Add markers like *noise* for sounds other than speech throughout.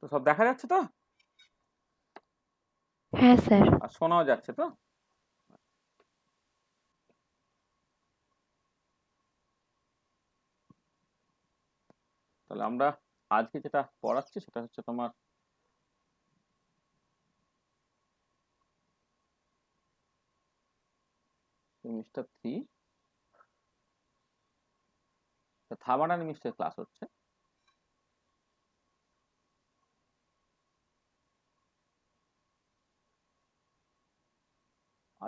তো সব দেখা যাচ্ছে তো হ্যাঁ স্যার আর শোনাও যাচ্ছে তো তাহলে আমরা আজকে যেটা পড়াচ্ছি সেটা হচ্ছে তোমার সেমিস্টার থ্রি থার্মানাল মিস্টের ক্লাস হচ্ছে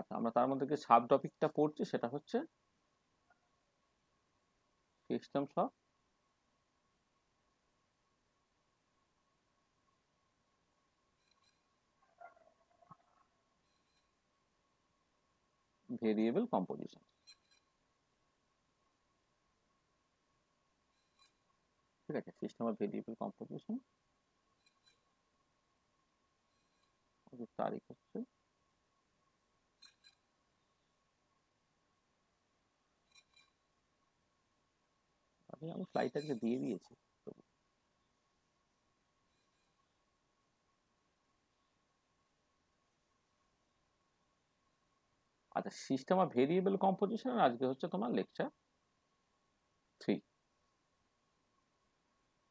আচ্ছা আমরা তার মধ্যে সাব টপিকটা পড়ছি সেটা হচ্ছে সিস্টেমস অফ variable কম্পোজিশন ঠিক আছে সিস্টেম অফ ভেরিয়েবল কম্পোজিশন তারিখ হচ্ছে আমি আমার ফ্লাইট আজকে দিয়ে দিয়েছি আচ্ছা সিস্টেম অফ ভেরিয়েবল কম্পোজিশন আজকে হচ্ছে তোমার লেকচার থ্রি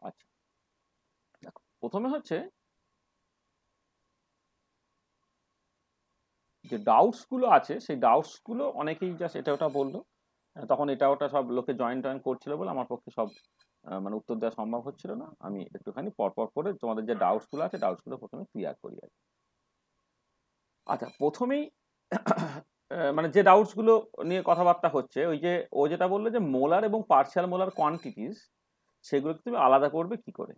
আচ্ছা দেখো প্রথমে হচ্ছে যে গুলো আছে সেই গুলো অনেকেই জাস্ট এটা ওটা বললো তখন এটা ওটা সব লোকে জয়েন টয়েন করছিল বলে আমার পক্ষে সব মানে উত্তর দেওয়া সম্ভব হচ্ছিল না আমি একটুখানি পরপর করে তোমাদের যে ডাউটসগুলো আছে ডাউটসগুলো প্রথমে ক্লিয়ার করি আর আচ্ছা প্রথমেই *coughs* মানে যে ডাউটসগুলো নিয়ে কথাবার্তা হচ্ছে ওই যে ও যেটা বললো যে মোলার এবং পার্সিয়াল মোলার কোয়ান্টিটিস সেগুলোকে তুমি আলাদা করবে কি করে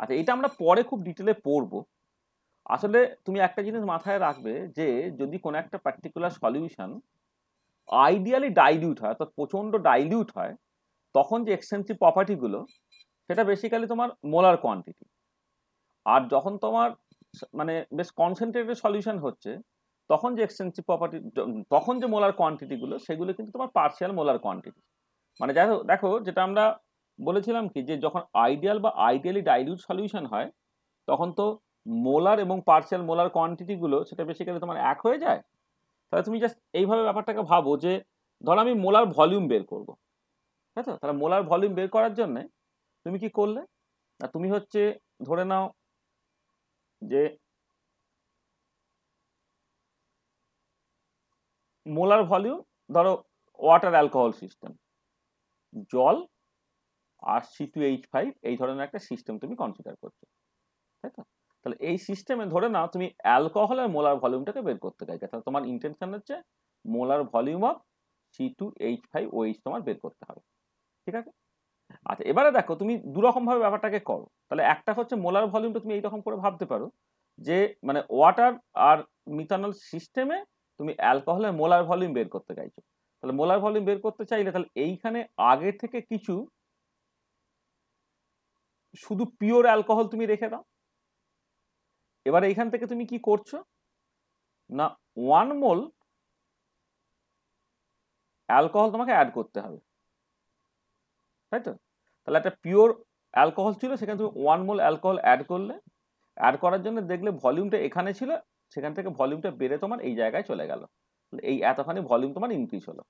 আচ্ছা এটা আমরা পরে খুব ডিটেলে পড়ব আসলে তুমি একটা জিনিস মাথায় রাখবে যে যদি কোনো একটা পার্টিকুলার সলিউশন আইডিয়ালি ডাইলিউট হয় অর্থাৎ প্রচণ্ড ডাইলিউট হয় তখন যে এক্সটেন্সিভ প্রপার্টিগুলো সেটা বেসিক্যালি তোমার মোলার কোয়ান্টিটি আর যখন তোমার মানে বেশ কনসেন্ট্রেটেড সলিউশন হচ্ছে তখন যে এক্সটেন্সিভ প্রপার্টি তখন যে মোলার কোয়ান্টিটিগুলো সেগুলো কিন্তু তোমার পার্সিয়াল মোলার কোয়ান্টিটি মানে দেখো দেখো যেটা আমরা বলেছিলাম কি যে যখন আইডিয়াল বা আইডিয়ালি ডাইলিউট সলিউশন হয় তখন তো মোলার এবং পার্সিয়াল মোলার কোয়ান্টিটিগুলো সেটা বেসিক্যালি তোমার এক হয়ে যায় তাহলে তুমি জাস্ট এইভাবে ব্যাপারটাকে ভাবো যে ধরো আমি মোলার ভলিউম বের করব হ্যাঁ তো তাহলে মোলার ভলিউম বের করার জন্যে তুমি কি করলে না তুমি হচ্ছে ধরে নাও যে মোলার ভলিউম ধরো ওয়াটার অ্যালকোহল সিস্টেম জল আর সি টু এইচ ফাইভ এই ধরনের একটা সিস্টেম তুমি কনসিডার করছো তাই তো তাহলে এই সিস্টেমে ধরে নাও তুমি অ্যালকোহলের মোলার ভলিউমটাকে বের করতে চাইছো তাহলে তোমার ইন্টেনশন হচ্ছে molar volume of C two H five OH তোমার বের করতে হবে ঠিক আছে আচ্ছা এবারে দেখো তুমি দুরকমভাবে ব্যাপারটাকে করো তাহলে একটা হচ্ছে মোলার ভলিউমটা তুমি এইরকম করে ভাবতে পারো যে মানে ওয়াটার আর মিথানল সিস্টেমে তুমি অ্যালকোহলের মোলার ভলিউম বের করতে চাইছো তাহলে মোলার ভলিউম বের করতে চাইলে তাহলে এইখানে আগে থেকে কিছু শুধু পিওর অ্যালকোহল তুমি রেখে দাও এবার এইখান থেকে তুমি কি করছো না ওয়ান মোল অ্যালকোহল তোমাকে অ্যাড করতে হবে তাই তো তাহলে একটা পিওর অ্যালকোহল ছিল সেখানে তুমি ওয়ান মোল অ্যালকোহল অ্যাড করলে অ্যাড করার জন্য দেখলে ভলিউমটা এখানে ছিল সেখান থেকে ভলিউমটা বেড়ে তোমার এই জায়গায় চলে গেল এই এতখানি ভলিউম তোমার ইনক্রিজ হলো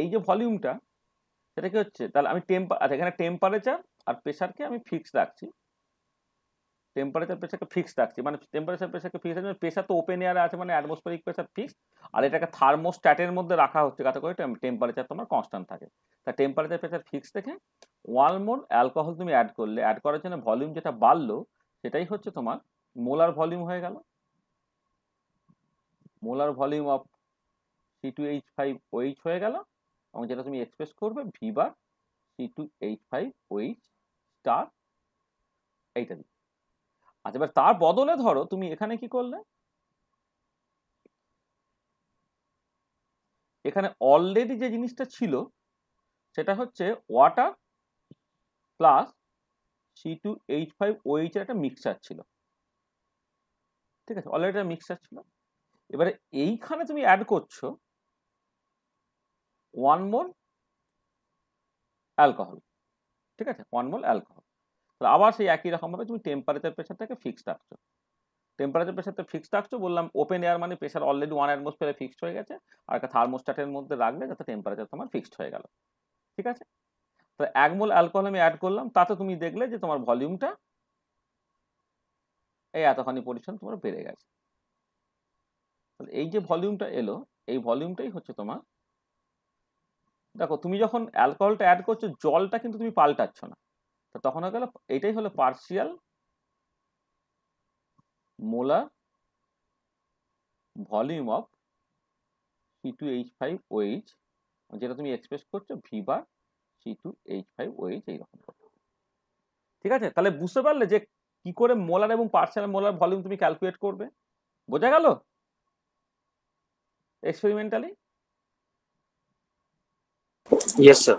এই যে ভলিউমটা সেটা কি হচ্ছে তাহলে আমি টেম্পার আচ্ছা এখানে টেম্পারেচার আর প্রেশারকে আমি ফিক্সড রাখছি টেম্পারেচার প্রেশারকে ফিক্সড রাখছি মানে টেম্পারেচার প্রেশারকে ফিক্স রাখছি প্রেশার মানে তো ওপেন এয়ারে আছে মানে অ্যাটমসফেরিক প্রেশার ফিক্সড আর এটাকে থার্মোস্ট্যাটের মধ্যে রাখা হচ্ছে কাতে করে টেম্পারেচার তোমার কনস্ট্যান্ট থাকে তা টেম্পারেচার প্রেশার ফিক্সড দেখে ওয়ান মোর অ্যালকোহল তুমি অ্যাড করলে অ্যাড করার জন্য ভলিউম যেটা বাড়লো সেটাই হচ্ছে তোমার মোলার ভলিউম হয়ে গেল molar volume of C two H five OH হয়ে গেল এবং যেটা তুমি এক্সপ্রেস করবে V bar C two H five OH star এইটা দিচ্ছ আচ্ছা এবার তার বদলে ধরো তুমি এখানে কি করলে এখানে অলরেডি যে জিনিসটা ছিল সেটা হচ্ছে water plus C two H five OH এর একটা মিক্সচার ছিল ঠিক আছে অলরেডি একটা মিক্সচার ছিল এবারে এইখানে তুমি অ্যাড করছো ওয়ান মোল অ্যালকোহল ঠিক আছে ওয়ান মোল অ্যালকোহল তাহলে আবার সেই একই রকমভাবে তুমি টেম্পারেচার প্রেশারটাকে ফিক্সড রাখছো টেম্পারেচার প্রেশারটা ফিক্সড রাখছো বললাম ওপেন এয়ার মানে প্রেশার অলরেডি ওয়ান অ্যাটমসফিয়ারে ফিক্সড হয়ে গেছে আর একটা থার্মোস্ট্যাটের মধ্যে রাখলে যাতে টেম্পারেচার তোমার ফিক্সড হয়ে গেল ঠিক আছে তো এক মোল অ্যালকোহল আমি অ্যাড করলাম তাতে তুমি দেখলে যে তোমার ভলিউমটা এই এতখানি পরিচ্ছন্ন তোমার বেড়ে গেছে এই যে ভলিউমটা এলো এই ভলিউমটাই হচ্ছে তোমার দেখো তুমি যখন অ্যালকোহলটা অ্যাড করছো জলটা কিন্তু তুমি পাল্টাচ্ছ না তো তখন হয়ে গেল এটাই হলো partial molar volume of C two H five OH যেটা তুমি এক্সপ্রেস করছো V bar C two H five OH এইরকম ঠিক আছে তাহলে বুঝতে পারলে যে কি করে মোলার এবং পার্সিয়াল মোলার ভলিউম তুমি ক্যালকুলেট করবে বোঝা গেল এক্সপেরিমেন্টালি ইয়েস স্যার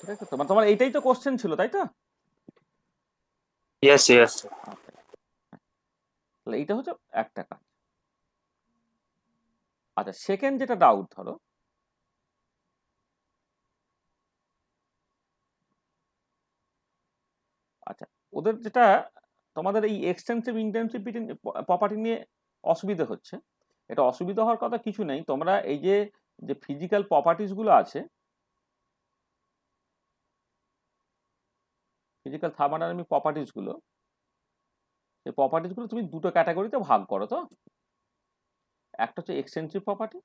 ঠিক আছে তোমার মানে তোমার এইটাই তো কোশ্চেন ছিল তাই তো ইয়েস ইয়েস তাহলে এইটা হচ্ছে একটা কাজ আচ্ছা সেকেন্ড যেটা ডাউট ধরো আচ্ছা ওদের যেটা তোমাদের এই এক্সটেন্সিভ ইন্টেন্সিভ প্রপার্টি নিয়ে অসুবিধা হচ্ছে এটা অসুবিধা হওয়ার কথা কিছু নেই তোমরা এই যে যে ফিজিক্যাল প্রপার্টিসগুলো আছে ফিজিক্যাল থার্মোডাইনামিক প্রপার্টিজগুলো এই প্রপার্টিসগুলো তুমি দুটো ক্যাটাগরিতে ভাগ করো তো একটা হচ্ছে এক্সটেন্সিভ প্রপার্টি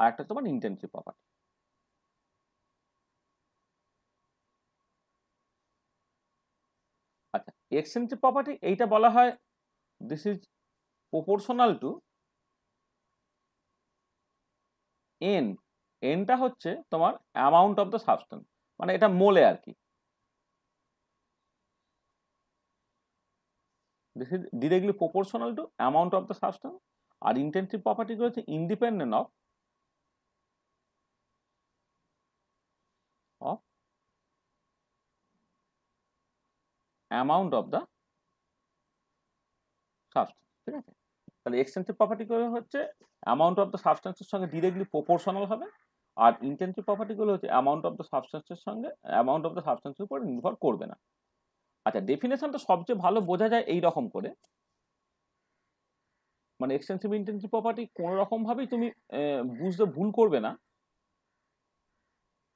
আর একটা তোমার ইন্টেন্সিভ প্রপার্টি এক্সচেঞ্জের প্রপার্টি এইটা বলা হয় this is proportional to N এনটা হচ্ছে তোমার অ্যামাউন্ট অফ দ্য সাবস্টেন্স মানে এটা মোলে আর কি this is directly proportional to amount of the substance আর ইন্টেন্সিভ প্রপার্টিগুলো হচ্ছে independent of amount of the substance ঠিক আছে তাহলে এক্সটেন্সিভ প্রপার্টিগুলো হচ্ছে অ্যামাউন্ট অফ দ্য সাবস্টেন্সের সঙ্গে ডিরেক্টলি প্রপোর্শনাল হবে আর ইন্টেন্সিভ প্রপার্টিগুলো হচ্ছে অ্যামাউন্ট অফ দ্য সাবস্টেন্সের সঙ্গে অ্যামাউন্ট অফ দ্য সাবস্টেন্সের উপর নির্ভর করবে না আচ্ছা ডেফিনেশনটা সবচেয়ে ভালো বোঝা যায় এই রকম করে মানে এক্সটেন্সিভ ইন্টেন্সিভ প্রপার্টি কোনোরকমভাবেই তুমি বুঝতে ভুল করবে না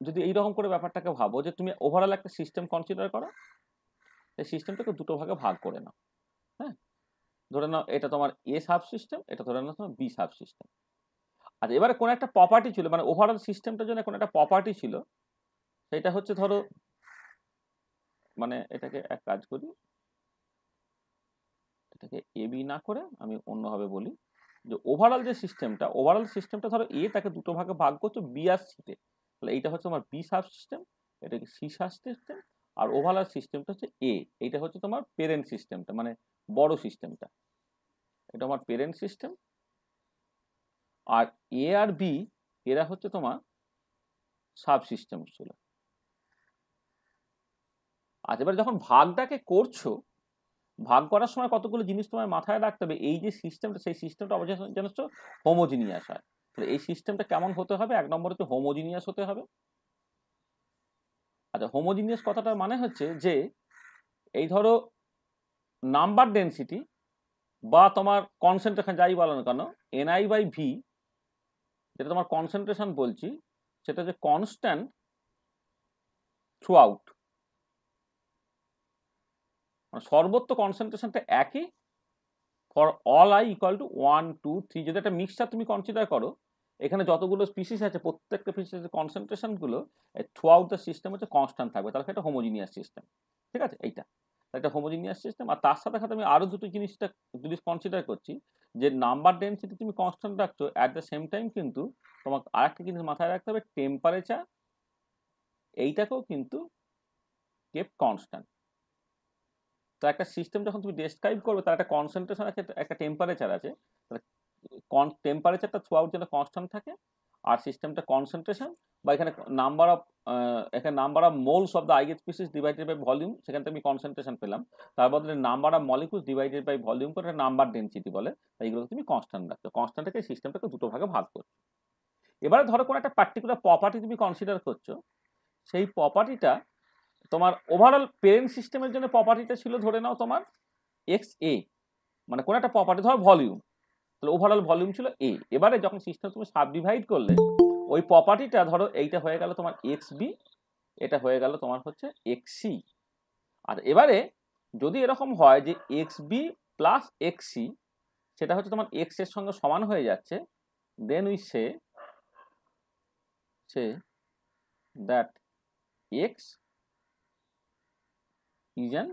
যদি এইরকম করে ব্যাপারটাকে ভাবো যে তুমি ওভারঅল একটা সিস্টেম কনসিডার করো সেই সিস্টেমটাকে দুটো ভাগে ভাগ করে নাও হ্যাঁ ধরে নাও এটা তোমার এ সাব সিস্টেম এটা ধরে নাও তোমার বি সাব সিস্টেম আর এবারে কোনো একটা প্রপার্টি ছিল মানে ওভারঅল সিস্টেমটার জন্য কোনো একটা প্রপার্টি ছিল সেটা হচ্ছে ধরো মানে এটাকে এক কাজ করি এটাকে এ বি না করে আমি অন্যভাবে বলি যে ওভারঅল যে সিস্টেমটা ওভারঅল সিস্টেমটা ধরো এ তাকে দুটো ভাগে ভাগ করছো বি আর সিতে তাহলে এইটা হচ্ছে আমার বি সাব সিস্টেম এটাকে সি সাব সিস্টেম আর ওভালার সিস্টেমটা হচ্ছে এ এইটা হচ্ছে তোমার পেরেন্ট সিস্টেমটা মানে বড় সিস্টেমটা এটা আমার পেরেন্ট সিস্টেম আর এ আর বি এরা হচ্ছে তোমার সাব সিস্টেম ছিল আচ্ছা এবার যখন ভাগটাকে করছো ভাগ করার সময় কতগুলো জিনিস তোমার মাথায় রাখতে হবে এই যে সিস্টেমটা সেই সিস্টেমটা অবশ্যই জানিস তো হোমোজিনিয়াস হয় এই সিস্টেমটা কেমন হতে হবে এক নম্বর হচ্ছে হোমোজিনিয়াস হতে হবে আচ্ছা হোমোজিনিয়াস কথাটার মানে হচ্ছে যে এই ধরো নাম্বার ডেন্সিটি বা তোমার কনসেন্ট্রেশন যাই বলো না কেন এনআই বাই ভি যেটা তোমার কনসেন্ট্রেশন বলছি সেটা যে কনস্ট্যান্ট থ্রু আউট সর্বত্র কনসেন্ট্রেশনটা একই for all I equal to one two three যদি একটা মিক্সচার তুমি কনসিডার করো এখানে যতগুলো স্পিসিস আছে প্রত্যেকটা স্পিসিসের কনসেন্ট্রেশনগুলো থ্রু আউট দ্য সিস্টেম হচ্ছে কনস্ট্যান্ট থাকবে তাহলে একটা হোমোজিনিয়াস সিস্টেম ঠিক আছে এইটা একটা হোমোজিনিয়াস সিস্টেম আর তার সাথে সাথে আমি আরও দুটো জিনিসটা জিনিস কনসিডার করছি যে নাম্বার ডেন্সিটি তুমি কনস্ট্যান্ট রাখছো অ্যাট দ্য সেম টাইম কিন্তু তোমাকে আরেকটা জিনিস মাথায় রাখতে হবে টেম্পারেচার এইটাকেও কিন্তু কেপ কনস্ট্যান্ট তো একটা সিস্টেম যখন তুমি ডেসক্রাইব করবে তার একটা কনসেন্ট্রেশন আছে একটা টেম্পারেচার আছে তাহলে টেম্পারেচারটা থ্রু আউট যেন কনস্ট্যান্ট থাকে আর সিস্টেমটা কনসেন্ট্রেশন বা এখানে নাম্বার অফ এখানে number of moles of the ith species divided by volume সেখান থেকে আমি কনসেন্ট্রেশন পেলাম তার বদলে number of molecules divided by volume করে নাম্বার ডেন্সিটি বলে তাই এগুলোকে তুমি কনস্ট্যান্ট রাখছো কনস্ট্যান্টটাকে সিস্টেমটাকে দুটো ভাগে ভাগ করছো এবারে ধরো কোনো একটা পার্টিকুলার প্রপার্টি তুমি কনসিডার করছো সেই প্রপার্টিটা তোমার ওভারঅল পেরেন্ট সিস্টেমের জন্য প্রপার্টিটা ছিল ধরে নাও তোমার এক্স এ মানে কোনো একটা প্রপার্টি ধরো ভলিউম তাহলে ওভারঅল ভলিউম ছিল এ এবারে যখন সিস্টেম তুমি সাব ডিভাইড করলে ওই প্রপার্টিটা ধরো এইটা হয়ে গেল তোমার এক্স বি এটা হয়ে গেল তোমার হচ্ছে এক্স সি আর এবারে যদি এরকম হয় যে X B plus X C সেটা হচ্ছে তোমার এক্স এর সঙ্গে সমান হয়ে যাচ্ছে then we say say that X is an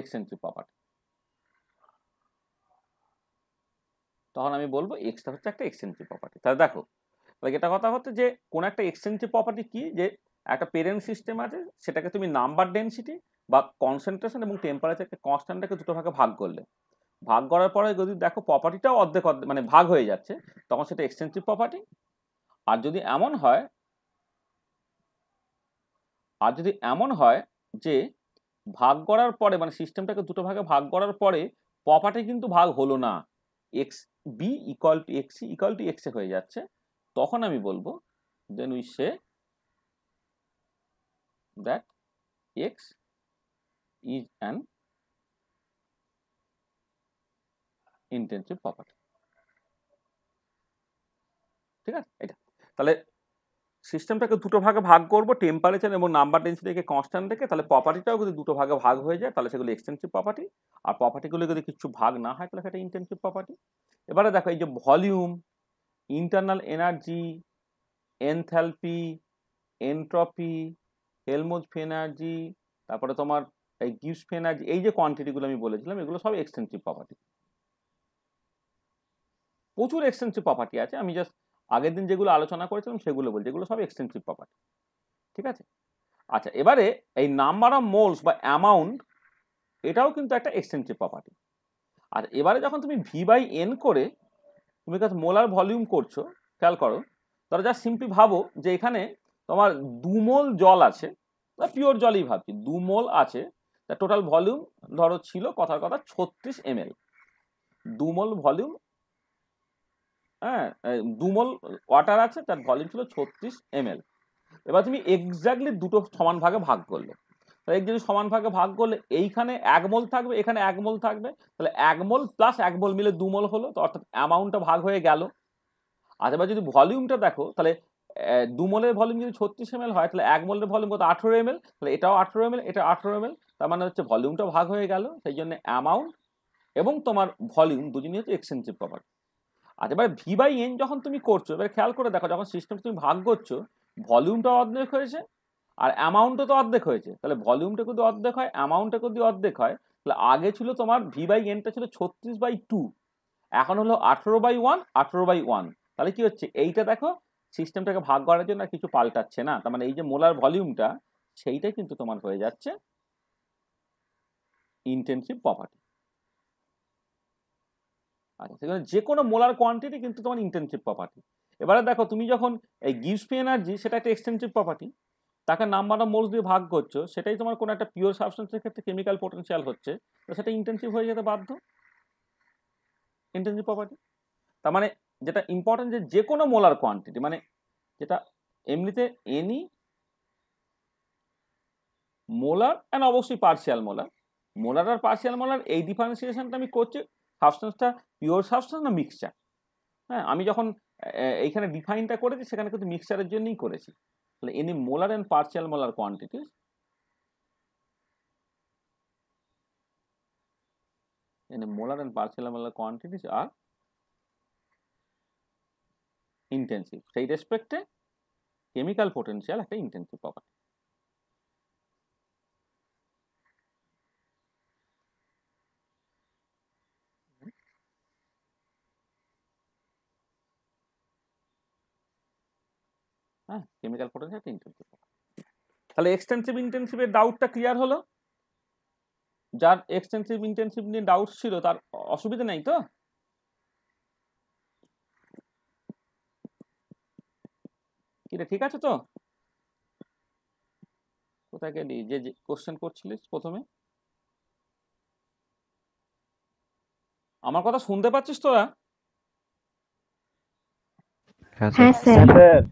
extensive property তখন আমি বলবো এক্সটা হচ্ছে একটা এক্সটেন্সিভ প্রপার্টি তাহলে দেখো তাহলে এটা কথা হচ্ছে যে কোন একটা এক্সটেন্সিভ প্রপার্টি কি যে একটা পেরেন্ট সিস্টেম আছে সেটাকে তুমি নাম্বার ডেন্সিটি বা কনসেন্ট্রেশন এবং টেম্পারেচারকে কনস্ট্যান্টটাকে দুটো ভাগে ভাগ করলে ভাগ করার পরে যদি দেখো প্রপার্টিটাও অর্ধেক মানে ভাগ হয়ে যাচ্ছে তখন সেটা এক্সটেন্সিভ প্রপার্টি আর যদি এমন হয় আর যদি এমন হয় যে ভাগ করার পরে মানে সিস্টেমটাকে দুটো ভাগে ভাগ করার পরে প্রপার্টি কিন্তু ভাগ হলো না X B equal to X C equal to X A হয়ে যাচ্ছে তখন আমি বলবো then we say that X is an intensive property ঠিক আছে এটা তাহলে সিস্টেমটাকে দুটো ভাগে ভাগ করব টেম্পারেচার এবং নাম্বার ডেন্সিটিকে কনস্ট্যান্ট রেখে তাহলে প্রপার্টিটাও যদি দুটো ভাগে ভাগ হয়ে যায় তাহলে সেগুলো এক্সটেন্সিভ প্রপার্টি আর প্রপার্টিগুলো যদি কিছু ভাগ না হয় তাহলে সেটা ইন্টেন্সিভ প্রপার্টি এবারে দেখো এই যে volume internal energy enthalpy entropy Helmholtz free energy তারপরে তোমার এই গিপস ফেনার্জি এই যে কোয়ান্টিটিগুলো আমি বলেছিলাম এগুলো সব এক্সটেন্সিভ প্রপার্টি প্রচুর এক্সটেন্সিভ প্রপার্টি আছে আমি জাস্ট আগের দিন যেগুলো আলোচনা করেছিলাম সেগুলো বলছি এগুলো সব এক্সটেন্সিভ প্রপার্টি ঠিক আছে আচ্ছা এবারে এই নাম্বার অফ মোলস বা অ্যামাউন্ট এটাও কিন্তু একটা এক্সটেনসিভ প্রপার্টি আর এবারে যখন তুমি ভি বাই এন করে তুমি কাছে মোলার ভলিউম করছো খেয়াল করো তারা যা সিম্পলি ভাবো যে এখানে তোমার দুমোল জল আছে পিওর জলই ভাবছি দুমোল আছে টোটাল ভলিউম ধরো ছিল কথার কথা ছত্রিশ এম এল দুমোল ভলিউম হ্যাঁ দুমল ওয়াটার আছে তার ভলিউম ছিল ছত্রিশ এম এবার তুমি এক্স্যাক্টলি দুটো সমান ভাগে ভাগ করলে তাহলে যদি সমান ভাগে ভাগ করলে এইখানে এক মোল থাকবে এখানে এক মোল থাকবে তাহলে এক মোল প্লাস এক মোল মিলে দু হলো তো অর্থাৎ অ্যামাউন্টটা ভাগ হয়ে গেল আর আচ্ছা, এবার যদি ভলিউমটা দেখো তাহলে দু ভলিউম যদি ছত্রিশ এম হয় তাহলে এক মোলের ভলিউম কত আঠেরো এম তাহলে এটাও আঠেরো এম এটা আঠেরো এম তার মানে হচ্ছে ভলিউমটা ভাগ হয়ে গেল সেই জন্য অ্যামাউন্ট এবং তোমার ভলিউম দুজনই হচ্ছে এক্সচেঞ্জের প্রপার্টি আচ্ছা এবার ভি বাই এন যখন তুমি করছো এবার খেয়াল করে দেখো যখন সিস্টেম তুমি ভাগ করছো ভলিউমটা অর্ধেক হয়েছে আর অ্যামাউন্টটা তো অর্ধেক হয়েছে তাহলে ভলিউমটা যদি অর্ধেক হয় অ্যামাউন্টটা যদি অর্ধেক হয় তাহলে আগে ছিল তোমার ভি বাই এনটা ছিল ছত্রিশ বাই টু এখন হলো আঠেরো বাই ওয়ান আঠেরো বাই ওয়ান তাহলে কি হচ্ছে এইটা দেখো সিস্টেমটাকে ভাগ করার জন্য আর কিছু পাল্টাচ্ছে না তার মানে এই যে মোলার ভলিউমটা সেইটাই কিন্তু তোমার হয়ে যাচ্ছে ইন্টেনসিভ প্রপার্টি আচ্ছা সেখানে যে কোনো মোলার কোয়ান্টিটি কিন্তু তোমার ইন্টেনসিভ প্রপার্টি এবারে দেখো তুমি যখন এই গিভসপি এনার্জি সেটা একটা এক্সটেনসিভ প্রপার্টি তাকে নাম্বার অফ মোলস দিয়ে ভাগ করছো সেটাই তোমার কোনো একটা পিওর সাবস্টেন্সের ক্ষেত্রে কেমিক্যাল পোটেন্সিয়াল হচ্ছে তো সেটা ইন্টেন্সিভ হয়ে যেতে বাধ্য ইন্টেন্সিভ প্রপার্টি তার মানে যেটা ইম্পর্টেন্ট যে যে কোনো মোলার কোয়ান্টিটি মানে যেটা এমনিতে এনি মোলার অ্যান্ড অবশ্যই পার্সিয়াল মোলার মোলার আর পার্সিয়াল মোলার এই ডিফারেন্সিয়েশনটা আমি করছি সাবস্টেন্সটা পিওর সাবস্টেন্স না মিক্সচার হ্যাঁ আমি যখন এইখানে ডিফাইনটা করেছি সেখানে কিন্তু মিক্সচারের জন্যই করেছি তাহলে any molar and partial molar quantities any molar and partial molar quantities আর are সেই রেসপেক্টে কেমিক্যাল পোটেন্সিয়াল একটা ইন্টেন্সিভ প্রপার্টি হ্যাঁ কেমিক্যাল পোটেন্সিয়াল তিনজন তাহলে এক্সটেন্সিভ ইন্টেন্সিভের ডাউটটা ক্লিয়ার হলো যার এক্সটেন্সিভ ইন্টেন্সিভ নিয়ে ডাউট ছিল তার অসুবিধা নেই তো কিরে ঠিক আছে তো কোথায় গেলি যে কোশ্চেন করছিলিস প্রথমে আমার কথা শুনতে পাচ্ছিস তোরা হ্যাঁ, হ্যাঁ, আচ্ছা,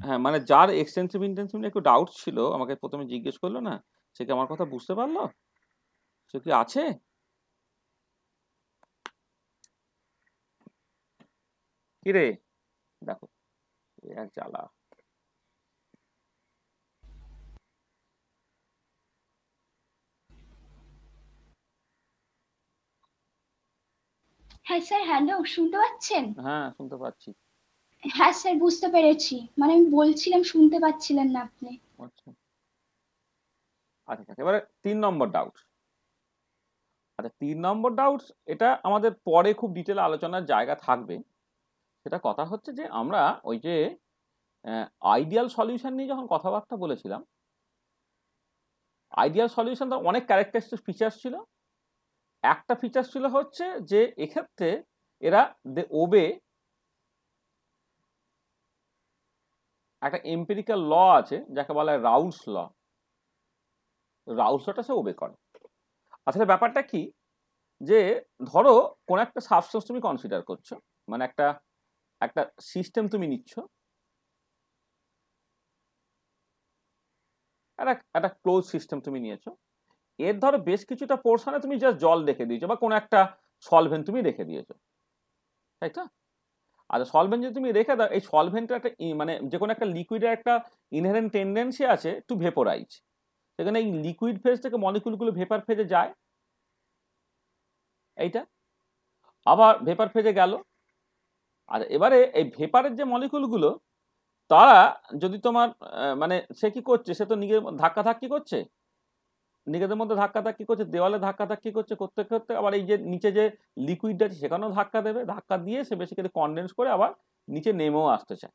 হ্যাঁ মানে যার এক্সটেন্সিভ ইন্টেন্সিভ একটু ডাউট ছিল আমাকে প্রথমে জিজ্ঞেস করলো না সে কি আমার কথা বুঝতে পারলো সে কি আছে কিরে দেখো এক জ্বালা হ্যাঁ স্যার হ্যালো শুনতে পাচ্ছেন হ্যাঁ শুনতে পাচ্ছি হ্যাঁ স্যার বুঝতে পেরেছি মানে আমি বলছিলাম শুনতে পাচ্ছিলেন না আপনি আচ্ছা আচ্ছা, আচ্ছা এবারে তিন নম্বর ডাউট আচ্ছা তিন নম্বর ডাউট এটা আমাদের পরে খুব ডিটেল আলোচনার জায়গা থাকবে সেটা কথা হচ্ছে যে আমরা ওই যে আইডিয়াল সলিউশন নিয়ে যখন কথাবার্তা বলেছিলাম আইডিয়াল সলিউশন তো অনেক ক্যারেক্টারিস্টিক ফিচার্স ছিল একটা ফিচার্স ছিল হচ্ছে যে এক্ষেত্রে এরা দে ওবে একটা এম্পেরিক্যাল ল আছে যাকে বলা হয় রাউলস ল রাউলস লটা সে ওবে করে আসলে আচ্ছা, ব্যাপারটা কি যে ধরো কোনো একটা সাবস্টেন্স তুমি কনসিডার করছো মানে একটা একটা সিস্টেম তুমি নিচ্ছ একটা একটা ক্লোজ সিস্টেম তুমি নিয়েছো এর ধরো বেশ কিছুটা পোর্শনে তুমি জাস্ট জল রেখে দিয়েছো বা কোনো একটা সলভেন্ট তুমি রেখে দিয়েছো তাই তো আর সলভেন যদি তুমি রেখে দাও এই সলভেন্টটা একটা মানে যে কোনো একটা লিকুইডের একটা ইনহারেন্ট টেন্ডেন্সি আছে টু ভেপোরাইজ সেখানে এই লিকুইড ফেজ থেকে মলিকুলগুলো ভেপার ফেজে যায় এইটা আবার ভেপার ফেজে গেল আর এবারে এই ভেপারের যে মলিকুলগুলো তারা যদি তোমার মানে সে কি করছে সে তো নিজে ধাক্কাধাক্কি করছে নিজেদের মধ্যে ধাক্কা ধাক্কি করছে দেওয়ালে ধাক্কা ধাক্কি করছে করতে করতে আবার এই যে নিচে যে লিকুইডটা আছে সেখানেও ধাক্কা দেবে ধাক্কা দিয়ে সে বেসিক্যালি কনডেন্স করে আবার নিচে নেমেও আসতে চায়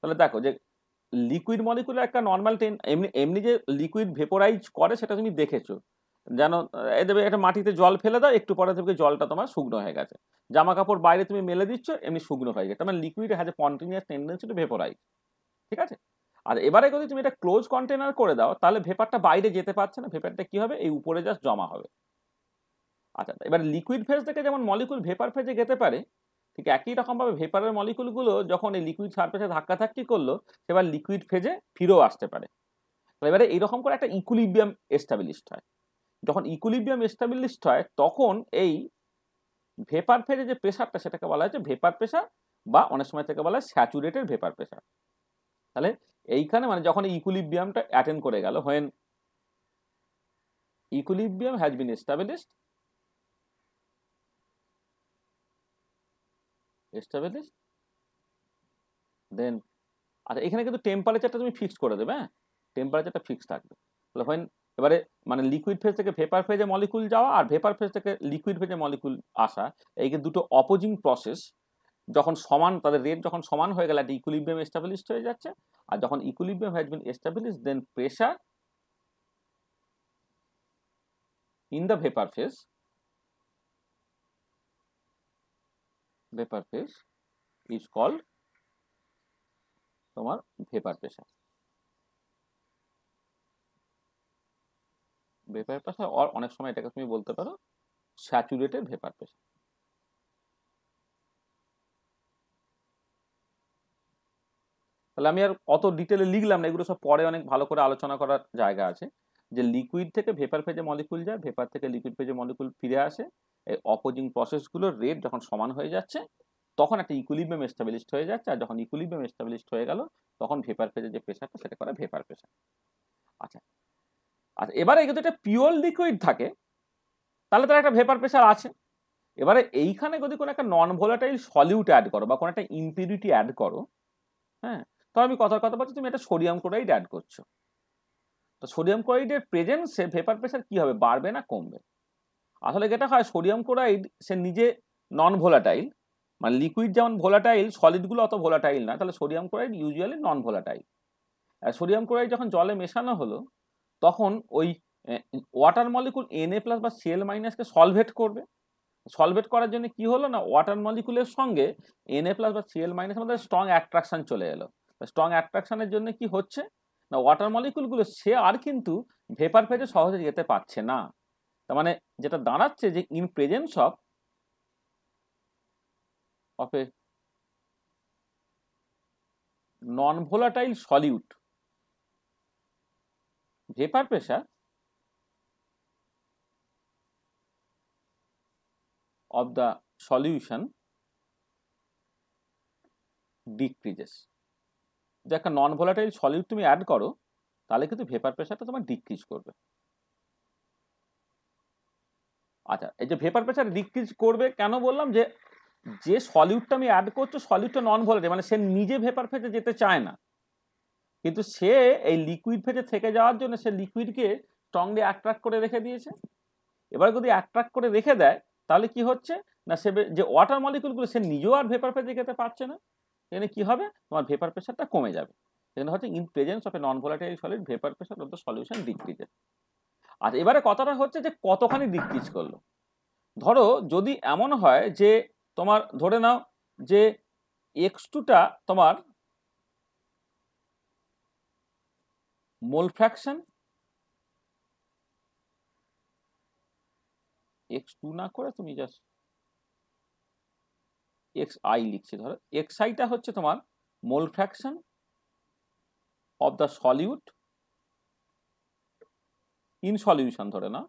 তাহলে দেখো যে লিকুইড মলিকুলের একটা নর্মাল টেন এমনি এমনি যে লিকুইড ভেপোরাইজ করে সেটা তুমি দেখেছো যেন দেবে একটা মাটিতে জল ফেলে দাও একটু পরে থেকে জলটা তোমার শুকনো হয়ে গেছে জামা কাপড় বাইরে তুমি মেলে দিচ্ছ এমনি শুকনো হয়ে গেছে মানে liquid has a continuous tendency to vaporize ঠিক আছে আর এবারে যদি তুমি এটা ক্লোজ কন্টেনার করে দাও তাহলে ভেপারটা বাইরে যেতে পারছে না ভেপারটা কি হবে এই উপরে জাস্ট জমা হবে আচ্ছা এবার লিকুইড ফেজ থেকে যেমন মলিকুল ভেপার ফেজে যেতে পারে ঠিক একই রকমভাবে ভেপারের মলিকুলগুলো যখন এই লিকুইড সারফেসে ধাক্কাধাক্কি করলো সেবার লিকুইড ফেজে ফিরেও আসতে পারে এবারে এইরকম করে একটা ইকুলিবিয়াম এস্টাবলিশড হয় যখন ইকুলিবিয়াম এস্টাবলিশড হয় তখন এই ভেপার ফেজে যে প্রেশারটা সেটাকে বলা হয়েছে ভেপার প্রেশার বা অনেক সময় থেকে বলা হয় স্যাচুরেটেড ভেপার প্রেশার তাহলে এইখানে মানে যখন ইকুলিবিয়ামটা অ্যাটেন্ড করে গেল when equilibrium has been established established then আচ্ছা এখানে কিন্তু টেম্পারেচারটা তুমি ফিক্সড করে দেবে হ্যাঁ টেম্পারেচারটা ফিক্সড থাকবে তাহলে হোয়েন এবারে মানে লিকুইড ফেজ থেকে ভেপার ফেজে মলিকুল যাওয়া আর ভেপার ফেজ থেকে লিকুইড ফেজে মলিকুল আসা এই দুটো অপোজিং প্রসেস যখন সমান তাদের রেট যখন সমান হয়ে গেল একটা ইকুলিবিয়াম এস্টাবলিশড হয়ে যাচ্ছে আর যখন equilibrium has been established then pressure in the vapour phase vapour phase is called তোমার ভেপার প্রেশার ভেপার প্রেশার অনেক সময় এটাকে তুমি বলতে পারো স্যাচুরেটেড ভেপার প্রেশার তাহলে আমি আর অত ডিটেলে লিখলাম না এগুলো সব পরে অনেক ভালো করে আলোচনা করার জায়গা আছে যে লিকুইড থেকে ভেপার ফেজে মলিকুল যায় ভেপার থেকে লিকুইড ফেজে মলিকুল ফিরে আসে এই অপোজিং প্রসেসগুলোর রেট যখন সমান হয়ে যাচ্ছে তখন একটা ইকুলিবিয়াম এস্টাবলিশড হয়ে যাচ্ছে আর যখন ইকুলিবিয়াম এস্টাবলিশড হয়ে গেল তখন ভেপার ফেজে যে প্রেশারটা সেটা করে ভেপার প্রেশার আচ্ছা আচ্ছা এবারে যদি একটা পিওর লিকুইড থাকে তাহলে তার একটা ভেপার প্রেশার আছে এবারে এইখানে যদি কোনো একটা নন ভোলাটাইল সলিউট অ্যাড করো বা কোনো একটা ইম্পিউরিটি অ্যাড করো হ্যাঁ তো আমি কথার কথা বলছি তুমি এটা সোডিয়াম ক্লোরাইড অ্যাড করছো তো সোডিয়াম ক্লোরাইডের প্রেজেন্সে ভেপার প্রেশার কী হবে বাড়বে না কমবে আসলে যেটা হয় সোডিয়াম ক্লোরাইড সে নিজে নন ভোলাটাইল মানে লিকুইড যেমন ভোলাটাইল সলিডগুলো অত ভোলাটাইল না তাহলে sodium chloride usually non volatile আর সোডিয়াম ক্লোরাইড যখন জলে মেশানো হলো তখন ওই water molecule N A plus বা সিএল মাইনাসকে সলভেট করবে সলভেট করার জন্য কি হলো না ওয়াটার মলিকুলের সঙ্গে এনএ প্লাস বা সিএল মাইনাস আমাদের স্ট্রং অ্যাট্রাকশন চলে এলো স্ট্রং অ্যাট্রাকশনের জন্য কি হচ্ছে না ওয়াটার মলিকুলগুলো সে আর কিন্তু ভেপার ফেজে সহজে যেতে পারছে না তার মানে যেটা দাঁড়াচ্ছে যে in presence of of a non volatile solute vapour pressure of the solution decreases যে একটা নন ভোলাটাইল সলিউড তুমি অ্যাড করো তাহলে কিন্তু ভেপার প্রেশারটা তোমার ডিক্রিজ করবে আচ্ছা এই যে ভেপার প্রেশার ডিক্রিজ করবে কেন বললাম যে যে সলিউডটা আমি অ্যাড করছো সলিউডটা নন ভোলাটাইল মানে সে নিজে ভেপার ফেজে যেতে চায় না কিন্তু সে এই লিকুইড ফেজে থেকে যাওয়ার জন্য সে লিকুইডকে স্ট্রংলি অ্যাট্রাক্ট করে রেখে দিয়েছে এবার যদি অ্যাট্রাক্ট করে রেখে দেয় তাহলে কি হচ্ছে না সে যে ওয়াটার মলিকুলগুলো সে নিজেও আর ভেপার ফেজে খেতে পারছে না এখানে কি হবে তোমার ভেপার প্রেশারটা কমে যাবে এখানে হচ্ছে in presence of a non volatile solid vapour pressure of the solution decreases আর এবারে কথাটা হচ্ছে যে কতখানি ডিক্রিজ করলো ধরো যদি এমন হয় যে তোমার ধরে নাও যে এক্স টুটা তোমার মোল ফ্র্যাকশন এক্স টু না করে তুমি জাস্ট এক্স আই লিখছি ধরো এক্স আইটা হচ্ছে তোমার mole fraction of the solute in solution ধরে না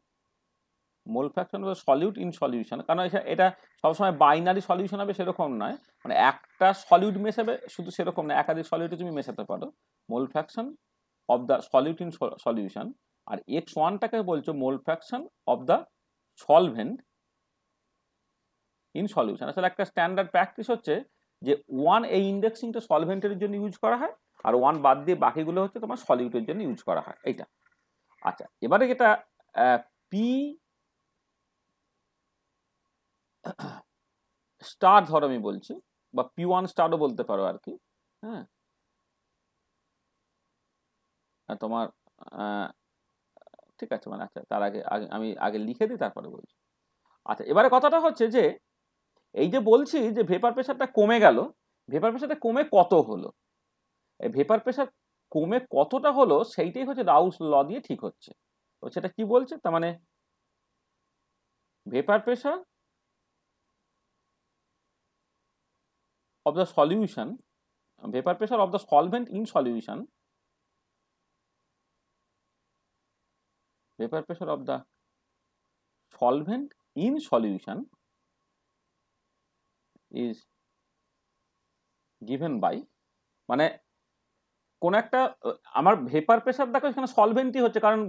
mole fraction of solute in solution solution কারণ এটা সবসময় বাইনারি সলিউশন হবে সেরকম নয় মানে একটা সলিউট মেশাবে শুধু সেরকম না একাধিক সলিউটে তুমি মেশাতে পারো mole fraction of the solute in solution আর এক্স ওয়ানটাকে বলছো mole fraction of the solvent in solution আসলে একটা স্ট্যান্ডার্ড প্র্যাকটিস হচ্ছে যে ওয়ান এই ইন্ডেক্সিংটা সলভেন্টের জন্য ইউজ করা হয় আর ওয়ান বাদ দিয়ে বাকিগুলো হচ্ছে তোমার সলিউটের জন্য ইউজ করা হয় এইটা আচ্ছা এবারে যেটা পি স্টার ধর আমি বলছি বা পি ওয়ান স্টারও বলতে পারো আর কি হ্যাঁ তোমার ঠিক আছে মানে আচ্ছা তার আগে আমি আগে লিখে দিই তারপরে বলছি আচ্ছা এবারে কথাটা হচ্ছে যে এই যে বলছি যে ভেপার প্রেশারটা কমে গেল ভেপার প্রেশারটা কমে কত হলো এই ভেপার প্রেশার কমে কতটা হলো সেইটাই হচ্ছে রাউস ল দিয়ে ঠিক হচ্ছে তো সেটা কি বলছে তার মানে vapour pressure of the solution vapour pressure of the solvent in solution vapour pressure of the solvent in solution is given by মানে কোন একটা আমার ভেপার প্রেশার দেখো এখানে সলভেন্টই হচ্ছে কারণ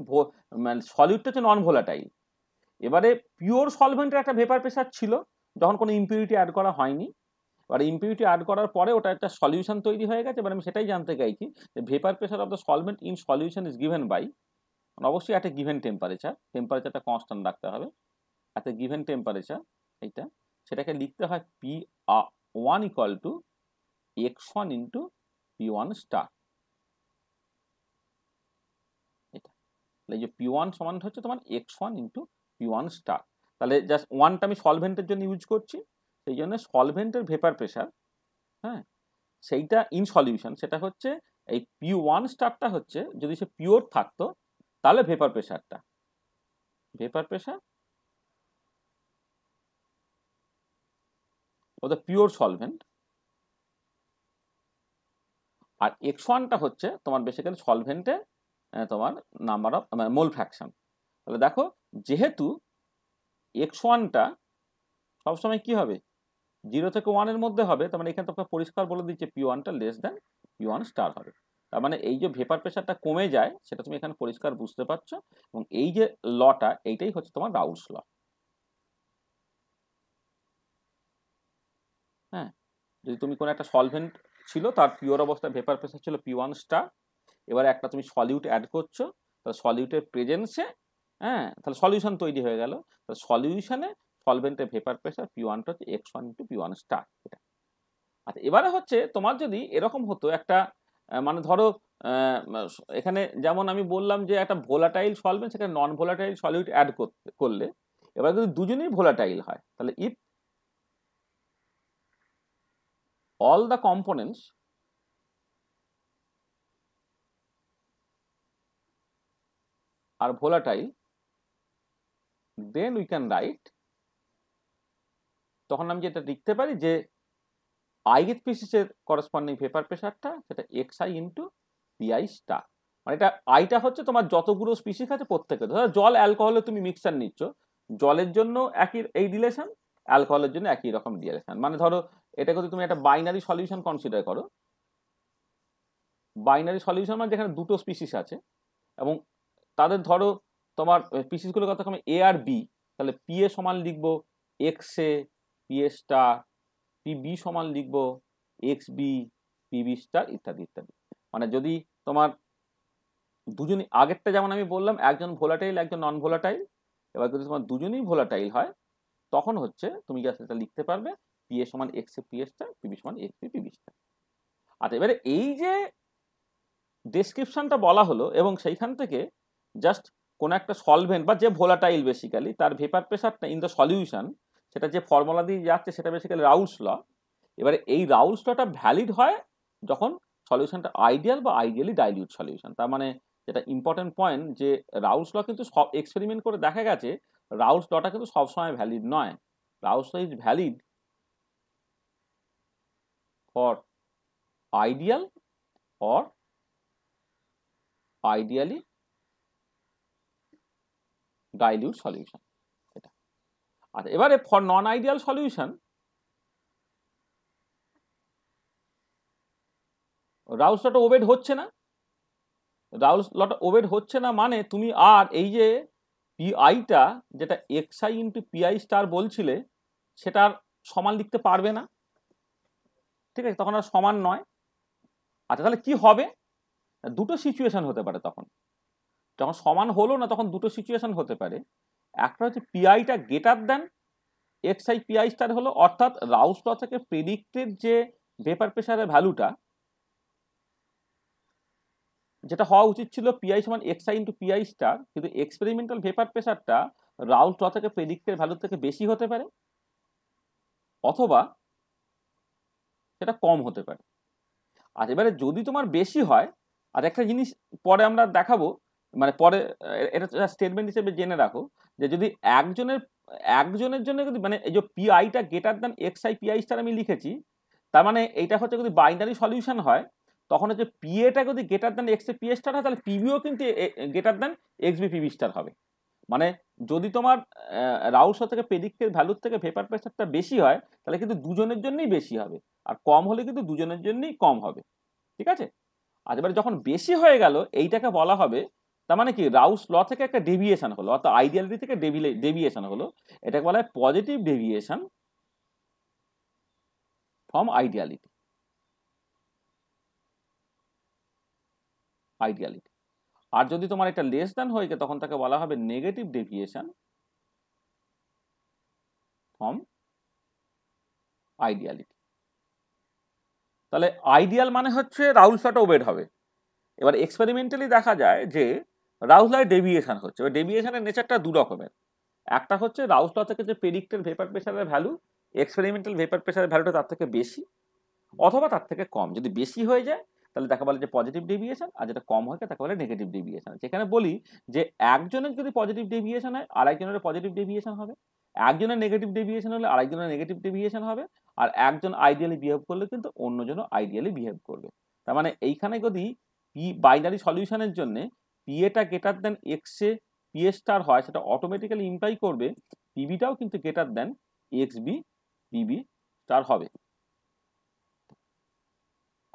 মানে সলিউটটা হচ্ছে নন ভোলাটাইল এবারে পিওর সলভেন্টের একটা ভেপার প্রেশার ছিল যখন কোনো ইম্পিউরিটি অ্যাড করা হয়নি এবার ইম্পিউরিটি অ্যাড করার পরে ওটা একটা সলিউশন তৈরি হয়ে গেছে এবার আমি সেটাই জানতে চাইছি যে vapour pressure of the solvent in solution is given by অবশ্যই একটা গিভেন টেম্পারেচার টেম্পারেচারটা কনস্ট্যান্ট রাখতে হবে একটা গিভেন টেম্পারেচার এইটা সেটাকে লিখতে হয় P one equal to X one into P one star এটা যে পি ওয়ান সমান হচ্ছে তোমার X one into P one star তাহলে জাস্ট ওয়ানটা আমি সলভেন্টের জন্য ইউজ করছি সেই জন্য সলভেন্টের ভেপার প্রেশার হ্যাঁ সেইটা ইন সলিউশন সেটা হচ্ছে এই পি ওয়ান স্টারটা হচ্ছে যদি সে পিওর থাকতো তাহলে ভেপার প্রেশারটা vapour pressure of pure solvent আর এক্স ওয়ানটা হচ্ছে তোমার বেসিক্যালি সলভেন্টে তোমার নাম্বার অফ মানে মোল ফ্র্যাকশন তাহলে দেখো যেহেতু এক্স ওয়ানটা সবসময় কী হবে জিরো থেকে ওয়ানের মধ্যে হবে তার মানে এখানে তোমাকে পরিষ্কার বলে দিচ্ছে পি ওয়ানটা less than P one star হবে তার মানে এই যে ভেপার প্রেশারটা কমে যায় সেটা তুমি এখানে পরিষ্কার বুঝতে পারছো এবং এই যে লটা এইটাই হচ্ছে তোমার রাউলস ল যদি তুমি কোনো একটা সলভেন্ট ছিল তার পিওর অবস্থায় ভেপার প্রেশার ছিল পি ওয়ান স্টার এবার একটা তুমি সলিউট অ্যাড করছো তাহলে সলিউটের প্রেজেন্সে হ্যাঁ তাহলে সলিউশন তৈরি হয়ে গেল তাহলে সলিউশনে সলভেন্টের ভেপার প্রেশার পি ওয়ানটা হচ্ছে X one into P one star এটা আচ্ছা এবারে হচ্ছে তোমার যদি এরকম হতো একটা মানে ধরো এখানে যেমন আমি বললাম যে একটা ভোলাটাইল সলভেন্ট সেখানে নন ভোলাটাইল সলিউট অ্যাড করতে করলে এবার যদি দুজনেই ভোলাটাইল হয় তাহলে if all the components are volatile then we can write তখন আমি যেটা লিখতে পারি যে আইথ পিসিসের করসপন্ডিং পেপার প্রেশারটা সেটা X I into P I star মানে এটা আইটা হচ্ছে তোমার যতগুলো স্পিসিস আছে প্রত্যেকে ধরো জল অ্যালকোহলে তুমি মিক্সার নিচ্ছ জলের জন্য একই এই রিলেশন অ্যালকোহলের জন্য একই রকম রিলেশন মানে ধরো এটাকে যদি তুমি একটা বাইনারি সলিউশন কনসিডার করো বাইনারি সলিউশন মানে যেখানে দুটো স্পিসিস আছে এবং তাদের ধরো তোমার স্পিসিসগুলোর কথা আমি এ আর বি তাহলে পি এ সমান লিখব X A P A star P B সমান লিখব X B P B star ইত্যাদি ইত্যাদি মানে যদি তোমার দুজনই আগেরটা যেমন আমি বললাম একজন ভোলাটাইল একজন নন ভোলাটাইল এবার যদি তোমার দুজনেই ভোলাটাইল হয় তখন হচ্ছে তুমি যা সেটা লিখতে পারবে পি এ সমান এক্স এ পি এসটা পিবি সমান এক্স পি পিবিসটা আচ্ছা এবারে এই যে ডেসক্রিপশনটা বলা হলো এবং সেইখান থেকে জাস্ট কোনো একটা সলভেন্ট বা যে ভোলাটাইল বেসিক্যালি তার ভেপার প্রেশারটা ইন দ্য সলিউশন সেটা যে ফর্মুলা দিয়ে যাচ্ছে সেটা বেসিক্যালি রাউলস ল এবারে এই রাউলস লটা ভ্যালিড হয় যখন সলিউশনটা আইডিয়াল বা আইডিয়ালি ডাইলিউট সলিউশন তার মানে যেটা ইম্পর্টেন্ট পয়েন্ট যে রাউলস ল কিন্তু সব এক্সপেরিমেন্ট করে দেখা গেছে রাউলস লটা কিন্তু সবসময় ভ্যালিড নয় Raoult's law is valid for ideal or ideally dilute solution এটা আচ্ছা এবারে for non ideal solution Raoult's law obeyed হচ্ছে না রাউলস লট ওবেড হচ্ছে না মানে তুমি আর এই যে পিআইটা যেটা এক্সআই ইন্টু পিআই স্টার বলছিলে সেটার সমান লিখতে পারবে না ঠিক আছে তখন আর সমান নয় আচ্ছা তাহলে কি হবে দুটো সিচুয়েশন হতে পারে তখন যখন সমান হলো না তখন দুটো সিচুয়েশন হতে পারে একটা হচ্ছে পিআইটা greater than X I P I star হলো অর্থাৎ রাউস ল থেকে প্রেডিক্টেড যে ভেপার প্রেশারের ভ্যালুটা যেটা হওয়া উচিত ছিল পিআই সমান X I into P I star কিন্তু এক্সপেরিমেন্টাল ভেপার প্রেশারটা রাউস ল থেকে প্রেডিক্টেড ভ্যালু থেকে বেশি হতে পারে অথবা সেটা কম হতে পারে আর এবারে যদি তোমার বেশি হয় আর একটা জিনিস পরে আমরা দেখাবো মানে পরে এটা স্টেটমেন্ট হিসেবে জেনে রাখো যে যদি একজনের একজনের জন্য যদি মানে এই যে পিআইটা greater than X I P I star আমি লিখেছি তার মানে এইটা হচ্ছে যদি বাইনারি সলিউশন হয় তখন হচ্ছে পিএটা যদি greater than X A P A star হয় তাহলে পিবিও কিন্তু greater than X B P B star হবে মানে যদি তোমার রাউসা থেকে পেডিক্সের ভ্যালুর থেকে ভেপার প্রেশারটা বেশি হয় তাহলে কিন্তু দুজনের জন্যই বেশি হবে আর কম হলে কিন্তু দুজনের জন্যই কম হবে ঠিক আছে আর এবারে যখন বেশি হয়ে গেল এইটাকে বলা হবে তার মানে কি রাউস ল থেকে একটা ডেভিয়েশন হলো অর্থাৎ আইডিয়ালিটি থেকে ডেভিয়েশন হলো এটাকে বলা হয় positive deviation from ideality ideality আর যদি তোমার এটা লেস দ্যান হয়ে গিয়ে তখন তাকে বলা হবে নেগেটিভ ডেভিয়েশন ফ্রম আইডিয়ালিটি তাহলে আইডিয়াল মানে হচ্ছে রাউলসাটা ওবেড হবে এবার এক্সপেরিমেন্টালি দেখা যায় যে রাউসলার ডেভিয়েশন হচ্ছে ওই ডেভিয়েশনের নেচারটা দু রকমের একটা হচ্ছে রাউসলা থেকে যে পেডিক্টের ভেপার প্রেশারের ভ্যালু এক্সপেরিমেন্টাল ভেপার প্রেশারের ভ্যালুটা তার থেকে বেশি অথবা তার থেকে কম যদি বেশি হয়ে যায় তাহলে দেখা বলে যে পজিটিভ ডেভিয়েশন আর যেটা কম হয় তাকে বলে নেগেটিভ ডেভিয়েশন সেখানে বলি যে একজনের যদি পজিটিভ ডেভিয়েশন হয় আরেকজনের পজিটিভ ডেভিয়েশন হবে একজনের নেগেটিভ ডেভিয়েশন হলে আরেকজনের নেগেটিভ ডেভিয়েশন হবে আর একজন আইডিয়ালি বিহেভ করলে কিন্তু অন্যজনও আইডিয়ালি বিহেভ করবে তার মানে এইখানে যদি পি বাইনারি সলিউশনের জন্য পি এটা গেটার দেন এক্সে পি স্টার হয় সেটা অটোমেটিক্যালি ইমপ্লাই করবে পিবিটাও কিন্তু greater than X B P B star হবে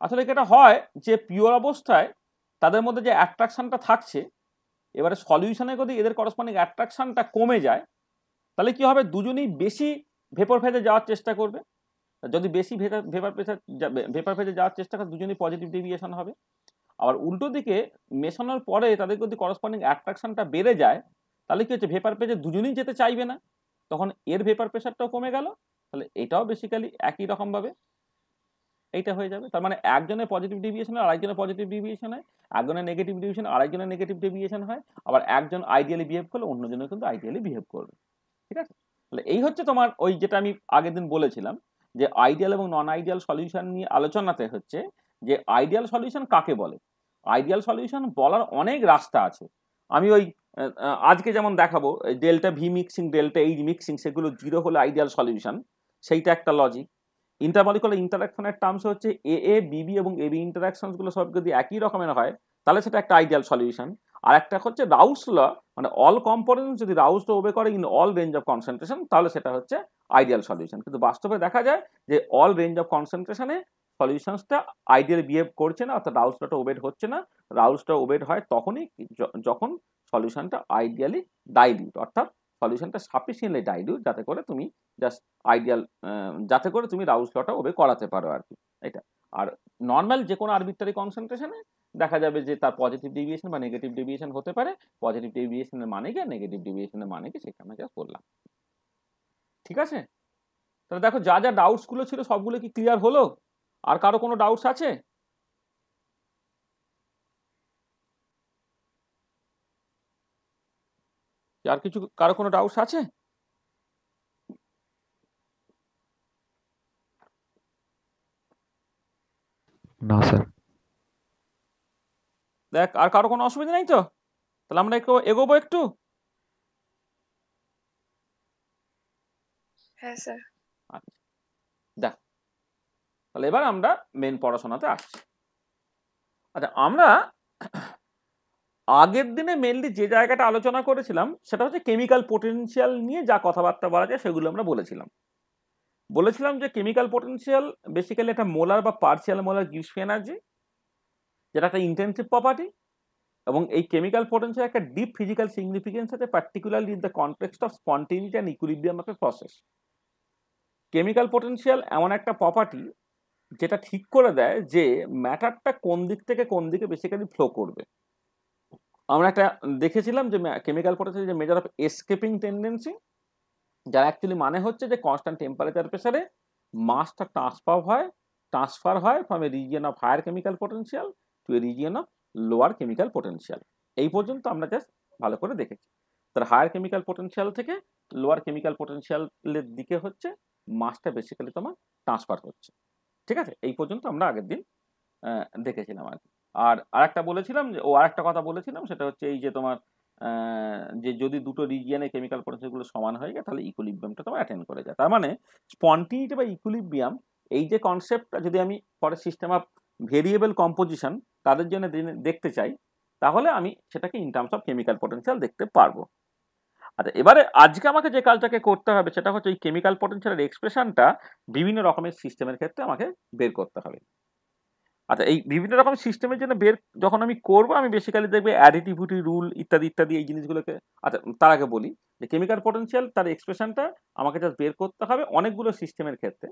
আসলে এটা হয় যে পিওর অবস্থায় তাদের মধ্যে যে অ্যাট্রাকশানটা থাকছে এবারে সলিউশনে যদি এদের করসপন্ডিং অ্যাট্রাকশানটা কমে যায় তাহলে কি হবে দুজনেই বেশি ভেপর ফেজে যাওয়ার চেষ্টা করবে যদি বেশি ভেপার ফেজে ভেপার ফেজে যাওয়ার চেষ্টা করে দুজনেই পজিটিভ ডেভিয়েশন হবে আবার উল্টো দিকে মেশানোর পরে তাদের যদি করসপন্ডিং অ্যাট্রাকশানটা বেড়ে যায় তাহলে কি হচ্ছে ভেপার পেজে দুজনেই যেতে চাইবে না তখন এর ভেপার প্রেশারটাও কমে গেল তাহলে এটাও বেসিক্যালি একই রকমভাবে এইটা হয়ে যাবে তার মানে একজনের পজিটিভ ডিভিয়েশন হয় আরেকজনের পজিটিভ ডিভিয়েশন হয় একজনের নেগেটিভ ডিভিশন আরেকজনের নেগেটিভ ডিভিয়েশন হয় আবার একজন আইডিয়ালি বিহেভ করলে অন্যজনও কিন্তু আইডিয়ালি বিহেভ করবে ঠিক আছে তাহলে এই হচ্ছে তোমার ওই যেটা আমি আগের দিন বলেছিলাম যে আইডিয়াল এবং নন আইডিয়াল সলিউশন নিয়ে আলোচনাতে হচ্ছে যে আইডিয়াল সলিউশন কাকে বলে আইডিয়াল সলিউশন বলার অনেক রাস্তা আছে আমি ওই আজকে যেমন দেখাবো delta V mixing delta H mixing সেগুলো জিরো হলে আইডিয়াল সলিউশন সেইটা একটা লজিক ইন্টারমলিকুলার ইন্টারাকশনের টার্মস হচ্ছে এ এ বিবি এবং এবি ইন্টারাকশনসগুলো সব যদি একই রকমের হয় তাহলে সেটা একটা আইডিয়াল সলিউশন আর একটা হচ্ছে রাউস ল মানে অল কম্পোনেন্ট যদি রাউস ওবে করে in all range of concentration তাহলে সেটা হচ্ছে আইডিয়াল সলিউশন কিন্তু বাস্তবে দেখা যায় যে অল রেঞ্জ অফ কনসেন্ট্রেশনে সলিউশনসটা আইডিয়াল বিহেভ করছে না অর্থাৎ রাউসটা ওবেট হচ্ছে না রাউসটা ওবেট হয় তখনই যখন সলিউশনটা আইডিয়ালি ডাইলিউট অর্থাৎ সলিউশনটা সাফিসিয়েন্টলি ডাইলিউট যাতে করে তুমি জাস্ট আইডিয়াল যাতে করে তুমি রাউস লটা ওবে করাতে পারো আর কি এটা আর নর্মাল যে কোনো আরবিটারি কনসেন্ট্রেশনে দেখা যাবে যে তার পজিটিভ ডিভিয়েশন বা নেগেটিভ ডিভিয়েশন হতে পারে পজিটিভ ডিভিয়েশনের মানে কি আর নেগেটিভ ডিভিয়েশনের মানে কি সেখানে জাস্ট করলাম ঠিক আছে তাহলে দেখো যা যা ডাউটসগুলো ছিল সবগুলো কি ক্লিয়ার হলো আর কারো কোনো ডাউটস আছে আর কিছু কারো কোনো ডাউটস আছে না স্যার দেখ আর কারো কোনো অসুবিধা নেই তো তাহলে আমরা একটু এগোবো একটু হ্যাঁ স্যার আচ্ছা। দেখ তাহলে এবার আমরা মেন পড়াশোনাতে আসছি আচ্ছা আমরা আগের দিনে মেনলি যে জায়গাটা আলোচনা করেছিলাম সেটা হচ্ছে কেমিক্যাল পোটেন্সিয়াল নিয়ে যা কথাবার্তা বলা যায় সেগুলো আমরা বলেছিলাম বলেছিলাম যে কেমিক্যাল পোটেন্সিয়াল বেসিক্যালি একটা মোলার বা পার্সিয়াল মোলার গিভস এনার্জি যেটা একটা ইন্টেন্সিভ প্রপার্টি এবং এই কেমিক্যাল পোটেন্সিয়াল একটা ডিপ ফিজিক্যাল সিগনিফিকেন্স আছে particularly in the context of spontaneity and equilibrium of a process chemical potential এমন একটা প্রপার্টি যেটা ঠিক করে দেয় যে ম্যাটারটা কোন দিক থেকে কোন দিকে বেসিক্যালি ফ্লো করবে আমরা একটা দেখেছিলাম যে কেমিক্যাল পটাশিয়াম যে মেজার অফ এসকেপিং টেন্ডেন্সি যার অ্যাকচুয়ালি মানে হচ্ছে যে কনস্ট্যান্ট টেম্পারেচার প্রেসারে মাসটা ট্রান্সফার হয় ট্রান্সফার হয় from a region of higher chemical potential to a region of lower chemical potential এই পর্যন্ত আমরা জাস্ট ভালো করে দেখেছি তার হায়ার কেমিক্যাল পোটেন্সিয়াল থেকে লোয়ার কেমিক্যাল পোটেন্সিয়ালের দিকে হচ্ছে মাসটা বেসিক্যালি তোমার ট্রান্সফার হচ্ছে ঠিক আছে এই পর্যন্ত আমরা আগের দিন দেখেছিলাম আর কি আর আরেকটা বলেছিলাম যে ও আরেকটা কথা বলেছিলাম সেটা হচ্ছে এই যে তোমার যে যদি দুটো রিজিয়ানে কেমিক্যাল পটেন্সিয়ালগুলো সমান হয়ে যায় তাহলে ইকুলিব্রিয়ামটা তোমার অ্যাটেন্ড করে যায় তার মানে স্পন্টিনিটি বা ইকুলিব্রিয়াম এই যে কনসেপ্টটা যদি আমি পরে সিস্টেম অফ ভেরিয়েবল কম্পোজিশন তাদের জন্য দেখতে চাই তাহলে আমি সেটাকে in terms of chemical potential দেখতে পারবো আচ্ছা এবারে আজকে আমাকে যে কাজটাকে করতে হবে সেটা হচ্ছে এই কেমিক্যাল পটেন্সিয়ালের এক্সপ্রেশনটা বিভিন্ন রকমের সিস্টেমের ক্ষেত্রে আমাকে বের করতে হবে আচ্ছা এই বিভিন্ন রকম সিস্টেমের জন্য বের যখন আমি করব আমি বেসিক্যালি দেখবে অ্যাডিটিভিটি রুল ইত্যাদি ইত্যাদি এই জিনিসগুলোকে আচ্ছা তার আগে বলি যে কেমিক্যাল পটেন্সিয়াল তার এক্সপ্রেশনটা আমাকে জাস্ট বের করতে হবে অনেকগুলো সিস্টেমের ক্ষেত্রে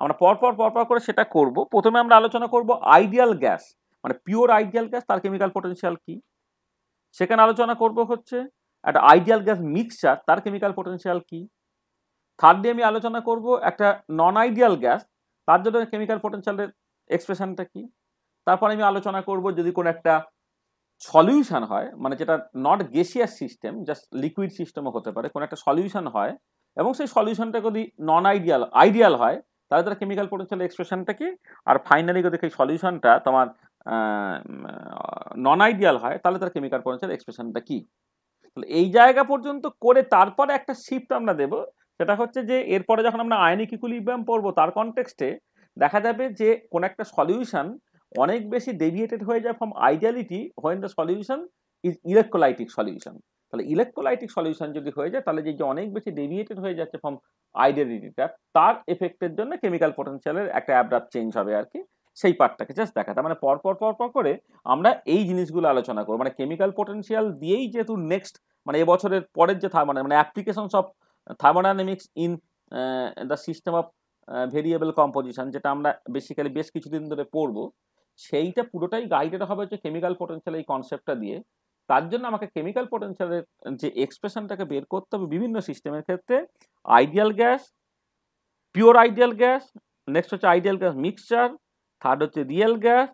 আমরা পরপর পরপর করে সেটা করব প্রথমে আমরা আলোচনা করব আইডিয়াল গ্যাস মানে পিওর আইডিয়াল গ্যাস তার কেমিক্যাল পটেন্সিয়াল কি সেখানে আলোচনা করব হচ্ছে একটা আইডিয়াল গ্যাস মিক্সচার তার কেমিক্যাল পটেন্সিয়াল কি থার্ডে আমি আলোচনা করব একটা নন আইডিয়াল গ্যাস তার জন্য কেমিক্যাল পটেন্সিয়ালের এক্সপ্রেশনটা কি তারপর আমি আলোচনা করব যদি কোনো একটা সলিউশন হয় মানে যেটা not gaseous system just liquid সিস্টেমও হতে পারে কোনো একটা সলিউশন হয় এবং সেই সলিউশনটা যদি নন আইডিয়াল আইডিয়াল হয় তাহলে তারা কেমিক্যাল পোটেন্সিয়াল এক্সপ্রেশনটা কি আর ফাইনালি যদি সেই সলিউশনটা তোমার নন আইডিয়াল হয় তাহলে তার কেমিক্যাল পোটেন্সিয়াল এক্সপ্রেশনটা কি তাহলে এই জায়গা পর্যন্ত করে তারপরে একটা শিফট আমরা দেব সেটা হচ্ছে যে এরপরে যখন আমরা আয়নিক ইকুলিবিয়াম পড়বো তার কনটেক্সটে দেখা যাবে যে কোন একটা সলিউশন অনেক বেশি ডেভিয়েটেড হয়ে যায় from ideality when the solution is electrolytic solution তাহলে ইলেকট্রোলাইটিক সলিউশন যদি হয়ে যায় তাহলে যে অনেক বেশি ডেভিয়েটেড হয়ে যাচ্ছে ফ্রম আইডিয়ালিটিটা তার এফেক্টের জন্য কেমিক্যাল পটেন্সিয়ালের একটা অ্যাবডাপ চেঞ্জ হবে আর কি সেই পার্টটাকে জাস্ট দেখাতে মানে পর পর পর পর করে আমরা এই জিনিসগুলো আলোচনা করবো মানে কেমিক্যাল পটেন্সিয়াল দিয়েই যেহেতু নেক্সট মানে এবছরের পরের যে থার্মোডাইনামিক মানে applications of thermodynamics in the system of variable composition যেটা আমরা বেসিক্যালি বেশ কিছুদিন ধরে পড়বো সেইটা পুরোটাই গাইডেড হবে হচ্ছে কেমিক্যাল পটেন্সিয়াল এই কনসেপ্টটা দিয়ে তার জন্য আমাকে কেমিক্যাল পটেন্সিয়ালের যে এক্সপ্রেশনটাকে বের করতে হবে বিভিন্ন সিস্টেমের ক্ষেত্রে ideal gas pure ideal gas next হচ্ছে আইডিয়াল গ্যাস মিক্সচার থার্ড হচ্ছে রিয়েল গ্যাস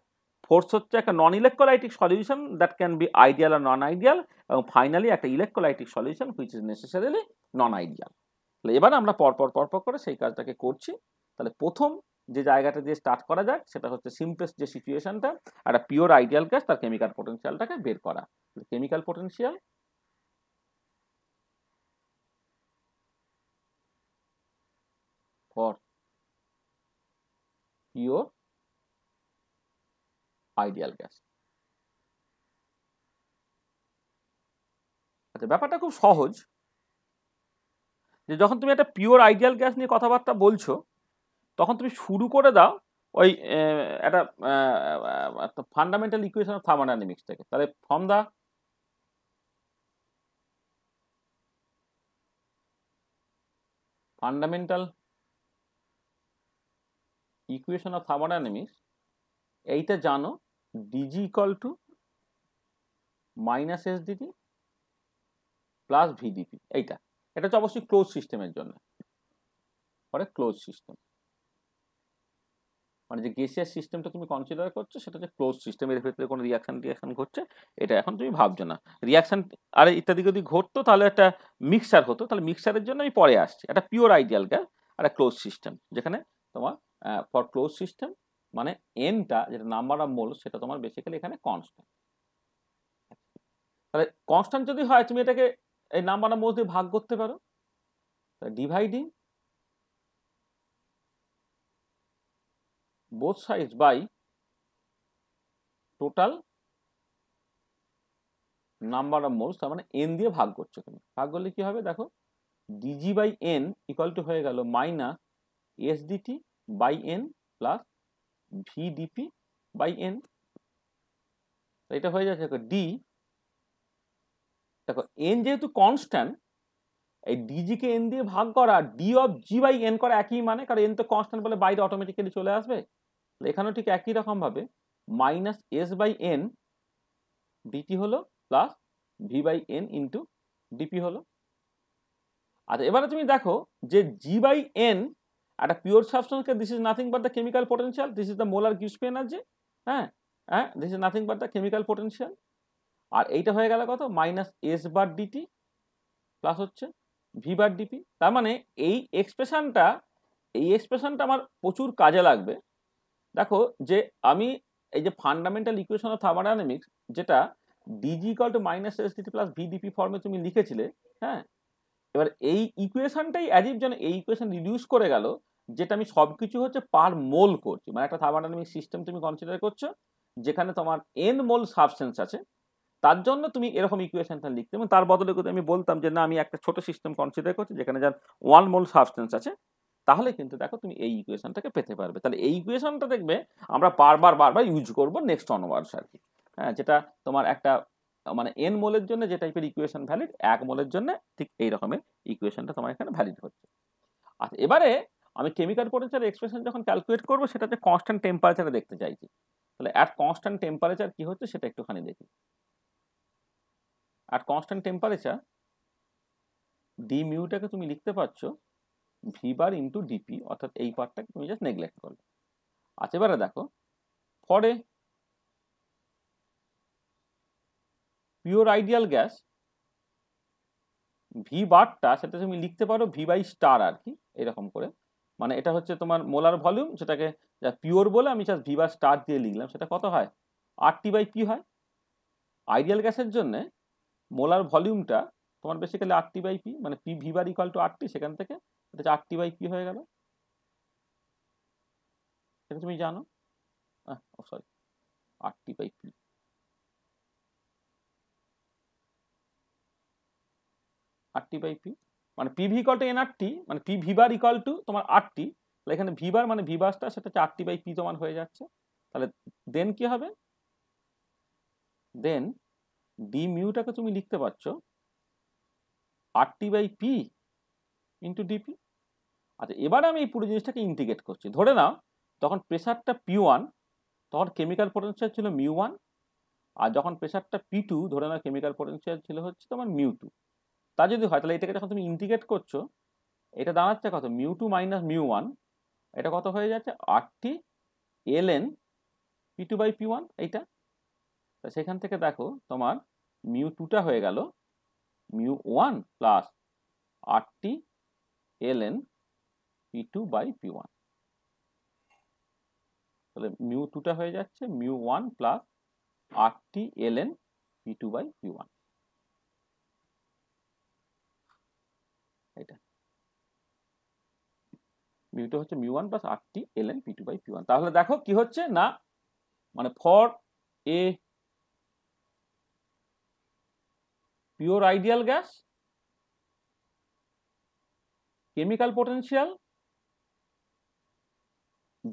ফোর্থ হচ্ছে একটা non electrolytic solution that can be ideal আর নন আইডিয়াল এবং ফাইনালি একটা electrolytic solution which is necessarily non ideal তাহলে এবার আমরা পরপর পরপর করে সেই কাজটাকে করছি তাহলে প্রথম যে জায়গাটা দিয়ে স্টার্ট করা যাক সেটা হচ্ছে সিম্পলেস্ট যে সিচুয়েশনটা একটা পিওর আইডিয়াল গ্যাস তার কেমিক্যাল পোটেন্সিয়ালটাকে বের করা chemical potential for pure ideal gas আচ্ছা ব্যাপারটা খুব সহজ যে যখন তুমি একটা পিওর আইডিয়াল গ্যাস নিয়ে কথাবার্তা বলছো তখন তুমি শুরু করে দাও ওই একটা ফান্ডামেন্টাল ইকুয়েশন অফ থার্মোডাইনামিক্স থেকে তাহলে from the fundamental equation of thermodynamics এইটা জানো dG equal to minus S DT plus VdP এইটা এটা হচ্ছে অবশ্যই ক্লোজ সিস্টেমের জন্য পরে ক্লোজ সিস্টেম মানে যে গেসিয়ার সিস্টেমটা তুমি কনসিডার করছো সেটা হচ্ছে ক্লোজ সিস্টেমের ভেতরে কোনো রিয়াকশন রিয়াকশান ঘটছে এটা এখন তুমি ভাবছো না রিয়াকশন আর ইত্যাদি যদি ঘটতো তাহলে একটা মিক্সার হতো তাহলে মিক্সারের জন্য আমি পরে আসছি একটা পিওর আইডিয়াল গ্যাস আর একটা ক্লোজ সিস্টেম যেখানে তোমার ফর ক্লোজ সিস্টেম মানে এনটা যেটা নাম্বার অফ মোল সেটা তোমার বেসিক্যালি এখানে কনস্ট্যান্ট তাহলে কনস্ট্যান্ট যদি হয় তুমি এটাকে এই নাম্বার মধ্যে দিয়ে ভাগ করতে পারো ডিভাইডিং বোথ সাইজ by total number of moles তার মানে এন দিয়ে ভাগ করছো তুমি ভাগ করলে কি হবে দেখো dG by N equal to হয়ে গেল minus SdT by N plus VdP by N এটা হয়ে যাচ্ছে ডি দেখো এন যেহেতু কনস্ট্যান্ট এই ডিজি কে এন দিয়ে ভাগ করা D of G by N করা একই মানে কারণ এন তো কনস্ট্যান্ট বলে বাইরে অটোমেটিক্যালি চলে আসবে এখানেও ঠিক একই রকমভাবে minus S by N dT হলো plus V by N into dP হলো আচ্ছা এবারে তুমি দেখো যে জি বাই এন একটা pure substance this is nothing but the chemical potential this is the molar গিস্পি এনার্জি হ্যাঁ হ্যাঁ this is nothing but the chemical potential আর এইটা হয়ে গেল কত minus S bar dT plus হচ্ছে ভি বার ডিপি তার মানে এই এক্সপ্রেশানটা এই এক্সপ্রেশানটা আমার প্রচুর কাজে লাগবে দেখো যে আমি এই যে ফান্ডামেন্টাল ইকুয়েশন অফ থার্মোডাইনামিক্স যেটা dG equal to minus S DT plus V dP ফর্মে তুমি লিখেছিলে হ্যাঁ এবার এই ইকুয়েশানটাই অ্যাজিব যেন এই ইকুয়েশান রিডিউস করে গেল যেটা আমি সব কিছু হচ্ছে পার মোল করছি মানে একটা থার্মোডাইনামিক সিস্টেম তুমি কনসিডার করছো যেখানে তোমার এন মোল সাবস্টেন্স আছে তার জন্য তুমি এরকম ইকুয়েশনটা লিখতে এবং তার বদলে কিন্তু আমি বলতাম যে না আমি একটা ছোট সিস্টেম কনসিডার করছি যেখানে যার ওয়ান মোল সাবস্টেন্স আছে তাহলে কিন্তু দেখো তুমি এই ইকুয়েশনটাকে পেতে পারবে তাহলে এই ইকুয়েশনটা দেখবে আমরা বারবার বারবার ইউজ করবো নেক্সট অনওয়ার্স আর কি হ্যাঁ যেটা তোমার একটা মানে এন মোলের জন্য যে টাইপের ইকুয়েশন ভ্যালিড এক মোলের জন্য ঠিক এই রকমের ইকুয়েশনটা তোমার এখানে ভ্যালিড হচ্ছে আচ্ছা এবারে আমি কেমিক্যাল পোটেন্সিয়াল এক্সপ্রেশন যখন ক্যালকুলেট করবো সেটাতে কনস্ট্যান্ট টেম্পারেচারে দেখতে চাইছি তাহলে অ্যাট কনস্ট্যান্ট টেম্পারেচার কী হচ্ছে সেটা একটুখানি দেখি আর কনস্ট্যান্ট টেম্পারেচার ডি মিউটাকে তুমি লিখতে পারছো ভি বার ইন্টু ডিপি অর্থাৎ এই পার্টটাকে তুমি জাস্ট নেগলেক্ট করলে আছে আচ্ছা, এবারে দেখো for a pure ideal gas V বারটা সেটা তুমি লিখতে পারো ভি বাই স্টার আর কি এরকম করে মানে এটা হচ্ছে তোমার মোলার ভলিউম সেটাকে পিওর বলে আমি জাস্ট ভি বা স্টার দিয়ে লিখলাম সেটা কত হয় আর টি বাই পি হয় আইডিয়াল গ্যাসের জন্যে মোলার ভলিউমটা তোমার বেসিক্যালি আটটি বাই পি মানে P V bar equal to RT সেখান থেকে এটা হচ্ছে আটটি বাই পি হয়ে গেল সেটা তুমি জানো sorry RT by P RT by P মানে P V equal to N RT মানে P V bar equal to তোমার আটটি তাহলে এখানে বার মানে বাসটা সেটা হচ্ছে আটটি বাই পি তোমার হয়ে যাচ্ছে তাহলে দেন কি হবে দেন ডি মিউটাকে তুমি লিখতে পারছো RT by P into dP আচ্ছা এবারে আমি এই পুরো জিনিসটাকে ইন্টিগ্রেট করছি ধরে নাও তখন প্রেশারটা পি ওয়ান তখন কেমিক্যাল পটেন্সিয়াল ছিল মিউ ওয়ান আর যখন প্রেশারটা পি টু ধরে নাও কেমিক্যাল পটেন্সিয়াল ছিল হচ্ছে তোমার মিউ টু তা যদি হয় তাহলে এটাকে যখন তুমি ইন্টিগ্রেট করছো এটা দাঁড়াচ্ছে কত mu two minus mu one এটা কত হয়ে যাচ্ছে T L N P two by P one এইটা তা সেখান থেকে দেখো তোমার মিউ টুটা হয়ে গেল mu one plus RT L N P two by P one তাহলে মিউ টুটা হয়ে যাচ্ছে mu one plus RT L N P two by P one এটা মিউটা হচ্ছে mu one plus RT L N P two by P one তাহলে দেখো কি হচ্ছে না মানে for a pure ideal gas, chemical potential,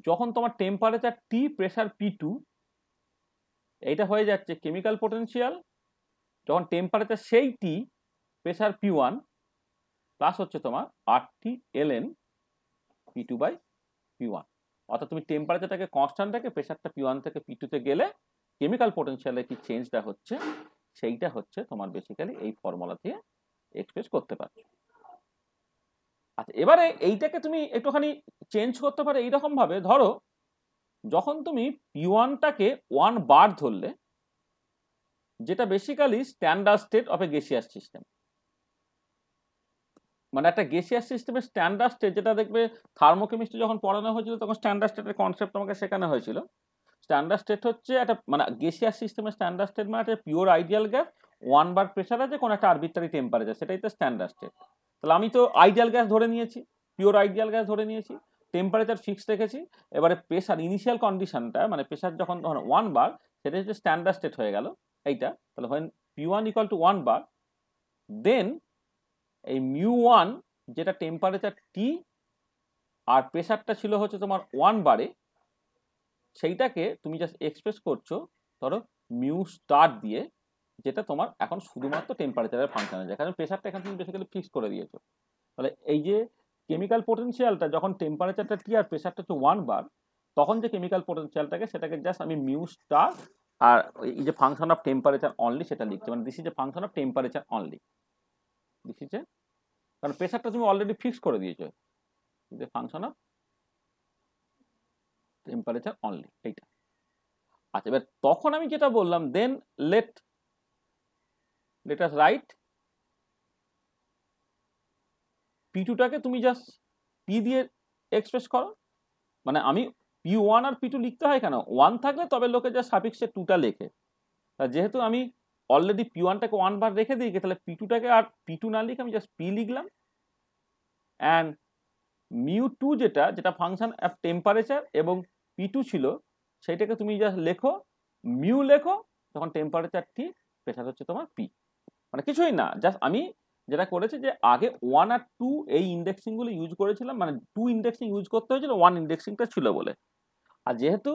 যখন তোমার temperature T pressure P two এইটা হয়ে যাচ্ছে কেমিক্যাল পোটেন্সিয়াল যখন টেম্পারেচার সেই T pressure P one plus হচ্ছে তোমার R T L N P two by P one অর্থাৎ তুমি টেম্পারেচারটাকে কনস্ট্যান্ট রেখে প্রেশারটা পি ওয়ান থেকে পি টুতে গেলে কেমিক্যাল পোটেন্সিয়ালে কি চেঞ্জটা হচ্ছে সেইটা হচ্ছে তোমার বেসিক্যালি এই ফর্মুলা দিয়ে এক্সপ্রেস করতে পারছো আচ্ছা এবারে এইটাকে তুমি একটুখানি চেঞ্জ করতে পারো এইরকমভাবে ধরো যখন তুমি পি ওয়ানটাকে ওয়ান বার ধরলে যেটা basically standard state of a gaseous system মানে একটা গেসিয়াস সিস্টেমের স্ট্যান্ডার্ড স্টেট যেটা দেখবে থার্মোকেমিস্ট্রি যখন পড়ানো হয়েছিল তখন স্ট্যান্ডার্ড স্টেটের কনসেপ্ট তোমাকে শেখানো হয়েছিল স্ট্যান্ডার্ড স্টেট হচ্ছে একটা মানে গেসিয়ার সিস্টেমের স্ট্যান্ডার্ড স্টেট মানে একটা pure ideal gas one bar pressure আছে কোনো একটা আরবিটারি টেম্পারেচার সেটাই তো স্ট্যান্ডার্ড স্টেট তাহলে আমি তো আইডিয়াল গ্যাস ধরে নিয়েছি পিওর আইডিয়াল গ্যাস ধরে নিয়েছি টেম্পারেচার ফিক্স রেখেছি এবারে প্রেশার ইনিশিয়াল কন্ডিশনটা মানে প্রেশার যখন তখন ওয়ান বার সেটা হচ্ছে স্ট্যান্ডার্ড স্টেট হয়ে গেল এইটা তাহলে when P one equal to one bar then এই মিউ ওয়ান যেটা টেম্পারেচার টি আর প্রেশারটা ছিল হচ্ছে তোমার ওয়ান বারে সেইটাকে তুমি জাস্ট এক্সপ্রেস করছো ধরো মিউ স্টার দিয়ে যেটা তোমার এখন শুধুমাত্র টেম্পারেচারের ফাংশন আছে কারণ প্রেশারটা এখানে তুমি বেসিক্যালি ফিক্স করে দিয়েছো তাহলে এই যে কেমিক্যাল পোটেন্সিয়ালটা যখন টেম্পারেচারটা টি আর প্রেশারটা হচ্ছে ওয়ান বার তখন যে কেমিক্যাল পোটেন্সিয়ালটাকে সেটাকে জাস্ট আমি মিউ স্টার আর এই যে ফাংশন অফ টেম্পারেচার অনলি সেটা লিখছি মানে this is a function of temperature only this is a কারণ প্রেশারটা তুমি অলরেডি ফিক্স করে দিয়েছো ফাংশন অফ টেম্পারেচার অনলি এইটা আচ্ছা এবার তখন আমি যেটা বললাম then let let us write P টুটাকে তুমি জাস্ট পি দিয়ে এক্সপ্রেস করো মানে আমি পি ওয়ান আর পি টু লিখতে হয় কেন ওয়ান থাকলে তবে লোকে যা সাপিক্সে টুটা লেখে তা যেহেতু আমি অলরেডি পি ওয়ানটাকে ওয়ান বার রেখে দিই তাহলে পি টুটাকে আর পি টু না লিখে আমি জাস্ট পি লিখলাম অ্যান্ড মিউ টু যেটা যেটা ফাংশন অ্যাপ টেম্পারেচার এবং পি টু ছিল সেইটাকে তুমি জাস্ট লেখো মিউ লেখো তখন টেম্পারেচারটি প্রেশার হচ্ছে তোমার পি মানে কিছুই না জাস্ট আমি যেটা করেছি যে আগে ওয়ান আর টু এই ইন্ডেক্সিংগুলো ইউজ করেছিলাম মানে টু ইন্ডেক্সিং ইউজ করতে হয়েছিল ওয়ান ইন্ডেক্সিংটা ছিল বলে আর যেহেতু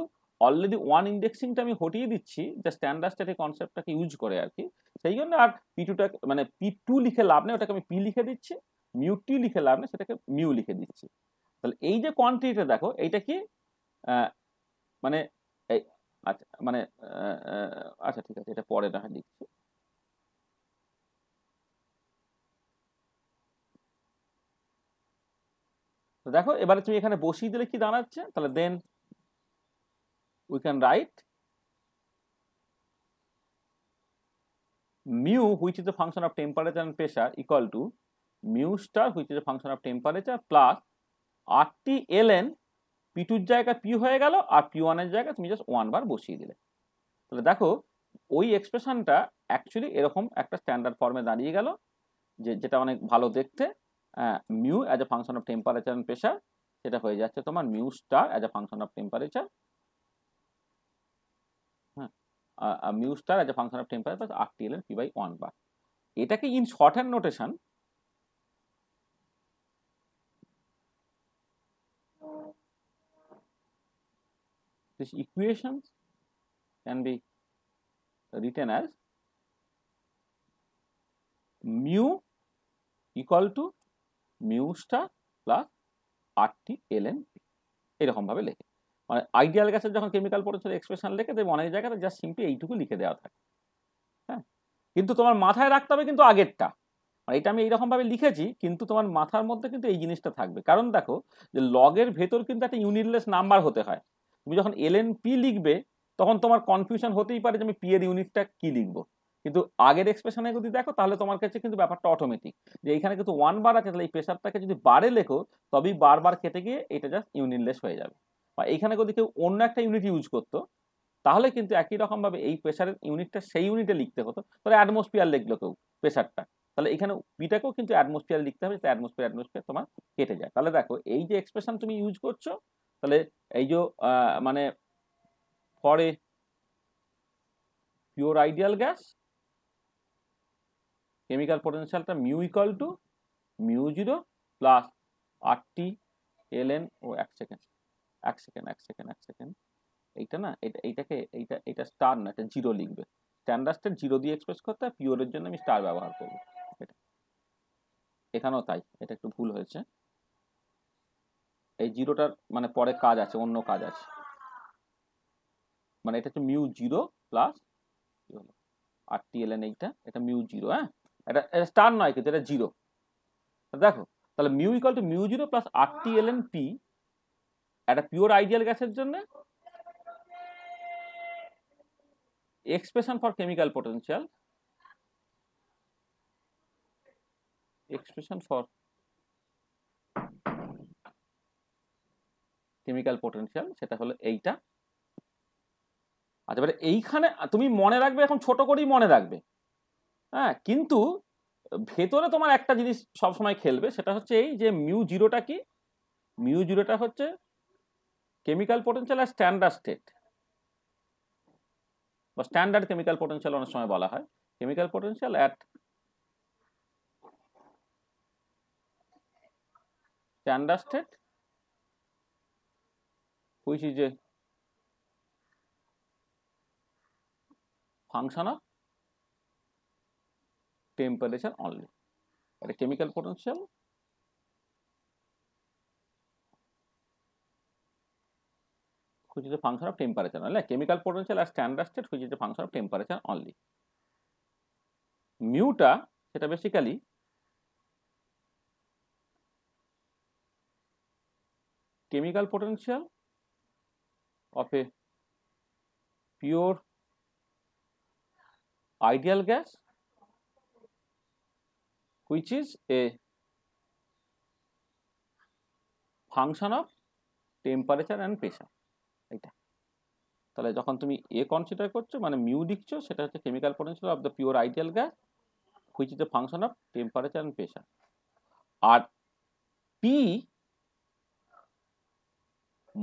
অলরেডি ওয়ান ইন্ডেক্সিংটা আমি হটিয়ে দিচ্ছি যে স্ট্যান্ডার্ড স্ট্যাটিক কনসেপ্টটাকে ইউজ করে আর কি সেই জন্য আর পি টুটা মানে পি টু লিখে লাভ নেই ওটাকে আমি পি লিখে দিচ্ছি মিউ টি লিখে লাভ নেই সেটাকে মিউ লিখে দিচ্ছি তাহলে এই যে কোয়ান্টিটিটা দেখো এইটা কি মানে আচ্ছা মানে আচ্ছা ঠিক আছে এটা পরে না হয় লিখছি তো দেখো এবারে তুমি এখানে বসিয়ে দিলে কি দাঁড়াচ্ছে তাহলে then we can write mu which is the function of temperature and pressure equal to mu star is a function of temperature plus R T L N P টুর জায়গায় পি হয়ে গেল আর পি ওয়ানের জায়গায় তুমি জাস্ট ওয়ান বার বসিয়ে দিলে তাহলে দেখো ওই এক্সপ্রেশনটা অ্যাকচুয়ালি এরকম একটা স্ট্যান্ডার্ড ফর্মে দাঁড়িয়ে গেল যে যেটা অনেক ভালো দেখতে mu as a function of temperature and pressure সেটা হয়ে যাচ্ছে তোমার mu star as a function of temperature হ্যাঁ mu star as a function of temperature R T L N P by one bar এটাকে in short hand notation These equations can be written as mu equal to mu star plus R T L N এরকম ভাবে লেখে মানে ideal গ্যাসের যখন chemical পড়েছিল expression লেখে দেবে অনেক জায়গাতে জাস্ট সিম্পলি এইটুকু লিখে দেওয়া থাকে হ্যাঁ কিন্তু তোমার মাথায় রাখতে হবে কিন্তু আগেরটা মানে এটা আমি এইরকমভাবে লিখেছি কিন্তু তোমার মাথার মধ্যে কিন্তু এই জিনিসটা থাকবে কারণ দেখো যে লগের ভেতর কিন্তু একটা ইউনিটলেস নাম্বার হতে হয় তুমি যখন এলএন পি লিখবে তখন তোমার কনফিউশন হতেই পারে যে আমি পি এর ইউনিটটা কি লিখবো কিন্তু আগের এক্সপ্রেশনে যদি দেখো তাহলে তোমার কাছে কিন্তু ব্যাপারটা অটোমেটিক যে এখানে কিন্তু ওয়ান বার আছে তাহলে এই প্রেশারটাকে যদি বারে লেখো তবেই বারবার খেতে গিয়ে এটা জাস্ট ইউনিটলেস হয়ে যাবে বা এখানে যদি কেউ অন্য একটা ইউনিট ইউজ করতো তাহলে কিন্তু একই রকমভাবে এই প্রেশারের ইউনিটটা সেই ইউনিটে লিখতে হতো তাহলে অ্যাটমসফিয়ার লিখলো কেউ প্রেশারটা তাহলে এখানে পিটাকেও কিন্তু অ্যাটমসফিয়ার লিখতে হবে যাতে অ্যাটমসফিয়ার অ্যাটমসফিয়ার তোমার কেটে যায় তাহলে দেখো এই যে এক্সপ্রেশন তুমি ইউজ করছো তাহলে এই যে মানে for a pure ideal gas chemical পটেনশিয়ালটা mu equal to mu zero plus R T L N ও এক সেকেন্ড এক সেকেন্ড এক সেকেন্ড এক সেকেন্ড এইটা না এটা এইটাকে এইটা এটা স্টার না এটা জিরো লিখবে স্ট্যান্ডার্ডটা জিরো দিয়ে এক্সপ্রেস করতে হয় পিওরের জন্য আমি স্টার ব্যবহার করবো এটা এখানেও তাই এটা একটু ভুল হয়েছে এই জিরোটার মানে পরে কাজ আছে অন্য কাজ আছে মানে এটা হচ্ছে mu zero plus R T L N এইটা এটা মিউ জিরো হ্যাঁ এটা এটা স্টার নয় কিন্তু এটা জিরো দেখো তাহলে mu equal to mu zero plus R T L N P একটা পিওর আইডিয়াল গ্যাসের জন্য expression for chemical potential expression for chemical potential সেটা হলো এইটা আচ্ছা এবারে এইখানে তুমি মনে রাখবে এখন ছোট করেই মনে রাখবে হ্যাঁ কিন্তু ভেতরে তোমার একটা জিনিস সবসময় খেলবে সেটা হচ্ছে এই যে মিউ জিরোটা কি মিউ জিরোটা হচ্ছে কেমিক্যাল পোটেন্সিয়াল আর স্ট্যান্ডার্ড স্টেট বা স্ট্যান্ডার্ড কেমিক্যাল পোটেন্সিয়াল অনেক সময় বলা হয় chemical potential at standard state which is a function of temperature only at a chemical potential which is a function of temperature only. Chemical potential at standard state which is a function of temperature only. Muta টা সেটা basically chemical potential of a pure ideal gas which is a function of temperature and pressure এটা তাহলে যখন তুমি এ consider করছো মানে mu লিখছো সেটা হচ্ছে chemical potential of the pure ideal gas which is the function of temperature and pressure আর P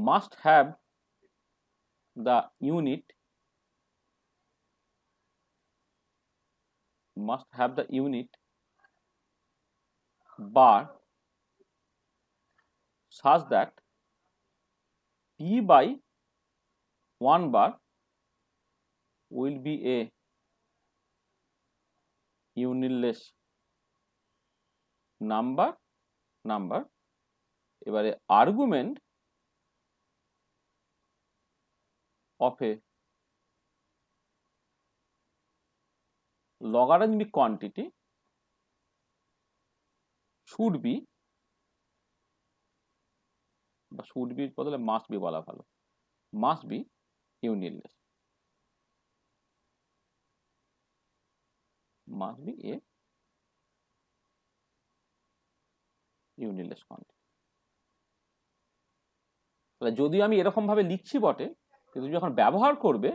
must have the unit must have the unit bar such that P by 1 bar will be a unitless number number এবারে argument of a logarithmic quantity should be বা should be বদলে must be বলা ভালো must be unitless must be a unitless quantity যদি আমি এরকম ভাবে লিখছি বটে কিন্তু যখন ব্যবহার করবে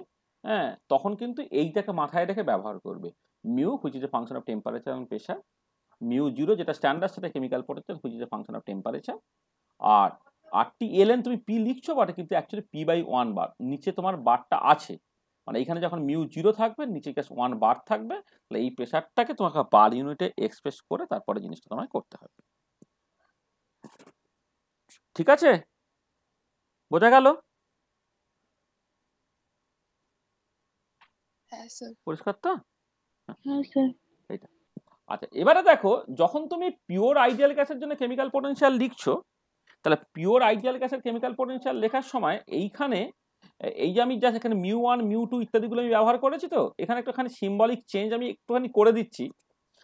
হ্যাঁ তখন কিন্তু এইটাকে মাথায় রেখে ব্যবহার করবে mu which is a function of temperature এবং প্রেশার মিউ জিরো যেটা স্ট্যান্ডার্ড সাথে কেমিক্যাল পড়েছে which is a function of temperature আর আরটি এন তুমি পি লিখছো বাট কিন্তু actually P by one bar নিচে তোমার বারটা আছে মানে এইখানে যখন মিউ জিরো থাকবে নিচে গ্যাস ওয়ান বার থাকবে তাহলে এই প্রেশারটাকে তোমাকে বার ইউনিটে এক্সপ্রেস করে তারপরে জিনিসটা তোমায় করতে হবে ঠিক আছে বোঝা গেল হ্যাঁ, পরিষ্কার হ্যাঁ। হ্যাঁ, তো আচ্ছা এবারে দেখো যখন তুমি পিওর আইডিয়াল গ্যাসের জন্য কেমিক্যাল পটেনশিয়াল লিখছো তাহলে পিওর আইডিয়াল গ্যাসের কেমিক্যাল পটেনশিয়াল লেখার সময় এইখানে এই যে আমি যা এখানে মিউ ওয়ান মিউ টু ইত্যাদিগুলো আমি ব্যবহার করেছি তো এখানে একটুখানি সিম্বলিক চেঞ্জ আমি একটুখানি করে দিচ্ছি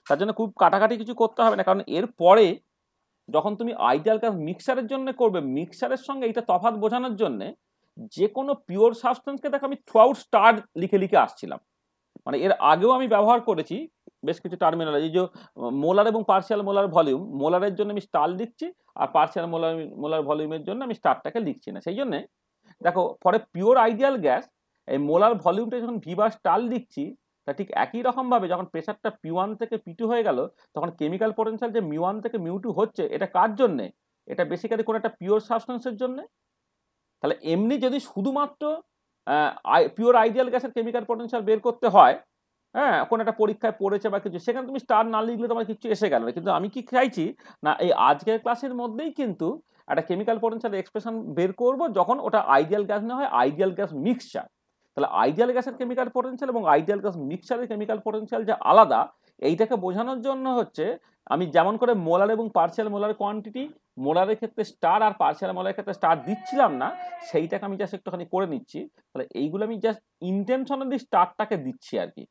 তার জন্য খুব কাটাকাটি কিছু করতে হবে না কারণ এর পরে যখন তুমি আইডিয়াল গ্যাস মিক্সারের জন্য করবে মিক্সারের সঙ্গে এইটা তফাত বোঝানোর জন্যে যে কোনো পিওর সাবস্টেন্সকে দেখো আমি থ্রু আউট স্টার লিখে লিখে আসছিলাম মানে এর আগেও আমি ব্যবহার করেছি বেশ কিছু এই যে মোলার এবং পার্সিয়াল মোলার ভলিউম মোলারের জন্য আমি স্টার লিখছি আর পার্সিয়াল মোলার মোলার ভলিউমের জন্য আমি স্টারটাকে লিখছি না সেই জন্যে দেখো ফরে পিওর আইডিয়াল গ্যাস এই মোলার ভলিউমটা যখন ভিবার স্টার লিখছি তা ঠিক একই রকমভাবে যখন প্রেশারটা পি ওয়ান থেকে পি টু হয়ে গেল তখন কেমিক্যাল পটেন্সিয়াল যে মি ওয়ান থেকে মিউ টু হচ্ছে এটা কার জন্যে এটা বেসিক্যালি কোনো একটা পিওর সাবস্টেন্সের জন্যে তাহলে এমনি যদি শুধুমাত্র পিওর আইডিয়াল গ্যাসের কেমিক্যাল পটেন্সিয়াল বের করতে হয় হ্যাঁ কোনো একটা পরীক্ষায় পড়েছে বা কিছু সেখানে তুমি স্টার না লিখলে তোমার কিছু এসে গেল কিন্তু আমি কি চাইছি না এই আজকের ক্লাসের মধ্যেই কিন্তু একটা কেমিক্যাল পটেন্সিয়াল এক্সপ্রেশন বের করব যখন ওটা আইডিয়াল গ্যাস নেওয়া হয় আইডিয়াল গ্যাস মিক্সচার তাহলে আইডিয়াল গ্যাসের কেমিক্যাল পটেন্সিয়াল এবং আইডিয়াল গ্যাস মিক্সচারের কেমিক্যাল পটেন্সিয়াল যে আলাদা এইটাকে বোঝানোর জন্য হচ্ছে আমি যেমন করে মোলার এবং পার্সিয়াল মোলার কোয়ান্টিটি মোলারের ক্ষেত্রে স্টার আর পার্সিয়াল মোলারের ক্ষেত্রে স্টার দিচ্ছিলাম না সেইটাকে আমি জাস্ট একটুখানি করে নিচ্ছি তাহলে এইগুলো আমি জাস্ট ইন্টেনশনালি স্টারটাকে দিচ্ছি আর কি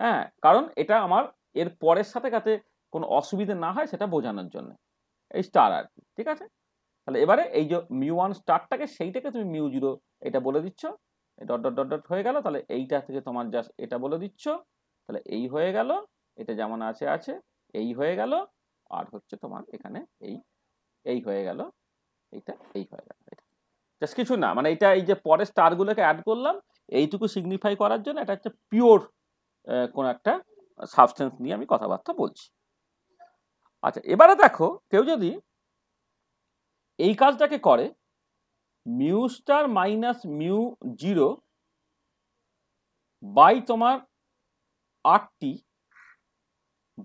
হ্যাঁ কারণ এটা আমার এর পরের সাথে কাতে কোনো অসুবিধে না হয় সেটা বোঝানোর জন্য এই স্টার আর কি ঠিক আছে তাহলে এবারে এই যে মিউ ওয়ান স্টারটাকে সেইটাকে তুমি মিউ জিরো এটা বলে দিচ্ছ ডট ডট ডট ডট হয়ে গেল তাহলে এইটা থেকে তোমার জাস্ট এটা বলে দিচ্ছ তাহলে এই হয়ে গেল এটা যেমন আছে আছে এই হয়ে গেল আর হচ্ছে তোমার এখানে এই এই হয়ে গেল এইটা এই হয়ে গেল এটা জাস্ট কিছু না মানে এটা এই যে পরের স্টারগুলোকে অ্যাড করলাম এইটুকু সিগনিফাই করার জন্য এটা হচ্ছে পিওর কোনো একটা সাবস্টেন্স নিয়ে আমি কথাবার্তা বলছি আচ্ছা এবারে দেখো কেউ যদি এই কাজটাকে করে mu star minus mu zero by তোমার আটটি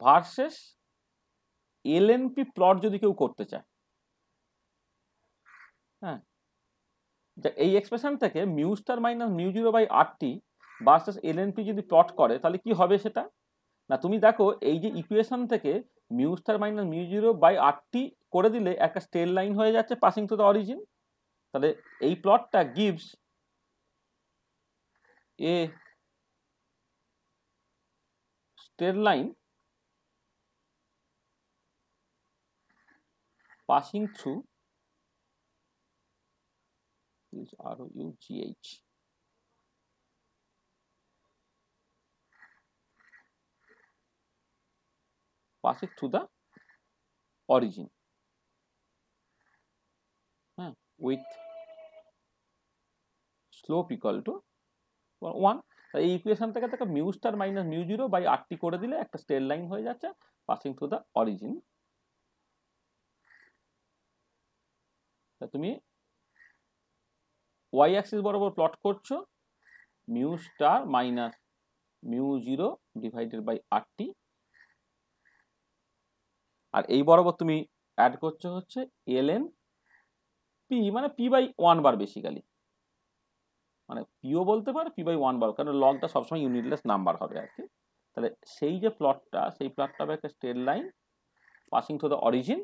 ভার্সেস এলএনপি প্লট যদি কেউ করতে চায় হ্যাঁ এই এক্সপ্রেশন থেকে mu star minus mu zero by RT versus L N P যদি প্লট করে তাহলে কি হবে সেটা না তুমি দেখো এই যে ইকুয়েশন থেকে mu star minus mu zero by RT করে দিলে একটা স্টেল লাইন হয়ে যাচ্ছে পাসিং টু দ্য অরিজিন তাহলে এই প্লটটা gives a straight line passing through is R O U G H. Passing through the origin uh, with slope equal to 1 এই equation থেকে তাকে mu star minus mu zero by RT করে দিলে একটা straight line হয়ে যাচ্ছে passing through the origin তুমি Y axis বরাবর প্লট করছো mu star minus mu zero divided by RT আর এই বরাবর তুমি অ্যাড করছো হচ্ছে এল এন পি মানে P by one bar basically মানে পিও বলতে পারো পি বাই ওয়ান বার কারণ লগটা সবসময় ইউনিটলেস নাম্বার হবে আর কি তাহলে সেই যে প্লটটা সেই প্লটটা হবে একটা straight line passing through the origin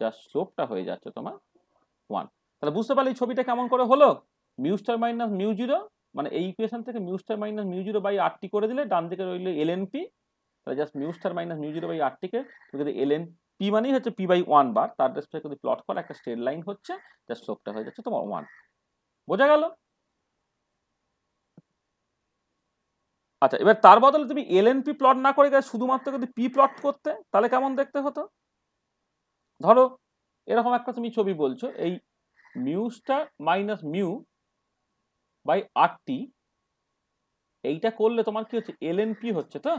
just স্লোপটা হয়ে যাচ্ছে তোমার ওয়ান তাহলে বুঝতে পারলে এই ছবিটা কেমন করে হলো মিউস্টার মাইনাস মিউ জিরো মানে এই ইকুয়েশন থেকে mu star minus mu zero by RT করে দিলে ডান দিকে রইলে এল এন পি তাহলে just mu star minus mu zero by আরটিকে তুমি যদি এল এন পি মানেই হচ্ছে পি বাই ওয়ান বার তার রেসপেক্টে যদি প্লট করে একটা স্ট্রেট লাইন হচ্ছে জাস্ট স্লোপটা হয়ে যাচ্ছে তোমার ওয়ান বোঝা গেল আচ্ছা এবার তার বদলে তুমি এল এন পি প্লট না করে গেলে শুধুমাত্র যদি পি প্লট করতে তাহলে কেমন দেখতে হতো ধরো এরকম একটা তুমি ছবি বলছো এই মিউসটা মাইনাস মিউ বাই আরটি এইটা করলে তোমার কি হচ্ছে এল পি হচ্ছে তো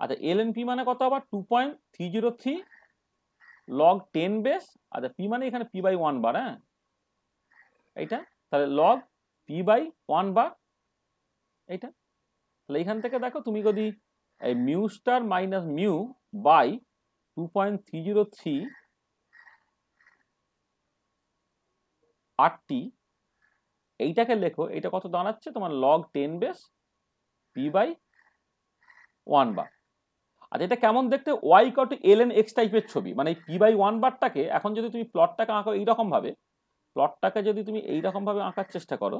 আচ্ছা এল পি মানে কত আবার two point three zero three log ten base আচ্ছা পি মানে এখানে পি বাই ওয়ান বার হ্যাঁ এইটা তাহলে log P by one bar এইটা তাহলে এইখান থেকে দেখো তুমি যদি এই mu star minus mu by 2.303 RT এইটাকে লেখো এটা কত দাঁড়াচ্ছে তোমার log ten base P by one bar আর এটা কেমন দেখতে ওয়াই কট এল এন এক্স টাইপের ছবি মানে পি বাই ওয়ান বারটাকে এখন যদি তুমি প্লটটাকে আঁকো এইরকমভাবে প্লটটাকে যদি তুমি এইরকমভাবে আঁকার চেষ্টা করো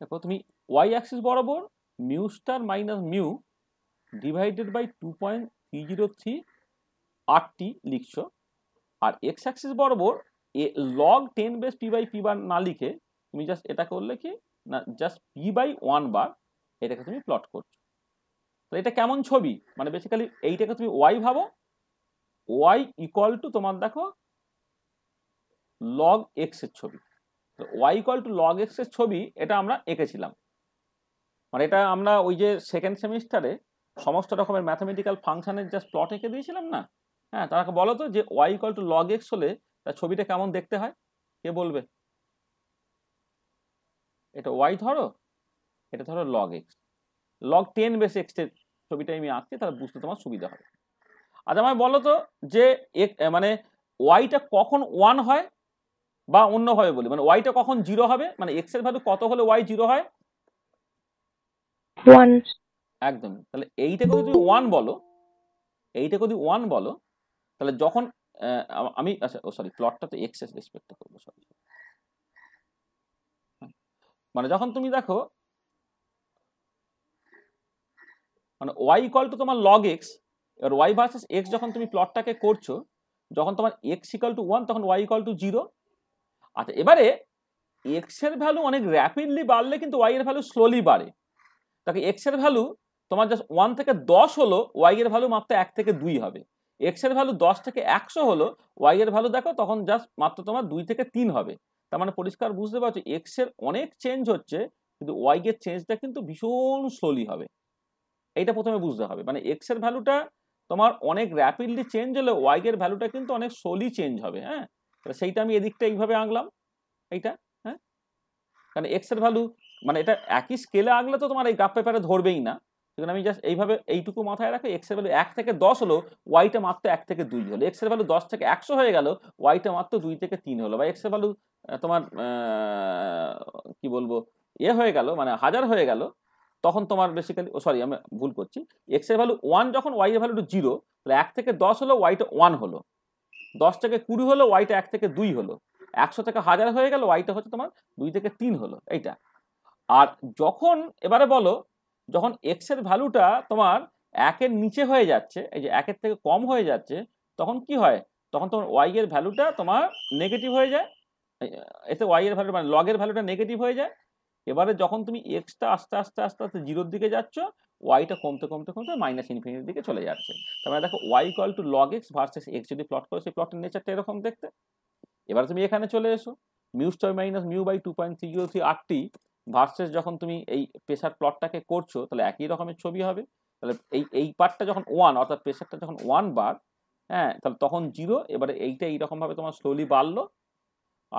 দেখো তুমি ওয়াই অ্যাক্সিস বরাবর mu star minus mu divided by two point three zero three RT লিখছো আর এক্স অ্যাক্সিস বরাবর এ log ten base P by P bar না লিখে তুমি জাস্ট এটা করলে কি না just P by one bar এটাকে তুমি প্লট করছো তো এটা কেমন ছবি মানে বেসিক্যালি এইটাকে তুমি ওয়াই ভাবো ওয়াই ইকুয়াল টু তোমার দেখো লগ এক্সের ছবি তো Y equal to log X এর ছবি এটা আমরা এঁকেছিলাম মানে এটা আমরা ওই যে সেকেন্ড সেমিস্টারে সমস্ত রকমের ম্যাথামেটিক্যাল ফাংশানের যা প্লট এঁকে দিয়েছিলাম না হ্যাঁ তাকে বলো তো যে Y equal to log X হলে তার ছবিটা কেমন দেখতে হয় কে বলবে এটা ওয়াই ধরো এটা ধরো log X log ten base এক্সের ছবিটা আমি আঁকছি তাহলে বুঝতে তোমার সুবিধা হবে আচ্ছা আমায় বলো তো যে মানে ওয়াইটা কখন ওয়ান হয় বা অন্যভাবে বলি মানে ওয়াইটা কখন জিরো হবে মানে এক্স এর ভ্যালু কত হলে ওয়াই জিরো হয় একদম তাহলে এইটাকে যদি ওয়ান বলো এইটাকে যদি ওয়ান বলো তাহলে যখন আমি আচ্ছা ও সরি প্লটটা তো এক্স এর রেসপেক্ট করবো সরি মানে যখন তুমি দেখো মানে ওয়াই ইকুয়াল টু তোমার লগ এক্স এবার ওয়াই ভার্সেস এক্স যখন তুমি প্লটটাকে করছো যখন তোমার এক্স ইকুয়াল টু ওয়ান তখন ওয়াই ইকুয়াল টু জিরো আচ্ছা এবারে এক্স এর ভ্যালু অনেক র্যাপিডলি বাড়লে কিন্তু ওয়াই এর ভ্যালু স্লোলি বাড়ে তাকে এক্স এর ভ্যালু তোমার জাস্ট ওয়ান থেকে দশ হলো ওয়াই এর ভ্যালু মাত্র এক থেকে দুই হবে এক্স এর ভ্যালু দশ থেকে একশো হলো ওয়াই এর ভ্যালু দেখো তখন জাস্ট মাত্র তোমার দুই থেকে তিন হবে তার মানে পরিষ্কার বুঝতে পারছো এক্স এর অনেক চেঞ্জ হচ্ছে কিন্তু ওয়াই এর চেঞ্জটা কিন্তু ভীষণ স্লোলি হবে এইটা প্রথমে বুঝতে হবে মানে এক্স এর ভ্যালুটা তোমার অনেক র্যাপিডলি চেঞ্জ হলে ওয়াই এর ভ্যালুটা কিন্তু অনেক স্লোলি চেঞ্জ হবে হ্যাঁ সেইটা আমি এদিকটা এইভাবে আঁকলাম এইটা হ্যাঁ কারণ এক্সের ভ্যালু মানে এটা একই স্কেলে আঁকলে তো তোমার এই গ্রাফ পেপারে ধরবেই না সেখানে আমি জাস্ট এইভাবে এইটুকু মাথায় রাখো এক্সের ভ্যালু এক থেকে দশ হলো ওয়াইটা মাত্র এক থেকে দুই হলো এক্সের ভ্যালু দশ থেকে একশো হয়ে গেল ওয়াইটা মাত্র দুই থেকে তিন হলো বা এক্সের ভ্যালু তোমার কি বলবো এ হয়ে গেল মানে হাজার হয়ে গেল তখন তোমার বেসিক্যালি ও সরি আমি ভুল করছি এক্সের ভ্যালু ওয়ান যখন ওয়াইয়ের টু জিরো তাহলে এক থেকে দশ হলো ওয়াইটা ওয়ান হলো দশ থেকে কুড়ি হলো ওয়াইটা এক থেকে দুই হলো একশো থেকে হাজার হয়ে গেল ওয়াইটা হচ্ছে তোমার দুই থেকে তিন হলো এইটা আর যখন এবারে বলো যখন এক্সের ভ্যালুটা তোমার একের নিচে হয়ে যাচ্ছে এই যে একের থেকে কম হয়ে যাচ্ছে তখন কি হয় তখন তোমার ওয়াই এর ভ্যালুটা তোমার নেগেটিভ হয়ে যায় এতে ওয়াই এর ভ্যালু মানে লগের ভ্যালুটা নেগেটিভ হয়ে যায় এবারে যখন তুমি এক্সটা আস্তে আস্তে আস্তে আস্তে জিরোর দিকে যাচ্ছ ওয়াইটা কমতে কমতে কমতে মাইনাস ইনফিনিটির দিকে চলে যাচ্ছে তার মানে দেখো Y equal to log X versus X যদি প্লট করো সেই প্লটের নেচারটা এরকম দেখতে এবার তুমি এখানে চলে এসো mu star minus mu by two point three zero three RT versus যখন তুমি এই প্রেশার প্লটটাকে করছো তাহলে একই রকমের ছবি হবে তাহলে এই এই পার্টটা যখন ওয়ান অর্থাৎ প্রেশারটা যখন ওয়ান বার হ্যাঁ তাহলে তখন জিরো এবারে এইটা এইরকমভাবে তোমার স্লোলি বাড়লো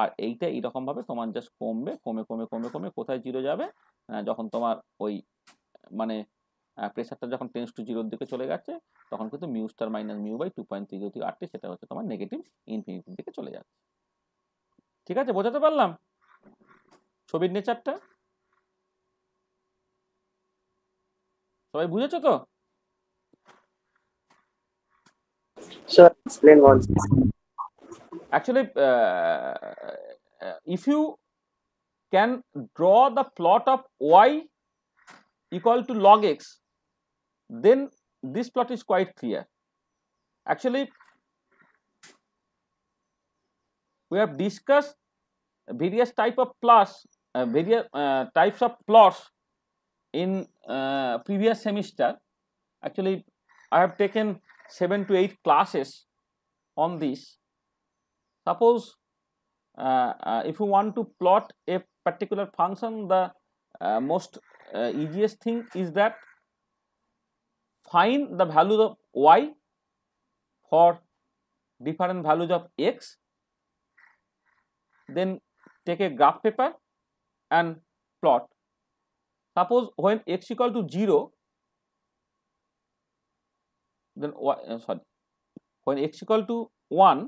আর এইটা এইরকমভাবে তোমার জাস্ট কমবে কমে কমে কমে কমে কোথায় জিরো যাবে হ্যাঁ যখন তোমার ওই মানে প্রেশারটা যখন টেন্স টু জিরোর দিকে চলে যাচ্ছে তখন কিন্তু mu star minus mu by two point three গতি আটটি সেটা হচ্ছে তোমার নেগেটিভ ইনফিনিটির দিকে চলে যাচ্ছে ঠিক আছে বোঝাতে পারলাম ছবির নেচারটা সবাই বুঝেছো তো actually uh, if you can draw the plot of y equal to log x then this plot is quite clear. Actually, we have discussed various type of plots, uh, various uh, types of plots in uh, previous semester. Actually, I have taken seven to eight classes on this. Suppose uh, uh, if you want to plot a particular function, the uh, most easiest thing is that find the values of y for different values of x then take a graph paper and plot suppose when x equal to 0 then y, uh, sorry when x equal to 1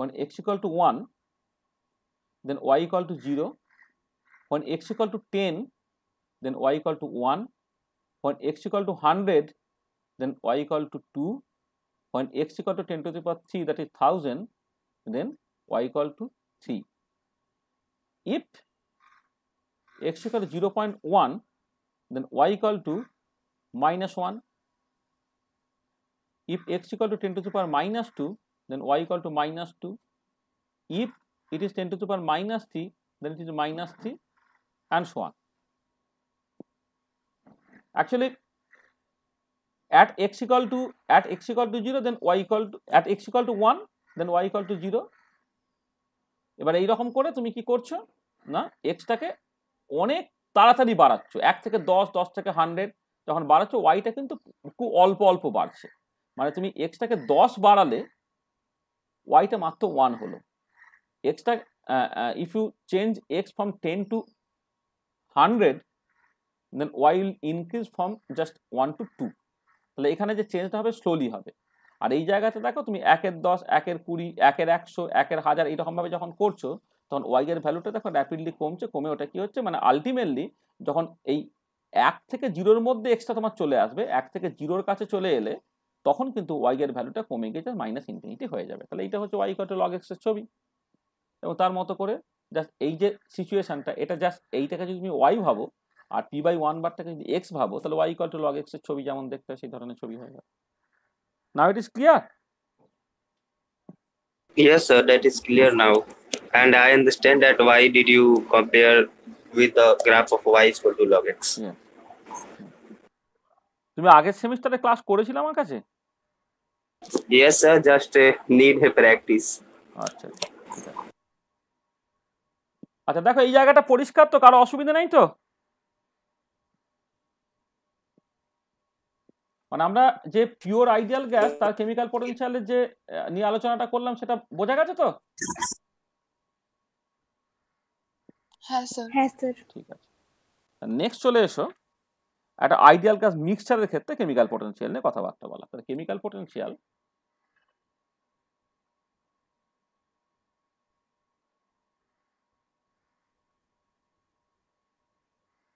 when x equal to 1 then y equal to 0 when x equal to 10, then y equal to 1. When x equal to 100, then y equal to 2. When x equal to 10 to the power 3 that is 1000, then y equal to 3. If x equal to 0 0.1, then y equal to minus 1. If x equal to 10 to the power minus 2, then y equal to minus 2. If it is 10 to the power minus 3, then it is minus 3. and so on. Actually, at x equal to at x equal to 0 then y equal to at x equal to 1 then y equal to 0 এবার এইরকম করে তুমি কি করছো না এক্সটাকে অনেক তাড়াতাড়ি বাড়াচ্ছ এক থেকে দশ দশ থেকে হান্ড্রেড যখন বাড়াচ্ছ ওয়াইটা কিন্তু খুব অল্প অল্প বাড়ছে মানে তুমি এক্সটাকে দশ বাড়ালে ওয়াইটা মাত্র ওয়ান হলো এক্সটা if you change X from ten to 100 then y will increase from just 1 to 2 তাহলে এখানে যে চেঞ্জটা হবে স্লোলি হবে আর এই জায়গাতে দেখো তুমি একের দশ একের কুড়ি একের একশো একের হাজার এইরকমভাবে যখন করছো তখন ওয়াই এর ভ্যালুটা দেখো র্যাপিডলি কমছে কমে ওটা কি হচ্ছে মানে আলটিমেটলি যখন এই এক থেকে জিরোর মধ্যে এক্সট্রা তোমার চলে আসবে এক থেকে জিরোর কাছে চলে এলে তখন কিন্তু ওয়াই এর ভ্যালুটা কমে গিয়ে মাইনাস ইনফিনিটি হয়ে যাবে তাহলে এটা হচ্ছে ওয়াই কট লগ এক্সের ছবি এবং তার মতো করে জাস্ট এই যে সিচুয়েশানটা এটা জাস্ট এইটাকে যদি তুমি ওয়াই ভাবো আর পি বাই ওয়ান বারটাকে যদি এক্স ভাবো তাহলে ওয়াই কল টু লগ এক্সের ছবি যেমন দেখতে সেই ধরনের ছবি হয়ে যাবে now it is clear Yes, sir, that is clear now. And I understand that why did you compare with the graph of y is equal to log x. তুমি আগের সেমিস্টারে ক্লাস করেছিলে আমার কাছে? Yes, sir, just uh, need a practice. আচ্ছা, আচ্ছা। আচ্ছা দেখো এই জায়গাটা পরিষ্কার তো কারো অসুবিধা নাই তো মানে আমরা যে পিওর আইডিয়াল গ্যাস তার কেমিক্যাল পটেনশিয়ালের যে নিয়ে আলোচনাটা করলাম সেটা বোঝা গেছে তো নেক্সট হ্যাঁ, হ্যাঁ, চলে এসো একটা আইডিয়াল গ্যাস মিক্সচারের ক্ষেত্রে কেমিক্যাল পটেনশিয়াল নিয়ে কথাবার্তা বলা chemical potential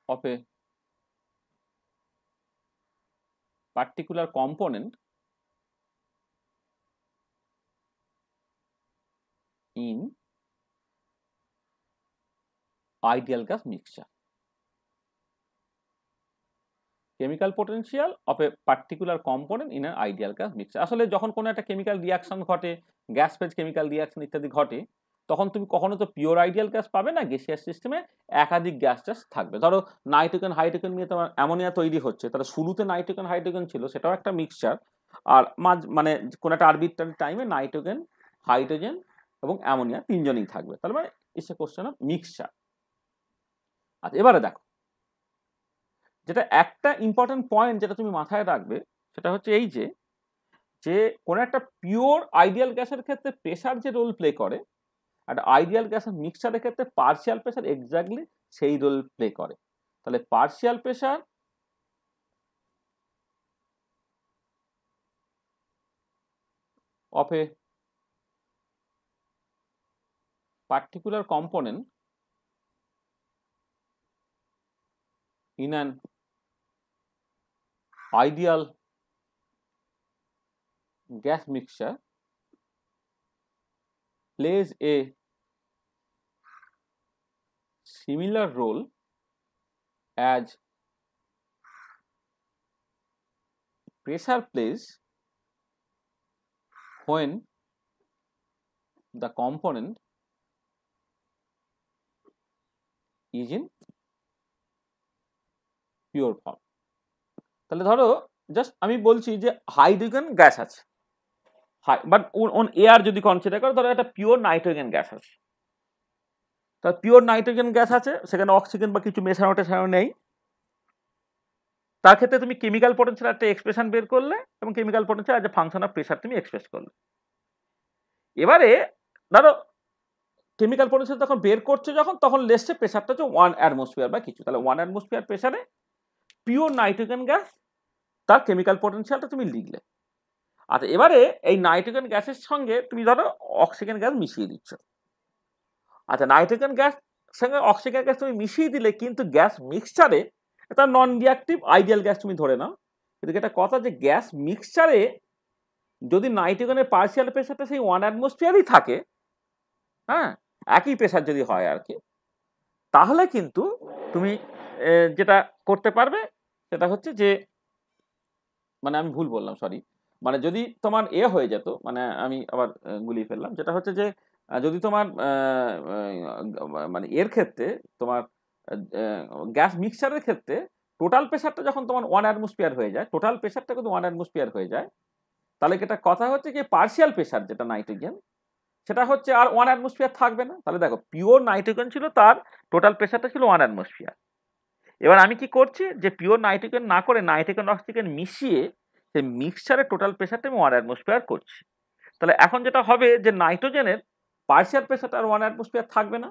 of a particular component in ideal gas mixture. Chemical potential of a particular component in ideal gas mix আসলে যখন কোনো একটা কেমিক্যাল রিয়াকশন ঘটে গ্যাস ফেজ কেমিক্যাল রিয়াকশন ইত্যাদি ঘটে তখন তুমি কখনো তো পিওর আইডিয়াল গ্যাস পাবে না গ্যাসিয়ার সিস্টেমে একাধিক গ্যাস ট্যাস থাকবে ধরো নাইট্রোজেন হাইড্রোজেন নিয়ে তোমার অ্যামোনিয়া তৈরি হচ্ছে তাহলে শুরুতে নাইট্রোজেন হাইড্রোজেন ছিল সেটাও একটা মিক্সচার আর মাঝ মানে কোনো একটা আরবিটারি টাইমে নাইট্রোজেন হাইড্রোজেন এবং অ্যামোনিয়া তিনজনই থাকবে তাহলে মানে ইসে কোশ্চেন অফ মিক্সচার আচ্ছা এবারে দেখো যেটা একটা ইম্পর্টেন্ট পয়েন্ট যেটা তুমি মাথায় রাখবে সেটা হচ্ছে এই যে যে কোনো একটা পিওর আইডিয়াল গ্যাসের ক্ষেত্রে প্রেশার যে রোল প্লে করে আর আইডিয়াল গ্যাসের মিক্সচারের ক্ষেত্রে পার্সিয়াল প্রেশার এক্স্যাক্টলি সেই রোল প্লে করে তাহলে partial pressure of a particular component in an ideal gas mixture plays a similar role as pressure plays when the component is in pure form তাহলে ধরো just আমি বলছি যে hydrogen gas আছে high but on air যদি consider করো ধরো একটা পিওর নাইট্রোজেন গ্যাস আছে তা পিওর নাইট্রোজেন গ্যাস আছে সেখানে অক্সিজেন বা কিছু মেশানো টেশানো নেই তার ক্ষেত্রে তুমি কেমিক্যাল পটেন্সিয়াল একটা এক্সপ্রেশন বের করলে এবং কেমিক্যাল পটেন্সিয়াল একটা ফাংশন অফ প্রেশার তুমি এক্সপ্রেস করলে এবারে ধরো কেমিক্যাল পটেন্সিয়াল যখন বের করছে যখন তখন লেসছে প্রেশারটা হচ্ছে ওয়ান অ্যাটমসফিয়ার বা কিছু তাহলে ওয়ান অ্যাটমসফিয়ার প্রেশারে পিওর নাইট্রোজেন গ্যাস তার কেমিক্যাল পটেন্সিয়ালটা তুমি লিখলে আচ্ছা এবারে এই নাইট্রোজেন গ্যাসের সঙ্গে তুমি ধরো অক্সিজেন গ্যাস মিশিয়ে দিচ্ছ আচ্ছা নাইট্রোজেন গ্যাস সঙ্গে অক্সিজেন গ্যাস তুমি মিশিয়ে দিলে কিন্তু গ্যাস মিক্সচারে এটা নন রিয়াক্টিভ আইডিয়াল গ্যাস তুমি ধরে নাও কিন্তু এটা কথা যে গ্যাস মিক্সচারে যদি নাইট্রোজেনের পার্সিয়াল প্রেশারটা সেই ওয়ান অ্যাটমসফিয়ারই থাকে হ্যাঁ একই প্রেশার যদি হয় আর কি তাহলে কিন্তু তুমি যেটা করতে পারবে সেটা হচ্ছে যে মানে আমি ভুল বললাম সরি মানে যদি তোমার এ হয়ে যেত মানে আমি আবার গুলিয়ে ফেললাম যেটা হচ্ছে যে যদি তোমার মানে এর ক্ষেত্রে তোমার গ্যাস মিক্সারের ক্ষেত্রে টোটাল প্রেশারটা যখন তোমার ওয়ান অ্যাটমোস্ফিয়ার হয়ে যায় টোটাল প্রেশারটা কিন্তু ওয়ান অ্যাটমোস্ফিয়ার হয়ে যায় তাহলে এটা কথা হচ্ছে যে পার্শিয়াল প্রেশার যেটা নাইট্রোজেন সেটা হচ্ছে আর ওয়ান অ্যাটমোস্ফিয়ার থাকবে না তাহলে দেখো পিওর নাইট্রোজেন ছিল তার টোটাল প্রেশারটা ছিল ওয়ান অ্যাটমোস্ফিয়ার এবার আমি কি করছি যে পিওর নাইট্রোজেন না করে নাইট্রোজেন অক্সিজেন মিশিয়ে সেই মিক্সচারের টোটাল প্রেশারটা আমি ওয়ান অ্যাটমোস্ফিয়ার করছি তাহলে এখন যেটা হবে যে নাইট্রোজেনের পার্সিয়াল প্রেশার আর ওয়ান অ্যাটমসফিয়ার থাকবে না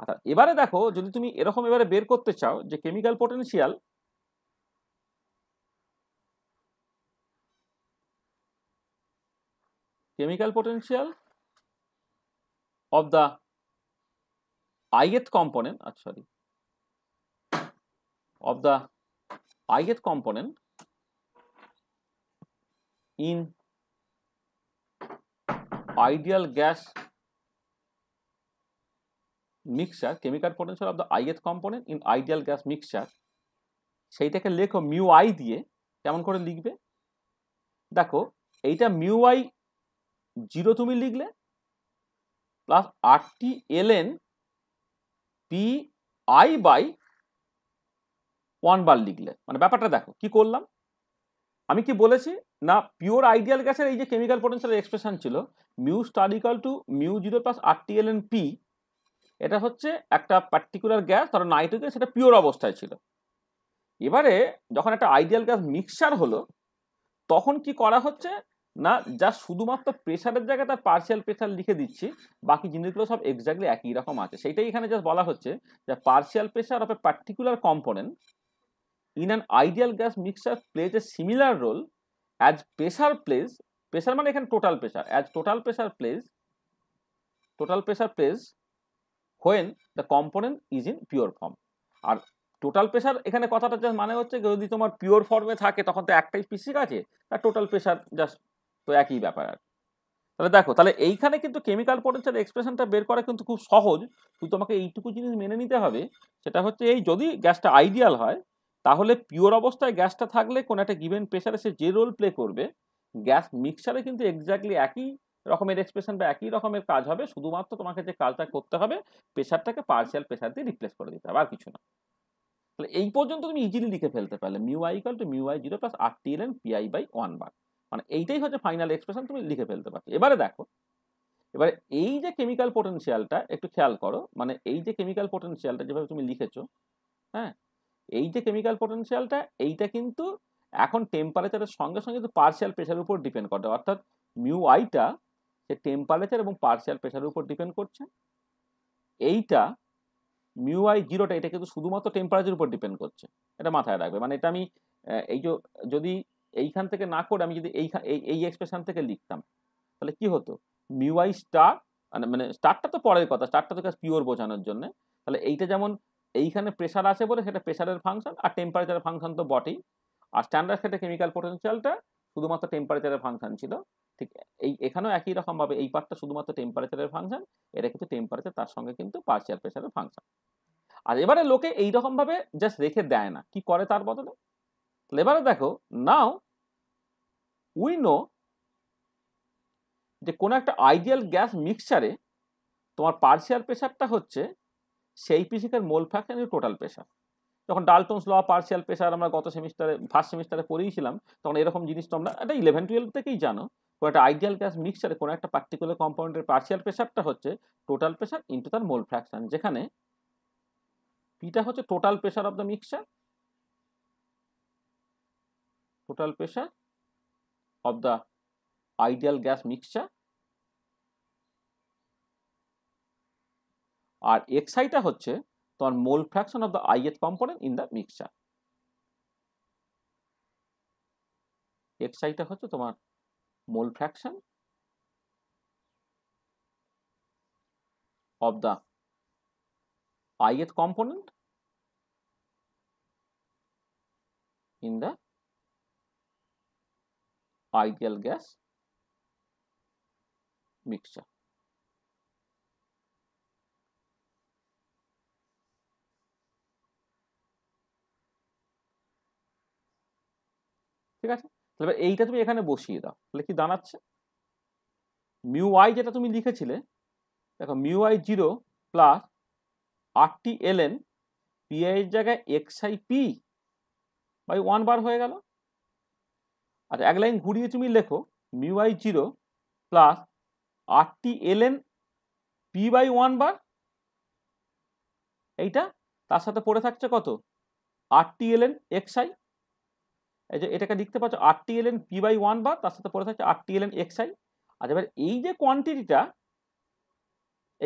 আচ্ছা এবারে দেখো যদি তুমি এরকম এবারে বের করতে চাও যে chemical potential chemical potential of the ith component আচ্ছা sorry of the ith component in ideal gas mixture, chemical potential of the ith component in ideal gas mixture সেইটাকে লেখো মিউ আই দিয়ে কেমন করে লিখবে দেখো এইটা মিউ আই জিরো তুমি লিখলে plus RT L N P I by one bar লিখলে মানে ব্যাপারটা দেখো কি করলাম আমি কি বলেছি না পিওর আইডিয়াল গ্যাসের এই যে কেমিক্যাল পটেন্সিয়াল এক্সপ্রেশন ছিল mu star equal to mu zero plus R T L N P এটা হচ্ছে একটা পার্টিকুলার গ্যাস ধরো নাইট্রোজেন সেটা পিওর অবস্থায় ছিল এবারে যখন একটা আইডিয়াল গ্যাস মিক্সচার হলো তখন কি করা হচ্ছে না যা শুধুমাত্র প্রেশারের জায়গায় তার পার্সিয়াল প্রেশার লিখে দিচ্ছি বাকি জিনিসগুলো সব এক্স্যাক্টলি একই রকম আছে সেটাই এখানে জাস্ট বলা হচ্ছে যে partial pressure of a particular component in an ideal gas mixture plays a similar role as pressure plays pressure মানে এখানে total pressure as total pressure plays total pressure plays when the component is in pure form আর total pressure এখানে কথাটা just মানে হচ্ছে যদি তোমার pure ফর্মে থাকে তখন তো একটাই পিসিক আছে তার টোটাল প্রেশার জাস্ট তো একই ব্যাপার আর তাহলে দেখো তাহলে এইখানে কিন্তু কেমিক্যাল পোটেন্সিয়াল এক্সপ্রেশনটা বের করা কিন্তু খুব সহজ শুধু তোমাকে এইটুকু জিনিস মেনে নিতে হবে সেটা হচ্ছে এই যদি গ্যাসটা আইডিয়াল হয় তাহলে পিওর অবস্থায় গ্যাসটা থাকলে কোনো একটা গিভেন প্রেশারে সে যে রোল প্লে করবে গ্যাস মিক্সারে কিন্তু এক্স্যাক্টলি একই রকমের এক্সপ্রেশন বা একই রকমের কাজ হবে শুধুমাত্র তোমাকে যে কাজটা করতে হবে প্রেশারটাকে পার্সিয়াল প্রেশার দিয়ে রিপ্লেস করে দিতে হবে আর কিছু না তাহলে এই পর্যন্ত তুমি ইজিলি লিখে ফেলতে পারলে mu I equal to mu I zero plus R T L N P I by one bar মানে এইটাই হচ্ছে ফাইনাল এক্সপ্রেশন তুমি লিখে ফেলতে পারছো এবারে দেখো এবারে এই যে কেমিক্যাল পোটেনশিয়ালটা একটু খেয়াল করো মানে এই যে কেমিক্যাল পোটেনশিয়ালটা যেভাবে তুমি লিখেছো হ্যাঁ এই যে কেমিক্যাল পটেন্সিয়ালটা এইটা কিন্তু এখন টেম্পারেচারের সঙ্গে সঙ্গে কিন্তু পার্সিয়াল প্রেশারের উপর ডিপেন্ড করে অর্থাৎ মিউ আইটা সে টেম্পারেচার এবং পার্সিয়াল প্রেশারের উপর ডিপেন্ড করছে এইটা মিউ আই জিরোটা এটা কিন্তু শুধুমাত্র টেম্পারেচারের উপর ডিপেন্ড করছে এটা মাথায় রাখবে মানে এটা আমি এই যে যদি এইখান থেকে না করে আমি যদি এই এই এক্সপ্রেশন থেকে লিখতাম তাহলে কি হতো মিউ আই স্টার মানে মানে স্টারটা তো পরের কথা স্টারটা তো কাজ পিওর বোঝানোর জন্য তাহলে এইটা যেমন এইখানে প্রেশার আছে বলে সেটা প্রেশারের ফাংশন আর টেম্পারেচারের ফাংশন তো বটেই আর স্ট্যান্ডার্ড সেটা কেমিক্যাল পোটেনশিয়ালটা শুধুমাত্র টেম্পারেচারের ফাংশন ছিল ঠিক এই এখানেও একই রকমভাবে এই পার্টটা শুধুমাত্র টেম্পারেচারের ফাংশন এটা কিন্তু টেম্পারেচার তার সঙ্গে কিন্তু পার্সিয়াল প্রেশারের ফাংশন আর এবারে লোকে এইরকমভাবে জাস্ট রেখে দেয় না কি করে তার বদলে তাহলে এবারে দেখো নাও উই নো যে কোনো একটা আইডিয়াল গ্যাস মিক্সচারে তোমার পার্সিয়াল প্রেশারটা হচ্ছে সেই পিসিকের মোল ফ্যাক্টর টোটাল প্রেশার যখন ডালটনস ল পার্সিয়াল প্রেশার আমরা গত সেমিস্টারে ফার্স্ট সেমিস্টারে পড়েইছিলাম তখন এরকম জিনিস তো আমরা এটা ইলেভেন টুয়েলভ থেকেই জানো কোনো একটা আইডিয়াল গ্যাস মিক্সচারে কোনো একটা পার্টিকুলার কম্পাউন্ডের পার্সিয়াল প্রেশারটা হচ্ছে টোটাল প্রেশার ইন্টু তার মোল ফ্র্যাকশন যেখানে পিটা হচ্ছে total pressure of the mixture total pressure of the ideal gas mixture আর এক্সাইটা হচ্ছে তোমার mole fraction of the ith component in the mixture এক্সাইটা হচ্ছে তোমার mole fraction of the ith component in the ideal gas mixture ঠিক আছে তাহলে এইটা তুমি এখানে বসিয়ে দাও তাহলে কি দাঁড়াচ্ছে মিউ ওয়াই যেটা তুমি লিখেছিলে দেখো mu Y zero plus RT L N পিআইয়ের জায়গায় X I P by one bar হয়ে গেল আর এক লাইন ঘুরিয়ে তুমি লেখো mu Y zero plus RT L N P by one bar এইটা তার সাথে পড়ে থাকছে কত RT L N X I এই যে এটাকে লিখতে পারছো R T L N P by one bar তার সাথে পরে থাকছে R T L N X I আচ্ছা এবার এই যে কোয়ান্টিটিটা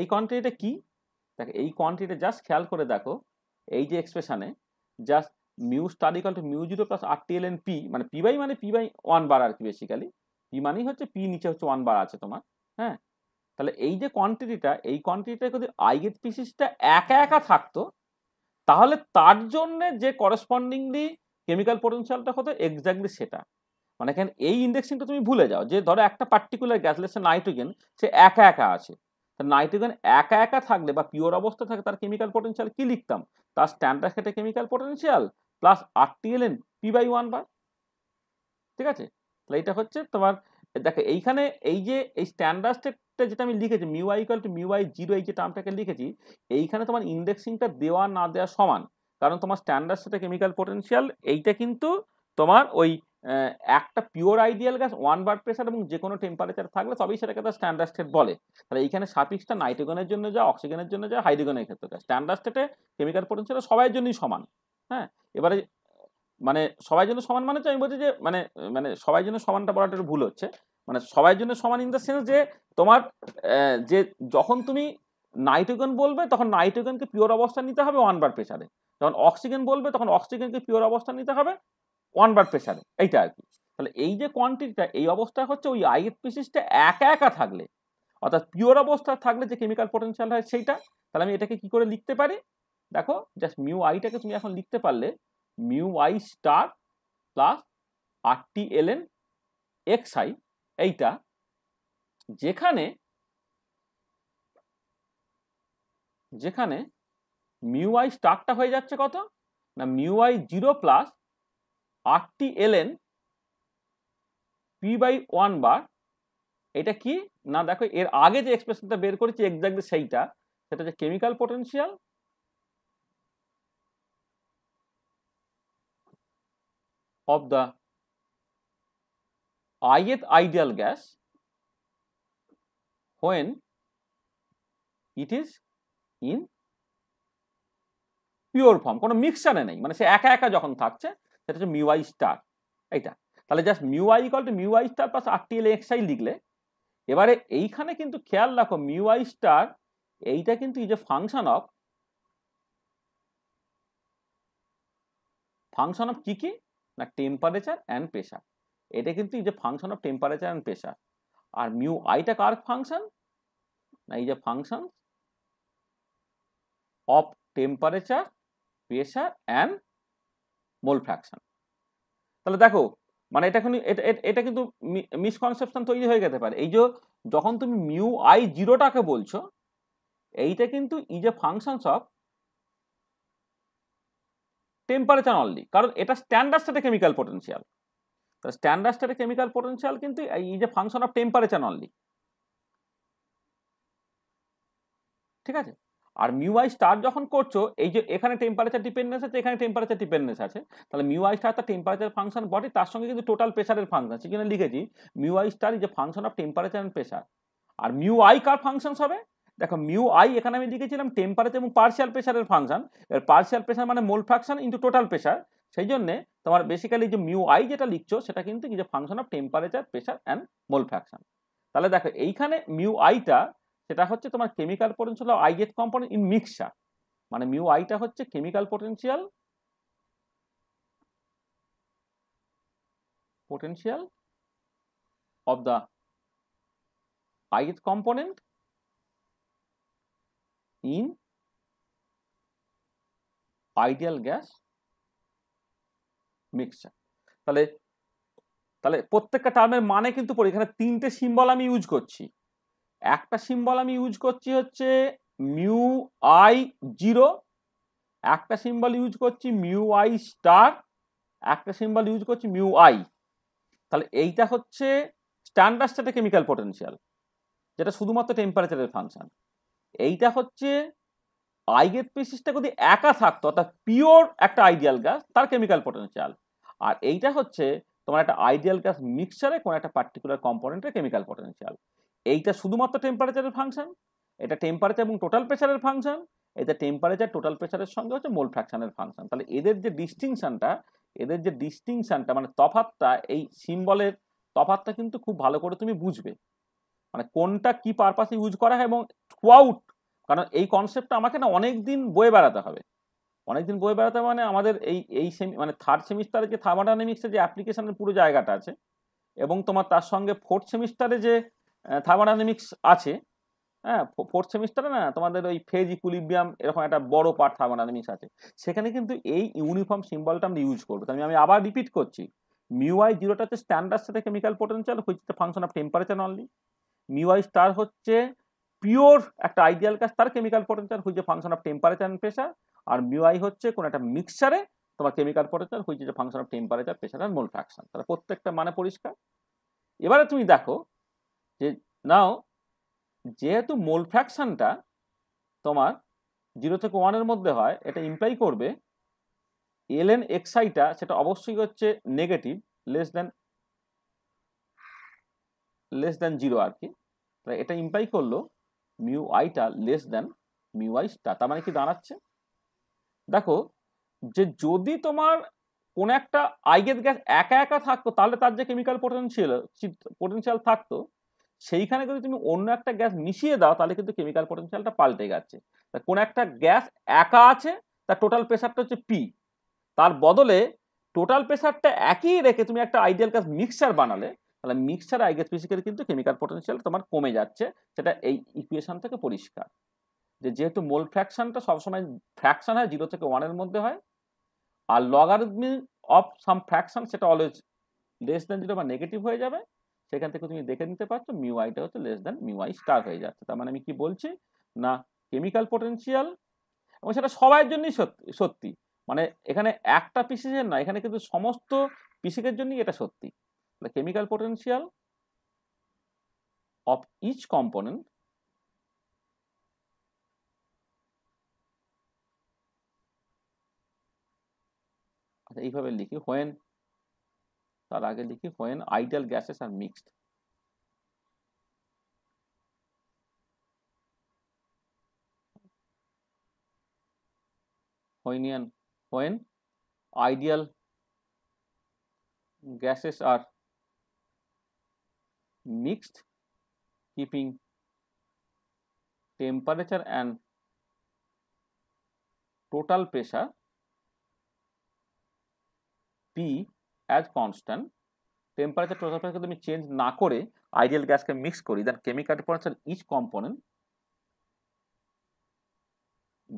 এই কোয়ান্টিটিটা কি দেখো এই কোয়ান্টিটিটা জাস্ট খেয়াল করে দেখো এই যে এক্সপ্রেশানে just mu star equal to mu zero plus R T L N P মানে পি বাই মানে পি বাই ওয়ান বার আর কি বেসিক্যালি পি মানেই হচ্ছে পি নিচে হচ্ছে ওয়ান বার আছে তোমার হ্যাঁ তাহলে এই যে কোয়ান্টিটিটা এই কোয়ান্টিটিটা যদি আইগেট পিসিসটা একা একা থাকতো তাহলে তার জন্যে যে করসপন্ডিংলি কেমিক্যাল পোটেনশিয়ালটা হতো এক্স্যাক্টলি সেটা মানে এখানে এই ইন্ডেক্সিংটা তুমি ভুলে যাও যে ধরো একটা পার্টিকুলার গ্যাস লেসে নাইট্রোজেন সে একা একা আছে তা নাইট্রোজেন একা একা থাকলে বা পিওর অবস্থা থাকে তার কেমিক্যাল পোটেনশিয়াল কী লিখতাম তার স্ট্যান্ডার্ড খেটে chemical potential plus R T L N P by one bar ঠিক আছে তাহলে এটা হচ্ছে তোমার দেখো এইখানে এই যে এই স্ট্যান্ডার্ড স্টেটটা যেটা আমি লিখেছি mu equal to I zero এই যে টার্মটাকে লিখেছি এইখানে তোমার ইন্ডেক্সিংটা দেওয়া না দেওয়া সমান কারণ তোমার স্ট্যান্ডার্ড সাথে কেমিক্যাল পোটেন্সিয়াল এইটা কিন্তু তোমার ওই একটা pure ideal gas one bar pressure এবং যে কোনো টেম্পারেচার থাকলে তবেই সেটাকে তার স্ট্যান্ডার্ড স্টেট বলে তাহলে এইখানে সাপিক্সটা নাইট্রোজেনের জন্য যা অক্সিজেনের জন্য যা হাইড্রোজেনের ক্ষেত্রে স্ট্যান্ডার্ড স্টেটে কেমিক্যাল পোটেন্সিয়াল সবাই জন্যই সমান হ্যাঁ এবারে মানে সবাই জন্য সমান মানে আমি বলছি যে মানে মানে সবাই জন্য সমানটা বলাটা ভুল হচ্ছে মানে সবাই জন্য সমান ইন দ্য সেন্স যে তোমার যে যখন তুমি নাইট্রোজেন বলবে তখন নাইট্রোজেনকে পিওর অবস্থা নিতে হবে ওয়ান বার প্রেশারে যখন অক্সিজেন বলবে তখন অক্সিজেনকে পিওর অবস্থা নিতে হবে ওয়ান বার প্রেশারে এইটা আর কি তাহলে এই যে কোয়ান্টিটিটা এই অবস্থা হচ্ছে ওই আইএফপিসিসটা একা একা থাকলে অর্থাৎ পিওর অবস্থা থাকলে যে কেমিক্যাল পোটেনশিয়াল হয় সেইটা তাহলে আমি এটাকে কি করে লিখতে পারি দেখো জাস্ট মিউ আইটাকে তুমি এখন লিখতে পারলে mu I star plus R T L N X I এইটা যেখানে যেখানে মিউআই স্টারটা হয়ে যাচ্ছে কত না mu I zero plus RT N P by one bar এটা কি না দেখো এর আগে যে এক্সপ্রেশনটা বের করেছি এক্স্যাক্টলি সেইটা সেটা হচ্ছে chemical potential of the ith ideal gas when it is in pure form কোনো মিক্সচারে নেই মানে সে একা একা যখন থাকছে সেটা হচ্ছে মিউআই স্টার এইটা তাহলে just mu I equal to mu I star plus R T L X I লিখলে এবারে এইখানে কিন্তু খেয়াল রাখো মিউআই স্টার এইটা কিন্তু is a function of function of কি কি না টেম্পারেচার অ্যান্ড প্রেশার এটা কিন্তু is a function of temperature and pressure আর মিউ আইটা কার ফাংশন না is a function of temperature, pressure and mole fraction তাহলে দেখো মানে এটা এটা এটা কিন্তু মিসকনসেপশন তৈরি হয়ে যেতে পারে এই যে যখন তুমি মিউ আই জিরোটাকে বলছো এইটা কিন্তু is a functions of temperature only কারণ এটা স্ট্যান্ডার্ড স্টেটে কেমিক্যাল পোটেন্সিয়াল তাহলে স্ট্যান্ডার্ড স্টেটে কেমিক্যাল পোটেন্সিয়াল কিন্তু is a function of temperature only ঠিক আছে আর মিউ আই স্টার যখন করছো এই যে এখানে টেম্পারেচার ডিপেন্ডেন্স আছে এখানে টেম্পারেচার ডিপেন্ডেন্স আছে তাহলে মিউ আই স্টার তার টেম্পারেচার ফাংশন বটে তার সঙ্গে কিন্তু টোটাল প্রেশারের ফাংশন সেখানে লিখেছি mu I star is a function of temperature and pressure আর মিউ আই কার ফাংশন হবে দেখো মিউ আই এখানে আমি লিখেছিলাম টেম্পারেচার এবং পার্সিয়াল প্রেশারের ফাংশন এর পার্সিয়াল প্রেশার মানে mole fraction into total pressure সেই জন্যে তোমার বেসিক্যালি যে মিউ আই যেটা লিখছো সেটা কিন্তু function of temperature pressure and mole fraction তাহলে দেখো এইখানে মিউ আইটা সেটা হচ্ছে তোমার chemical potential ith component in mixture মানে মিউ আইটা হচ্ছে chemical potential of the I ith component in ideal gas mixture তাহলে তাহলে প্রত্যেকটা টার্মের মানে কিন্তু পড়ি এখানে তিনটে সিম্বল আমি ইউজ করছি একটা সিম্বল আমি ইউজ করছি হচ্ছে মিউ আই জিরো একটা সিম্বল ইউজ করছি মিউ আই স্টার একটা সিম্বল ইউজ করছি মিউ আই তাহলে এইটা হচ্ছে স্ট্যান্ডার্ড স্টেটে কেমিক্যাল পোটেন্সিয়াল যেটা শুধুমাত্র টেম্পারেচারের ফাংশন এইটা হচ্ছে আইগের পেসিসটা যদি একা থাকতো অর্থাৎ পিওর একটা আইডিয়াল গ্যাস তার কেমিক্যাল পোটেন্সিয়াল আর এইটা হচ্ছে তোমার একটা আইডিয়াল গ্যাস মিক্সচারে কোনো একটা পার্টিকুলার কম্পোনেন্টের কেমিক্যাল পোটেন্সিয়াল এইটা শুধুমাত্র টেম্পারেচারের ফাংশন এটা টেম্পারেচার এবং টোটাল প্রেশারের ফাংশন এটা টেম্পারেচার টোটাল প্রেশারের সঙ্গে হচ্ছে মোল ফ্র্যাকশনের ফাংশন তাহলে এদের যে ডিস্টিংশনটা এদের যে ডিস্টিংশনটা মানে তফাতটা এই সিম্বলের তফাতটা কিন্তু খুব ভালো করে তুমি বুঝবে মানে কোনটা কি পারপাসে ইউজ করা হয় এবং থ্রু আউট কারণ এই কনসেপ্টটা আমাকে না অনেক দিন বয়ে বেড়াতে হবে অনেক দিন বয়ে বেড়াতে মানে আমাদের এই এই সেমি মানে থার্ড সেমিস্টারে যে থার্মোডাইনামিক্সের যে অ্যাপ্লিকেশনের পুরো জায়গাটা আছে এবং তোমার তার সঙ্গে ফোর্থ সেমিস্টারে যে থার্মোডাইনামিক্স আছে হ্যাঁ ফোর্থ সেমিস্টারে না তোমাদের ওই ফেজ ইকুলিবিয়াম এরকম একটা বড় পার্ট থার্মোডাইনামিক্স আছে সেখানে কিন্তু এই ইউনিফর্ম সিম্বলটা আমরা ইউজ করবো আমি মানে আমি আবার রিপিট করছি মিউআই জিরোটা হচ্ছে স্ট্যান্ডার্ড সাথে কেমিক্যাল পোটেন্সিয়াল হচ্ছে the function of temperature only mu I star হচ্ছে পিওর একটা আইডিয়াল গ্যাস তার কেমিক্যাল পোটেন্সিয়াল হচ্ছে function of temperature and pressure আর মিউআই হচ্ছে কোনো একটা মিক্সচারে তোমার কেমিক্যাল পোটেন্সিয়াল হচ্ছে যে function of temperature pressure and mole fraction তাহলে প্রত্যেকটা মানে পরিষ্কার এবারে তুমি দেখো যে নাও যেহেতু মোল ফ্র্যাকশানটা তোমার জিরো থেকে ওয়ানের মধ্যে হয় এটা ইমপ্লাই করবে এল এন এক্সাইটা সেটা অবশ্যই হচ্ছে negative less than less than zero আর কি তাই এটা ইমপ্লাই করলো মিউ আইটা less than mu I star তার মানে কি দাঁড়াচ্ছে দেখো যে যদি তোমার কোনো একটা আইগেদ গ্যাস একা একা থাকতো তাহলে তার যে কেমিক্যাল পোটেনশিয়াল পোটেনশিয়াল থাকতো সেইখানে যদি তুমি অন্য একটা গ্যাস মিশিয়ে দাও তাহলে কিন্তু কেমিক্যাল পটেন্সিয়ালটা পাল্টে যাচ্ছে তা কোন একটা গ্যাস একা আছে তার টোটাল প্রেশারটা হচ্ছে পি তার বদলে টোটাল প্রেশারটা একই রেখে তুমি একটা আইডিয়াল গ্যাস মিক্সচার বানালে তাহলে মিক্সচার আইগেস ফিজিক্যালি কিন্তু কেমিক্যাল পটেন্সিয়াল তোমার কমে যাচ্ছে সেটা এই ইকুয়েশন থেকে পরিষ্কার যে যেহেতু মোল ফ্র্যাকশনটা সবসময় ফ্র্যাকশন হয় জিরো থেকে ওয়ানের মধ্যে হয় আর লগারিদমিক অফ সাম ফ্র্যাকশন সেটা অলওয়েজ লেস দেন জিরো বা নেগেটিভ হয়ে যাবে সেখান থেকে তুমি দেখে নিতে পারছো মিউ আইটা হচ্ছে less than mu I star হয়ে যাচ্ছে তার মানে আমি কি বলছি না কেমিক্যাল পোটেন্সিয়াল এবং সেটা সবাইয়ের জন্যই সত্যি সত্যি মানে এখানে একটা পিসিসের না এখানে কিন্তু সমস্ত পিসিকের জন্যই এটা সত্যি chemical potential of each component আচ্ছা এইভাবে লিখি হোয়েন তার আগে লিখি হোয়েন আইডাল গ্যাসেস আর মিক্সড হোয়েনিয়ান when ideal gases are mixed keeping temperature and total pressure P as constant temperature টোটালকে তুমি চেঞ্জ না করে আইডিয়াল গ্যাসকে মিক্স করি then chemical temperature each component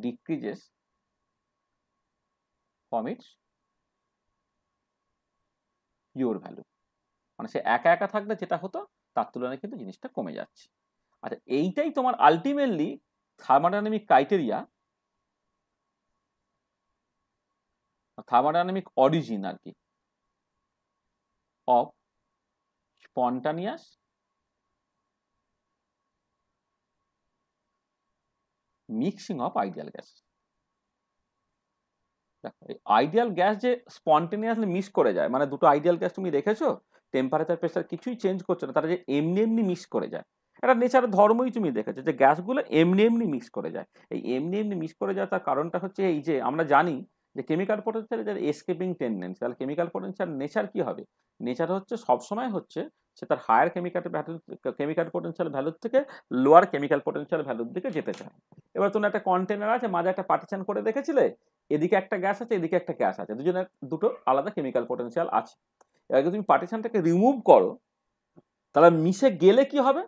decreases from its pure value মানে সে একা একা থাকলে যেটা হতো তার তুলনায় কিন্তু জিনিসটা কমে যাচ্ছে আচ্ছা এইটাই তোমার ultimately thermodynamic criteria thermodynamic origin আর কি of spontaneous mixing of ideal gas দেখো আইডিয়াল গ্যাস যে স্পন্টেনিয়াসলি মিস করে যায় মানে দুটো আইডিয়াল গ্যাস তুমি দেখেছো টেম্পারেচার প্রেশার কিছুই চেঞ্জ করছে না তারা যে এমনি এমনি মিস করে যায় এটা নেচার ধর্মই তুমি দেখেছো যে গ্যাসগুলো এমনি এমনি মিক্স করে যায় এই এমনি এমনি মিস করে যায় তার কারণটা হচ্ছে এই যে আমরা জানি যে কেমিক্যাল পোটেন্সিয়াল যার এসকেপিং টেন্ডেন্স তাহলে কেমিক্যাল পটেন্সিয়াল নেচার কি হবে নেচার হচ্ছে সবসময় হচ্ছে সে তার higher chemical value chemical potential ভ্যালুর থেকে লোয়ার কেমিক্যাল পটেন্সিয়াল ভ্যালুর দিকে যেতে চায় এবার তোমার একটা কন্টেনার আছে মাঝে একটা পার্টিশন করে দেখেছিলে এদিকে একটা গ্যাস আছে এদিকে একটা গ্যাস আছে দুজনের দুটো আলাদা কেমিক্যাল পটেন্সিয়াল আছে এবার তুমি পার্টিশনটাকে রিমুভ করো তাহলে মিশে গেলে কি হবে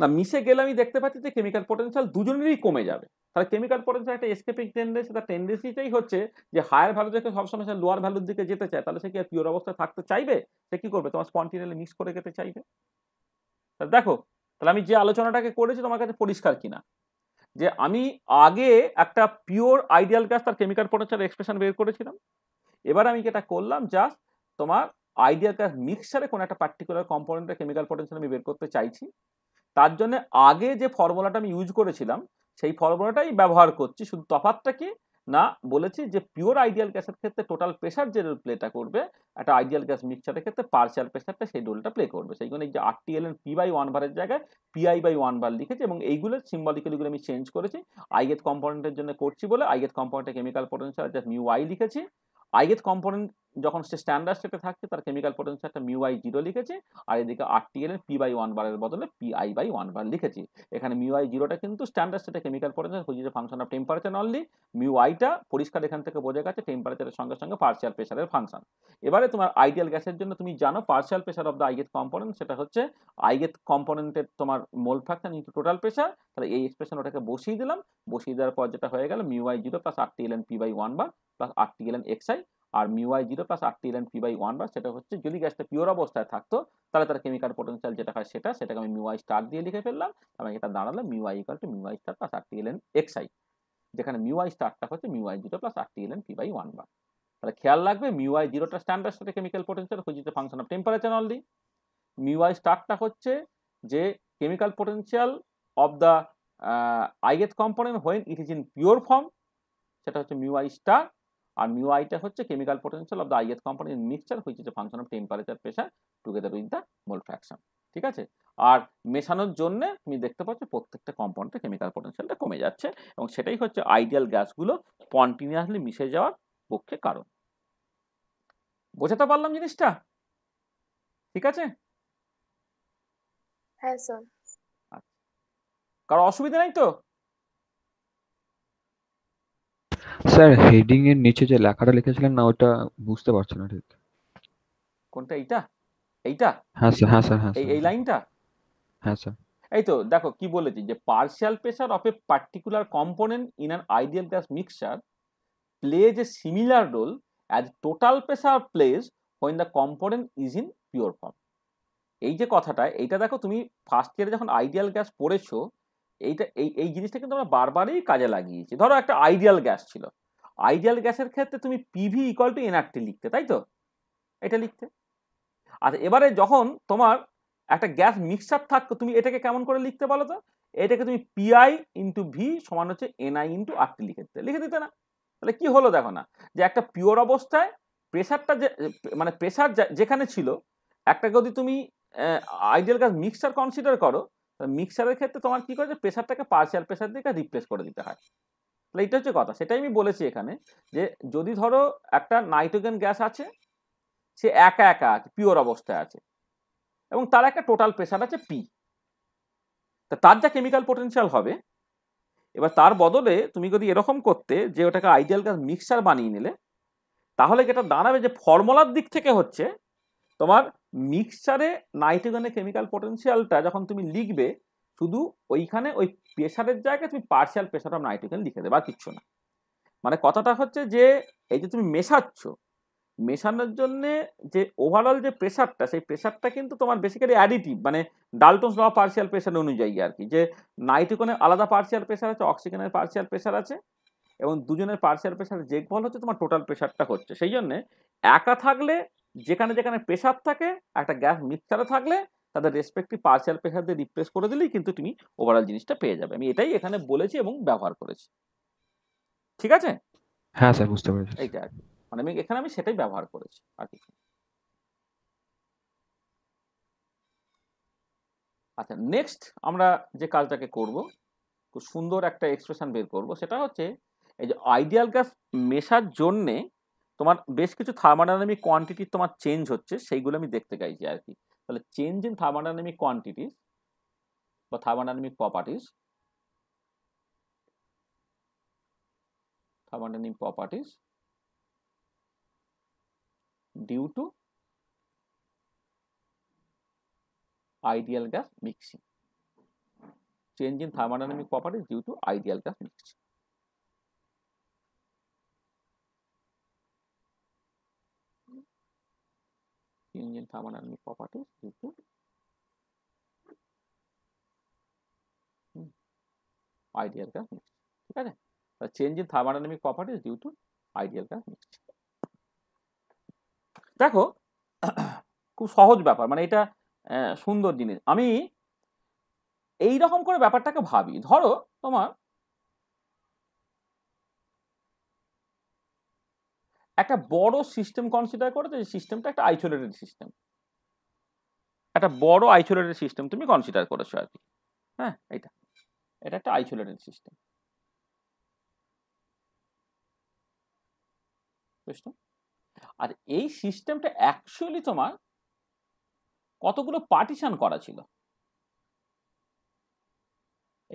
না মিশে গেলে আমি দেখতে পাচ্ছি যে কেমিক্যাল পটেন্সিয়াল দুজনেরই কমে যাবে তাহলে কেমিক্যাল প্রোডাক্টের একটা এসকেপিং টেন্ডেন্সি তার টেন্ডেন্সিটাই হচ্ছে যে হায়ার ভ্যালু থেকে সবসময় সে লোয়ার ভ্যালুর দিকে যেতে চায় তাহলে সে কি আর পিওর অবস্থায় থাকতে চাইবে সে কি করবে তোমার স্পন্টিনিয়ালি মিক্স করে খেতে চাইবে তাহলে দেখো তাহলে আমি যে আলোচনাটাকে করেছি তোমার কাছে পরিষ্কার কিনা যে আমি আগে একটা পিওর আইডিয়াল গ্যাস তার কেমিক্যাল প্রোডাক্টের এক্সপ্রেশন বের করেছিলাম এবার আমি যেটা করলাম জাস্ট তোমার আইডিয়াল গ্যাস মিক্সচারে কোনো একটা পার্টিকুলার কম্পোনেন্টের কেমিক্যাল পটেন্সিয়াল আমি বের করতে চাইছি তার জন্য আগে যে ফর্মুলাটা আমি ইউজ করেছিলাম সেই ফর্মুলাটাই ব্যবহার করছি শুধু তফাতটা কি না বলেছি যে পিওর আইডিয়াল গ্যাসের ক্ষেত্রে টোটাল প্রেশার যে রোল প্লেটা করবে একটা আইডিয়াল গ্যাস মিক্সচারের ক্ষেত্রে পার্সিয়াল প্রেশারটা সেই রোলটা প্লে করবে সেই জন্য এই যে R T L N P by one বারের জায়গায় পিআই বাই ওয়ান বার লিখেছি এবং এইগুলো সিম্বলিক্যালিগুলো আমি চেঞ্জ করেছি আইগেট কম্পোনেন্টের জন্য করছি বলে আইগেট কম্পোনেন্টে chemical potential just mu Y লিখেছি আইগেট কম্পোনেন্ট যখন সে স্ট্যান্ডার্ড স্টেটে থাকছে তার কেমিক্যাল একটা মিউ আই জিরো লিখেছে আর এদিকে আরটিএল এর পি বাই ওয়ান বারের বদলে P I by one bar লিখেছি এখানে মিউ আই জিরোটা কিন্তু স্ট্যান্ডার্ড স্টেটে chemical potential which function of temperature only mu আইটা পরিষ্কার এখান থেকে বোঝা গেছে টেম্পারেচারের সঙ্গে সঙ্গে পার্সিয়াল প্রেশারের ফাংশন এবারে তোমার আইডিয়াল গ্যাসের জন্য তুমি জানো partial pressure of the ith component সেটা হচ্ছে আইগেথ কম্পোনেন্টের তোমার mole fraction into total pressure তাহলে এই এক্সপ্রেশন ওটাকে বসিয়ে দিলাম বসিয়ে দেওয়ার পর যেটা হয়ে গেল mu I zero plus R T L N P by one bar plus R T L N X I আর mu I zero plus R T N P by one বা সেটা হচ্ছে যদি গ্যাসটা পিওর অবস্থায় থাকতো তাহলে তার কেমিক্যাল পোটেন্সিয়াল যেটা হয় সেটা সেটাকে আমি মিউআই স্টার দিয়ে লিখে ফেললাম এবং এটা দাঁড়ালো mu I equal to mu I star plus R T N X I যেখানে মিউআই স্টারটা হচ্ছে mu I zero plus R T N P by one বা তাহলে খেয়াল রাখবে মিউআই জিরোটা স্ট্যান্ডার্ড সাথে chemical potential which function of temperature only mu I স্টারটা হচ্ছে যে chemical potential of the ith component when it is in pure form সেটা হচ্ছে মিউআই স্টার আর মিউ আইটা হচ্ছে chemical potential of the ith কোম্পানির mixture which is a function of temperature pressure together with the mole fraction ঠিক আছে আর মেশানোর জন্য তুমি দেখতে পাচ্ছ প্রত্যেকটা কম্পাউন্ডে কেমিক্যাল পোটেনশিয়ালটা কমে যাচ্ছে এবং সেটাই হচ্ছে আইডিয়াল গ্যাসগুলো কন্টিনিউয়াসলি মিশে যাওয়ার পক্ষে কারণ বোঝাতে পারলাম জিনিসটা ঠিক আছে হ্যাঁ স্যার আচ্ছা। কারো অসুবিধা নাই তো স্যার হেডিং এর নিচে যে লেখাটা লিখেছিলেন না ওটা বুঝতে পারছি না ঠিক কোনটা এইটা এইটা হ্যাঁ স্যার হ্যাঁ স্যার হ্যাঁ এই এই হ্যাঁ। লাইনটা হ্যাঁ স্যার এই তো দেখো কি বলেছি যে partial pressure of a particular component in an ideal gas mixture play যে similar role as total pressure plays when the component is in pure form এই যে কথাটা এইটা দেখো তুমি ফার্স্ট ইয়ারে যখন আইডিয়াল গ্যাস পড়েছো এইটা এই এই জিনিসটা কিন্তু আমরা বারবারই কাজে লাগিয়েছি ধরো একটা আইডিয়াল গ্যাস ছিল আইডিয়াল গ্যাসের ক্ষেত্রে তুমি পিভি ইকুয়াল টু এনআরটি লিখতে তাই তো এটা লিখতে আর এবারে যখন তোমার একটা গ্যাস মিক্সচার থাকতো তুমি এটাকে কেমন করে লিখতে বলো তো এটাকে তুমি পিআই ইন্টু ভি সমান হচ্ছে এনআই ইন্টু আরটি লিখে দিতে লিখে দিতে না তাহলে কি হলো দেখো না যে একটা পিওর অবস্থায় প্রেশারটা যে মানে প্রেশার যেখানে ছিল একটা যদি তুমি আইডিয়াল গ্যাস মিক্সচার কনসিডার করো মিক্সারের ক্ষেত্রে তোমার কী করে যে প্রেশারটাকে পার্সিয়াল প্রেশার দিয়ে রিপ্লেস করে দিতে হয় তাহলে এটা হচ্ছে কথা সেটাই আমি বলেছি এখানে যে যদি ধরো একটা নাইট্রোজেন গ্যাস আছে সে একা একা আছে পিওর অবস্থায় আছে এবং তার একটা টোটাল প্রেশার আছে পি তা তার যা কেমিক্যাল পোটেনশিয়াল হবে এবার তার বদলে তুমি যদি এরকম করতে যে ওটাকে আইডিয়াল গ্যাস মিক্সার বানিয়ে নিলে তাহলে যেটা দাঁড়াবে যে ফর্মুলার দিক থেকে হচ্ছে তোমার মিক্সচারে নাইট্রোজেনের কেমিক্যাল পটেন্সিয়ালটা যখন তুমি লিখবে শুধু ওইখানে ওই প্রেশারের জায়গায় তুমি পার্সিয়াল প্রেশার অফ নাইট্রোজেন লিখে দেবে আর কিচ্ছু না মানে কথাটা হচ্ছে যে এই যে তুমি মেশাচ্ছ মেশানোর জন্যে যে ওভারঅল যে প্রেশারটা সেই প্রেশারটা কিন্তু তোমার বেসিক্যালি অ্যাডিটিভ মানে ডালটনস ল পার্সিয়াল প্রেশার অনুযায়ী আর কি যে নাইট্রোজেনের আলাদা পার্সিয়াল প্রেশার আছে অক্সিজেনের পার্সিয়াল প্রেশার আছে এবং দুজনের পার্সিয়াল প্রেশার যে বল হচ্ছে তোমার টোটাল প্রেশারটা হচ্ছে সেই জন্যে একা থাকলে যেখানে যেখানে প্রেশার থাকে একটা গ্যাস মিক্সারে থাকলে তাদের রেসপেক্টিভ পার্সিয়াল প্রেশার দিয়ে রিপ্লেস করে দিলেই কিন্তু তুমি ওভারঅল জিনিসটা পেয়ে যাবে আমি এটাই এখানে বলেছি এবং ব্যবহার করেছি ঠিক আছে হ্যাঁ স্যার বুঝতে পেরেছি এইটা আর মানে আমি এখানে আমি সেটাই ব্যবহার করেছি আর কিছু আচ্ছা নেক্সট আমরা যে কাজটাকে করব খুব সুন্দর একটা এক্সপ্রেশন বের করব সেটা হচ্ছে এই যে আইডিয়াল গ্যাস মেশার জন্যে তোমার বেশ কিছু থার্মোডাইনামিক কোয়ান্টিটি তোমার চেঞ্জ হচ্ছে সেইগুলো আমি দেখতে চাইছি আর কি তাহলে চেঞ্জ ইন থার্মোডাইনামিক কোয়ান্টিটি বা thermodynamic properties thermodynamic properties due to ideal gas mixing change in thermodynamic properties due to ideal gas mixing change in thermodynamic properties due to ideal gas mix ঠিক আছে change in thermodynamic properties due to ideal gas mix দেখো খুব সহজ ব্যাপার মানে এটা সুন্দর জিনিস আমি এই রকম করে ব্যাপারটাকে ভাবি ধরো তোমার একটা বড় সিস্টেম কনসিডার করো যে সিস্টেমটা একটা আইসোলেটেড সিস্টেম একটা বড় আইসোলেটেড সিস্টেম তুমি কনসিডার করেছো আর কি হ্যাঁ এটা এটা একটা আইসোলেটেড সিস্টেম আর এই সিস্টেমটা অ্যাকচুয়ালি তোমার কতগুলো পার্টিশন করা ছিল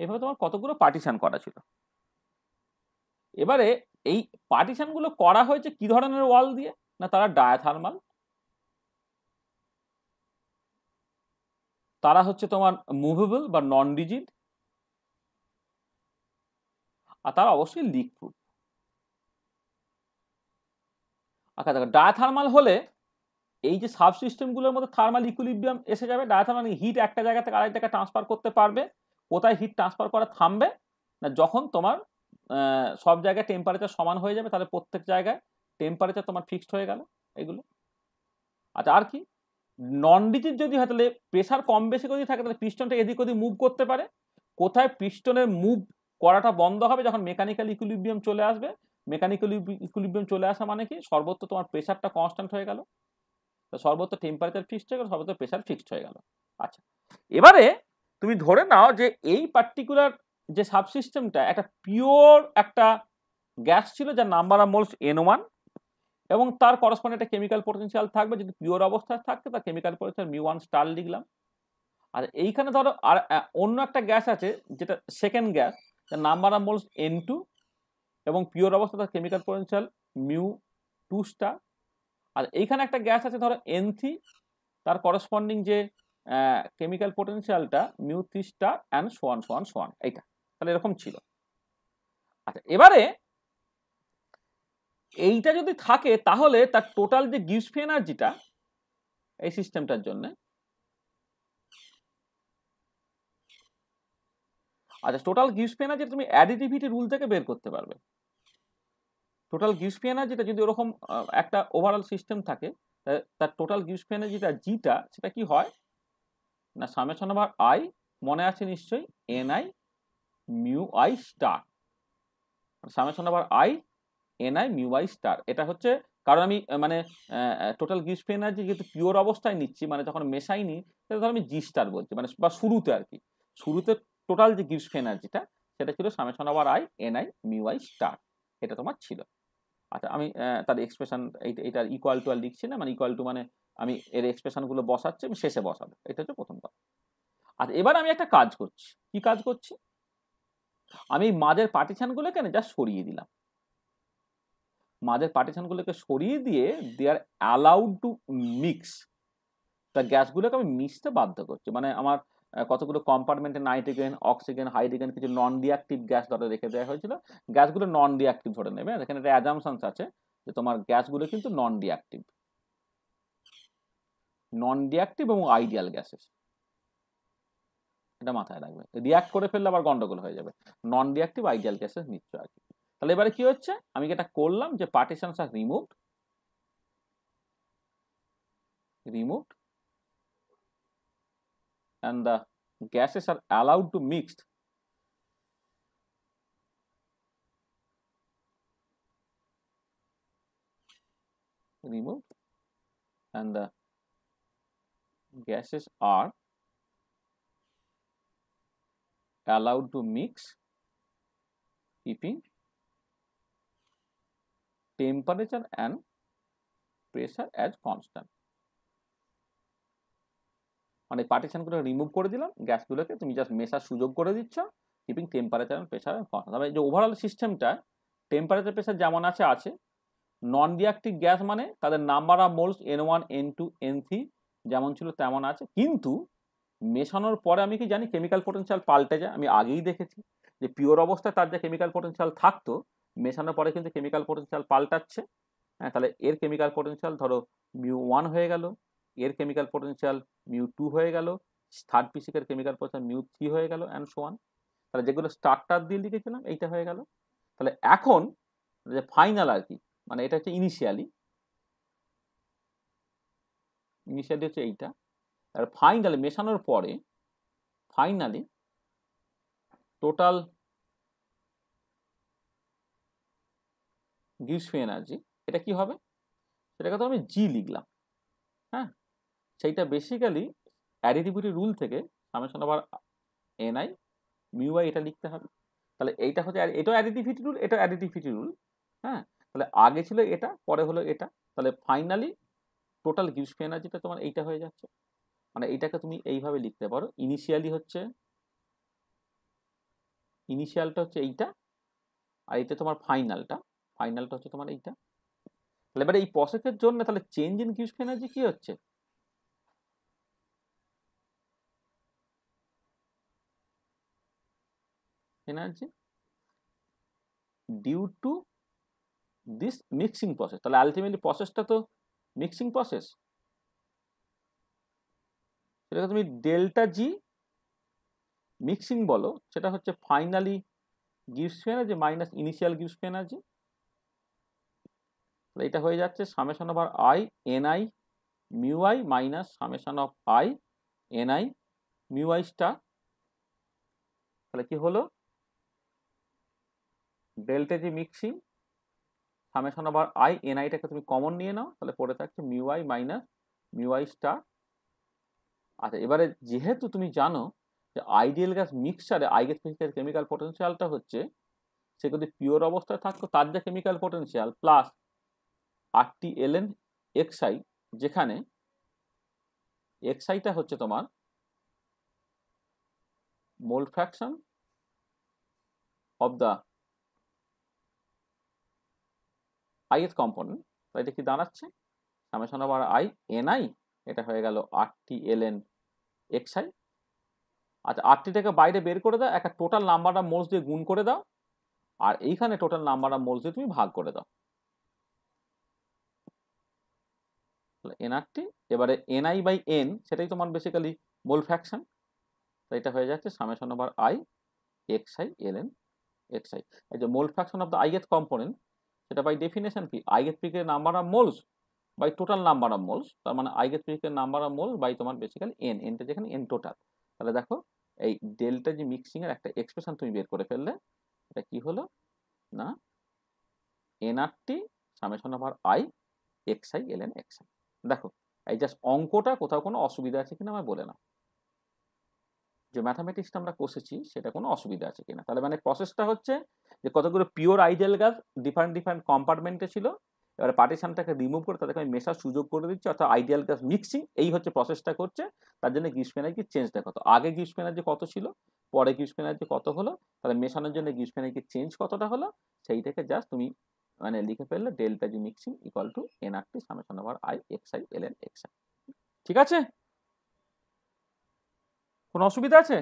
এভাবে তোমার কতগুলো পার্টিশন করা ছিল এবারে এই পার্টিশনগুলো করা হয়েছে কি ধরনের ওয়াল দিয়ে না তারা ডায়াথার্মাল তারা হচ্ছে তোমার মুভেবল বা নন ডিজিট আর তারা অবশ্যই লিক প্রুফ আচ্ছা দেখো ডায়াথার্মাল হলে এই যে সাব সিস্টেমগুলোর মধ্যে থার্মাল ইকুইলিব্রিয়াম এসে যাবে ডায়াথার্মাল হিট একটা জায়গা থেকে আরেক জায়গায় ট্রান্সফার করতে পারবে কোথায় হিট ট্রান্সফার করা থামবে না যখন তোমার সব জায়গায় টেম্পারেচার সমান হয়ে যাবে তাহলে প্রত্যেক জায়গায় টেম্পারেচার তোমার ফিক্সড হয়ে গেল এগুলো আচ্ছা আর কি নন ডিজিট যদি হয় তাহলে প্রেশার কম বেশি যদি থাকে তাহলে পিস্টনটা এদিক ওদিক মুভ করতে পারে কোথায় পিস্টনের মুভ করাটা বন্ধ হবে যখন মেকানিক্যাল ইকুলিবিয়াম চলে আসবে মেকানিক্যাল ইকুলিবিয়াম চলে আসা মানে কি সর্বত্র তোমার প্রেশারটা কনস্ট্যান্ট হয়ে গেল সর্বত্র টেম্পারেচার ফিক্সড হয়ে গেল সর্বত্র প্রেশার ফিক্সড হয়ে গেল আচ্ছা এবারে তুমি ধরে নাও যে এই পার্টিকুলার যে সাবসিস্টেমটা একটা পিওর একটা গ্যাস ছিল যার number of moles N one এবং তার করসপন্ডে একটা কেমিক্যাল পটেন্সিয়াল থাকবে যদি পিওর অবস্থায় থাকতে তার chemical potential mu one star লিখলাম আর এইখানে ধরো আর অন্য একটা গ্যাস আছে যেটা সেকেন্ড গ্যাস যার number of moles N two এবং পিওর অবস্থা তার chemical potential mu two star আর এইখানে একটা গ্যাস আছে ধরো এন থ্রি তার করসপন্ডিং যে কেমিক্যাল পটেন্সিয়ালটা mu three star and so on so on so on এইটা তাহলে এরকম ছিল আচ্ছা এবারে এইটা যদি থাকে তাহলে তার টোটাল যে গিভস ফি এনার্জিটা এই সিস্টেমটার জন্য আচ্ছা টোটাল গিভস ফি এনার্জি তুমি অ্যাডিটিভিটি রুল থেকে বের করতে পারবে টোটাল গিভস ফি এনার্জিটা যদি ওরকম একটা ওভারঅল সিস্টেম থাকে তার টোটাল গিভস ফি এনার্জিটা জিটা সেটা কি হয় না সামেশন আবার আই মনে আছে নিশ্চয়ই N I mu I star summation আবার I N I mu I star এটা হচ্ছে কারণ আমি মানে টোটাল গ্রিস্ট এনার্জি যেহেতু পিওর অবস্থায় নিচ্ছি মানে যখন মেশাইনি সেটা ধর আমি জি স্টার বলছি মানে বা শুরুতে আর কি শুরুতে টোটাল যে গ্রিস্ট এনার্জিটা সেটা ছিল সামেশন আবার I N I mu I star এটা তোমার ছিল আচ্ছা আমি তার এক্সপ্রেশন এইটা এটার ইকুয়াল টু আর লিখছি না মানে ইকুয়াল টু মানে আমি এর এক্সপ্রেশনগুলো বসাচ্ছি আমি শেষে বসাবো এটা হচ্ছে প্রথম কথা আর আচ্ছা, এবার আমি একটা কাজ করছি কি কাজ করছি আমি মাঝের পার্টিশানগুলো কেন জাস্ট সরিয়ে দিলাম মাঝের পার্টিশানগুলোকে সরিয়ে দিয়ে they are allowed to mix তা গ্যাসগুলোকে আমি মিশতে বাধ্য করছি মানে আমার কতগুলো কম্পার্টমেন্টে নাইট্রোজেন অক্সিজেন হাইড্রোজেন কিছু নন ডিঅ্যাক্টিভ গ্যাস ধরে রেখে দেওয়া হয়েছিল গ্যাসগুলো নন ডিঅ্যাক্টিভ ধরে নেবে এখানে একটা অ্যাজামশনস আছে যে তোমার গ্যাসগুলো কিন্তু নন ডিঅ্যাক্টিভ নন ডিঅ্যাক্টিভ এবং আইডিয়াল গ্যাসেস এটা মাথায় রাখবে রিয়াক্ট করে ফেললে আবার গন্ডগোল হয়ে যাবে নন রিয়াক্টিভ আইডিয়াল গ্যাসেস নিচ্ছ আর কি তাহলে এবারে কি হচ্ছে আমি এটা করলাম যে partitions are remove remove and the gases are allowed to mixed remove and the gases are allowed to mix keeping temperature and pressure as constant মানে করে রিমুভ করে দিলাম গ্যাসগুলোকে তুমি জাস্ট মেশার সুযোগ করে দিচ্ছ keeping temperature and pressure constant তবে যে ওভারঅল সিস্টেমটা টেম্পারেচার প্রেশার যেমন আছে আছে নন রিয়াক্টিভ গ্যাস মানে তাদের number of moles N one N two N three যেমন ছিল তেমন আছে কিন্তু মেশানোর পরে আমি কি জানি কেমিক্যাল পোটেনশিয়াল পাল্টে যায় আমি আগেই দেখেছি যে পিওর অবস্থায় তার যে কেমিক্যাল পোটেনশিয়াল থাকতো মেশানোর পরে কিন্তু কেমিক্যাল পোটেনশিয়াল পাল্টাচ্ছে হ্যাঁ তাহলে এর কেমিক্যাল পোটেনশিয়াল ধরো মিউ ওয়ান হয়ে গেল এর কেমিক্যাল পোটেনশিয়াল মিউ টু হয়ে গেল থার্ড পিসিকের কেমিক্যাল পোটেনশিয়াল মিউ থ্রি হয়ে গেল অ্যান্ড সো ওয়ান তাহলে যেগুলো স্টার্টার দিয়ে লিখেছিলাম এইটা হয়ে গেল তাহলে এখন যে ফাইনাল আর কি মানে এটা হচ্ছে ইনিশিয়ালি ইনিশিয়ালি হচ্ছে এইটা আর ফাইনালে মেশানোর পরে ফাইনালে টোটাল গ্রিস্প এনার্জি এটা কি হবে সেটাকে তো আমি জি লিখলাম হ্যাঁ সেইটা বেসিক্যালি অ্যাডিটিভিটি রুল থেকে সামেশন আবার এনআই মিউআই এটা লিখতে হবে তাহলে এইটা হচ্ছে এটাও অ্যাডিটিভিটি রুল এটা অ্যাডিটিভিটি রুল হ্যাঁ তাহলে আগে ছিল এটা পরে হলো এটা তাহলে ফাইনালি টোটাল গ্রিস্প এনার্জিটা তোমার এইটা হয়ে যাচ্ছে মানে এইটাকে তুমি এইভাবে লিখতে পারো ইনিশিয়ালি হচ্ছে ইনিশিয়ালটা হচ্ছে এইটা আর এইটা তোমার ফাইনালটা ফাইনালটা হচ্ছে তোমার এইটা তাহলে এবার এই প্রসেসের জন্য তাহলে চেঞ্জ ইন কিউস এনার্জি কি হচ্ছে energy due to this mixing process তাহলে আলটিমেটলি প্রসেসটা তো মিক্সিং প্রসেস সেটাকে তুমি ডেল্টা জি মিক্সিং বলো সেটা হচ্ছে finally gives free energy minus initial gives energy তাহলে এটা হয়ে যাচ্ছে summation of R I N I mu I minus summation of I N I mu I star তাহলে কি হলো delta G mixing summation of R I N আইটাকে তুমি common নিয়ে নাও তাহলে পড়ে থাকছে mu I minus mu I star আচ্ছা এবারে যেহেতু তুমি জানো যে আইডিয়াল গ্যাস মিক্সচারে আইগেস মিক্সচারের কেমিক্যাল পটেন্সিয়ালটা হচ্ছে সে যদি পিওর অবস্থায় থাকতো তার যে chemical potential plus R T L N X I যেখানে এক্সআইটা হচ্ছে তোমার mole fraction of the ith component এটা কি দাঁড়াচ্ছে সামনে সামনে আবার আই এনআই এটা হয়ে গেল আরটি এলএন এক্স আই আচ্ছা আটটি থেকে বাইরে বের করে দাও একটা টোটাল নাম্বার অফ মোলস দিয়ে গুণ করে দাও আর এইখানে টোটাল নাম্বার অফ মোলস দিয়ে তুমি ভাগ করে দাও এনআরটি এবারে এনআই বাই এন সেটাই তোমার বেসিক্যালি মোল ফ্যাকশন এটা হয়ে যাচ্ছে summation over I X I L N X I এই যে mole fraction of the ith component সেটা বাই ডেফিনেশন কি আইএথ পিকের number of moles by total number of moles তার মানে আইগেস মিক্সের নাম্বার অফ মোল বাই তোমার basically N এনটা যেখানে এন টোটাল তাহলে দেখো এই ডেলটা যে মিক্সিংয়ের একটা এক্সপ্রেশন তুমি বের করে ফেললে এটা কি হলো না N R T summation of R I X I L N X I দেখো এই জাস্ট অঙ্কটা কোথাও কোনো অসুবিধা আছে কিনা আমায় বলে নাও যে ম্যাথামেটিক্সটা আমরা কষেছি সেটা কোনো অসুবিধা আছে কিনা তাহলে মানে প্রসেসটা হচ্ছে যে কতগুলো pure ideal gas different different কম্পার্টমেন্টে ছিল এবারে পার্টিশানটাকে রিমুভ করে তাদেরকে আমি মেশার সুযোগ করে দিচ্ছি অর্থাৎ আইডিয়াল গ্যাস মিক্সিং এই হচ্ছে প্রসেসটা করছে তার জন্য গ্রীষ্ম পেনার্জি চেঞ্জটা কত আগে গ্রিস পেনার্জি কত ছিল পরে গ্রিস পেনার্জি কত হলো তাহলে মেশানোর জন্য গ্রিস পেনার্জি চেঞ্জ কতটা হলো সেইটাকে জাস্ট তুমি মানে লিখে ফেললে delta G mixing equal to N R T summation over I X I L N X I ঠিক আছে কোনো অসুবিধা আছে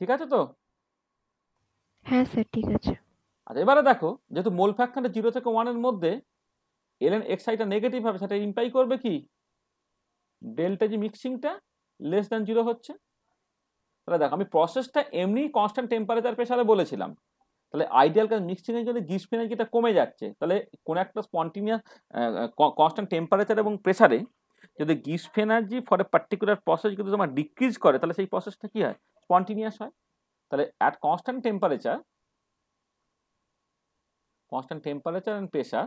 ঠিক আছে তো হ্যাঁ স্যার ঠিক আছে আচ্ছা এবারে দেখো যেহেতু মোল ফ্যাক্টরটা জিরো থেকে ওয়ানের মধ্যে এলএন এক্স আইটা নেগেটিভ হবে সেটা ইম্পাই করবে কি ডেল্টা জি মিক্সিংটা লেস দ্যান জিরো হচ্ছে তাহলে দেখো আমি প্রসেসটা এমনি কনস্ট্যান্ট টেম্পারেচার প্রেশারে বলেছিলাম তাহলে আইডিয়াল কাজ মিক্সিংয়ের জন্য গ্রিস এনার্জিটা কমে যাচ্ছে তাহলে কোনো একটা স্পন্টিনিয়াস কনস্ট্যান্ট টেম্পারেচার এবং প্রেশারে যদি গ্রিস energy for a particular process যদি তোমার ডিক্রিজ করে তাহলে সেই প্রসেসটা কী হয় স্পন্টিনিয়াস হয় তাহলে at constant temperature constant temperature and pressure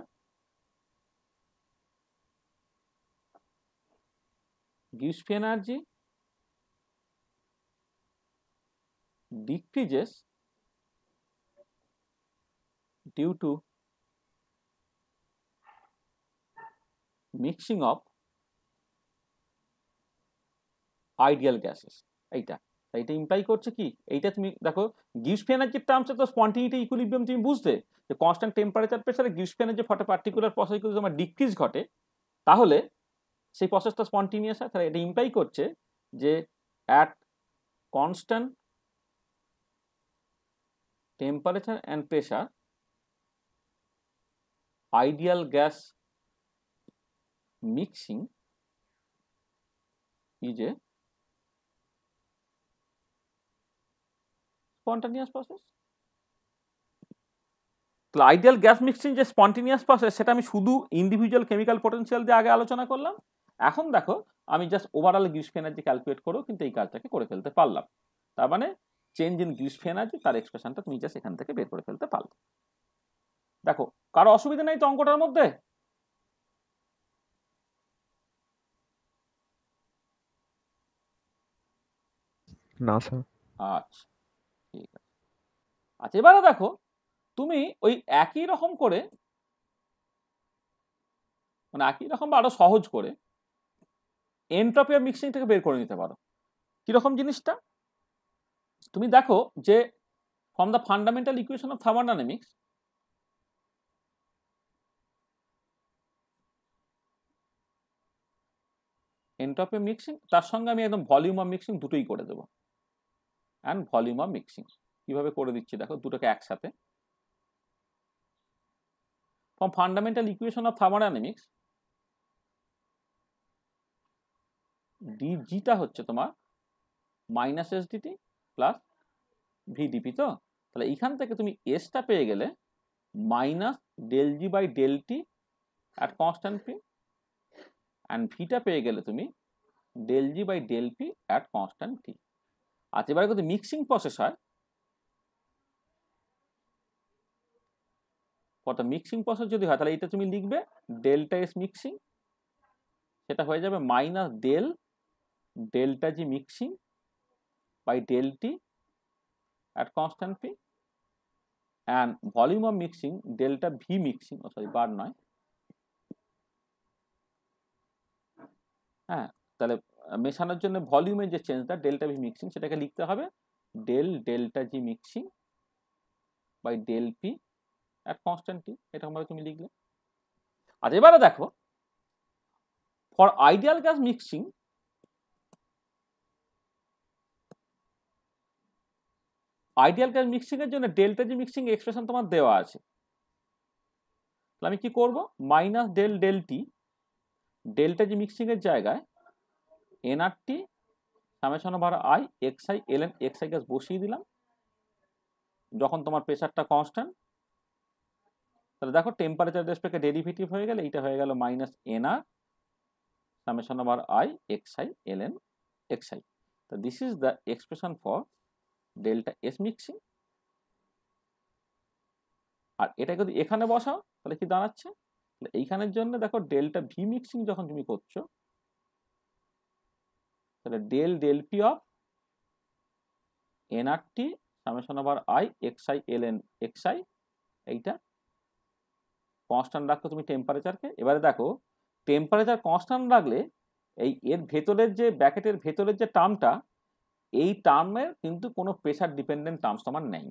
gives free energy decreases due to mixing of ideal gases এইটা তাই এটা ইমপ্লাই করছে কি এইটা তুমি দেখো গিউসফিয়ানের ফিয়ানার্জির টার্মসে তো স্পন্টিনিটি ইকুইলিবিয়াম তুমি বুঝতে যে কনস্ট্যান্ট টেম্পারেচার প্রেসারে গিউসফিয়ানের যে ফটো পার্টিকুলার প্রসেস প্রসেসগুলো তোমার ডিক্রিজ ঘটে তাহলে সেই প্রসেসটা স্পন্টিনিয়াস হয় তাহলে এটা ইমপ্লাই করছে যে at constant temperature and pressure ideal gas mixing is a spontaneous process তো আইডিয়াল গ্যাস মিক্সিং যে স্পন্টেনিয়াস প্রসেস সেটা আমি শুধু ইন্ডিভিজুয়াল কেমিক্যাল পোটেন্সিয়াল দিয়ে আগে আলোচনা করলাম এখন দেখো আমি জাস্ট ওভারঅল গ্রিসফি এনার্জি ক্যালকুলেট করো কিন্তু এই কাজটাকে করে ফেলতে পারলাম তার মানে চেঞ্জ ইন গ্রিসফি এনার্জি তার এক্সপ্রেশনটা তুমি জাস্ট এখান থেকে বের করে ফেলতে পারলে দেখো কারো অসুবিধা নেই তো অঙ্কটার মধ্যে না স্যার আচ্ছা আচ্ছা এবারে দেখো তুমি ওই একই রকম করে মানে একই রকম বা আরো সহজ করে এনট্রপি অফ থেকে বের করে নিতে পারো কীরকম জিনিসটা তুমি দেখো যে from the fundamental equation of thermodynamics entropy mixing তার সঙ্গে আমি একদম ভলিউম অফ মিক্সিং দুটোই করে দেবো অ্যান্ড ভলিউম অফ মিক্সিং কিভাবে করে দিচ্ছি দেখো দুটোকে একসাথে from fundamental equation of thermodynamics ডিজিটা হচ্ছে তোমার minus S DT plus V D P তো তাহলে এখান থেকে তুমি এসটা পেয়ে গেলে minus del G by del T at constant P and ভিটা পেয়ে গেলে তুমি del G by del P at constant T আর এবারে কিন্তু মিক্সিং প্রসেস হয় কত মিক্সিং প্রসেস যদি হয় তাহলে এটা তুমি লিখবে ডেল্টা এস মিক্সিং সেটা হয়ে যাবে minus del delta G mixing by del T at constant phi and volume of mixing delta V mixing ও সরি বার নয় হ্যাঁ তাহলে মেশানোর জন্য ভলিউমের যে চেঞ্জটা ডেল্টা ভি মিক্সিং সেটাকে লিখতে হবে del delta G mixing by del P at constant T এরকমভাবে তুমি লিখলে আর এবারে দেখো for ideal gas mixing ideal gas মিক্সিংয়ের জন্য ডেল্টা জি মিক্সিং এক্সপ্রেশন তোমার দেওয়া আছে তাহলে আমি কি করব minus del del T delta G মিক্সিংয়ের জায়গায় NRT summation over I X I L N X I gas বসিয়ে দিলাম যখন তোমার প্রেশারটা কনস্ট্যান্ট তাহলে দেখো টেম্পারেচার রেসপেক্টে ডেরিভেটিভ হয়ে গেলে এটা হয়ে গেল minus NR summation over I X I L N X I তো this is the expression for delta S mixing আর এটা যদি এখানে বসাও তাহলে কি দাঁড়াচ্ছে এইখানের জন্য দেখো ডেল্টা ভি মিক্সিং যখন তুমি করছো তাহলে del del P of NRT summation over I X I L N X I এইটা কনস্ট্যান্ট রাখো তুমি টেম্পারেচারকে এবারে দেখো টেম্পারেচার কনস্ট্যান্ট রাখলে এই এর ভেতরের যে ব্যাকেটের ভেতরের যে টার্মটা এই টার্মের কিন্তু কোনো প্রেশার ডিপেন্ডেন্ট টার্মস তোমার নেই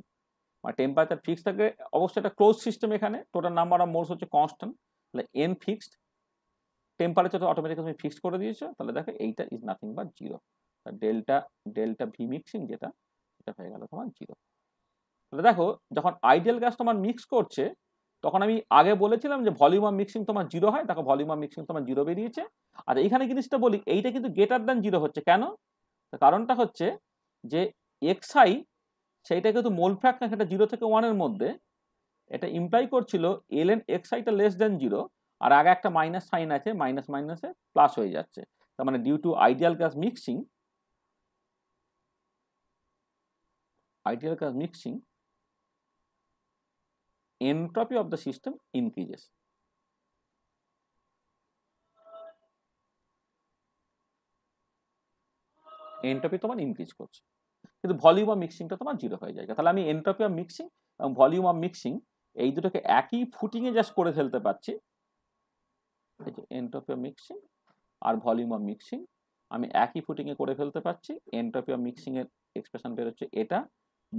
মানে টেম্পারেচার ফিক্স থাকে অবশ্যই একটা ক্লোজ সিস্টেম এখানে টোটাল নাম্বার অফ মোলস হচ্ছে কনস্ট্যান্ট তাহলে এন ফিক্সড টেম্পারেচার তো অটোমেটিক তুমি ফিক্স করে দিয়েছো তাহলে দেখো এইটা ইজ নাথিং বা zero delta delta V mixing যেটা এটা হয়ে গেল তোমার জিরো তাহলে দেখো যখন আইডিয়াল গ্যাস তোমার মিক্স করছে তখন আমি আগে বলেছিলাম যে ভলিউম অফ মিক্সিং তোমার জিরো হয় তখন ভলিউম অফ মিক্সিং তোমার জিরো বেরিয়েছে আর এইখানে জিনিসটা বলি এইটা কিন্তু গেটার দ্যান জিরো হচ্ছে কেন কারণটা হচ্ছে যে এক্সআই সেইটা কিন্তু মোল না সেটা জিরো থেকে ওয়ানের মধ্যে এটা ইমপ্লাই করছিল এল এন এক্সআইটা লেস দ্যান জিরো আর আগে একটা মাইনাস সাইন আছে মাইনাস মাইনাসে প্লাস হয়ে যাচ্ছে তার মানে due to ideal gas mixing ideal gas mixing entropy of the system increases. Entropy তোমার ইনক্রিজ করছে কিন্তু ভলিউম অফ মিক্সিংটা তোমার জিরো হয়ে যায় তাহলে আমি এন্ট্রপি অফ মিক্সিং এবং ভলিউম অফ মিক্সিং এই দুটোকে একই ফুটিংয়ে জাস্ট করে ফেলতে পারছি এই যে এন্ট্রপি অফ মিক্সিং আর ভলিউম অফ মিক্সিং আমি একই ফুটিংয়ে করে ফেলতে পারছি এন্ট্রপি অফ মিক্সিংয়ের এক্সপ্রেশন বেরোচ্ছে এটা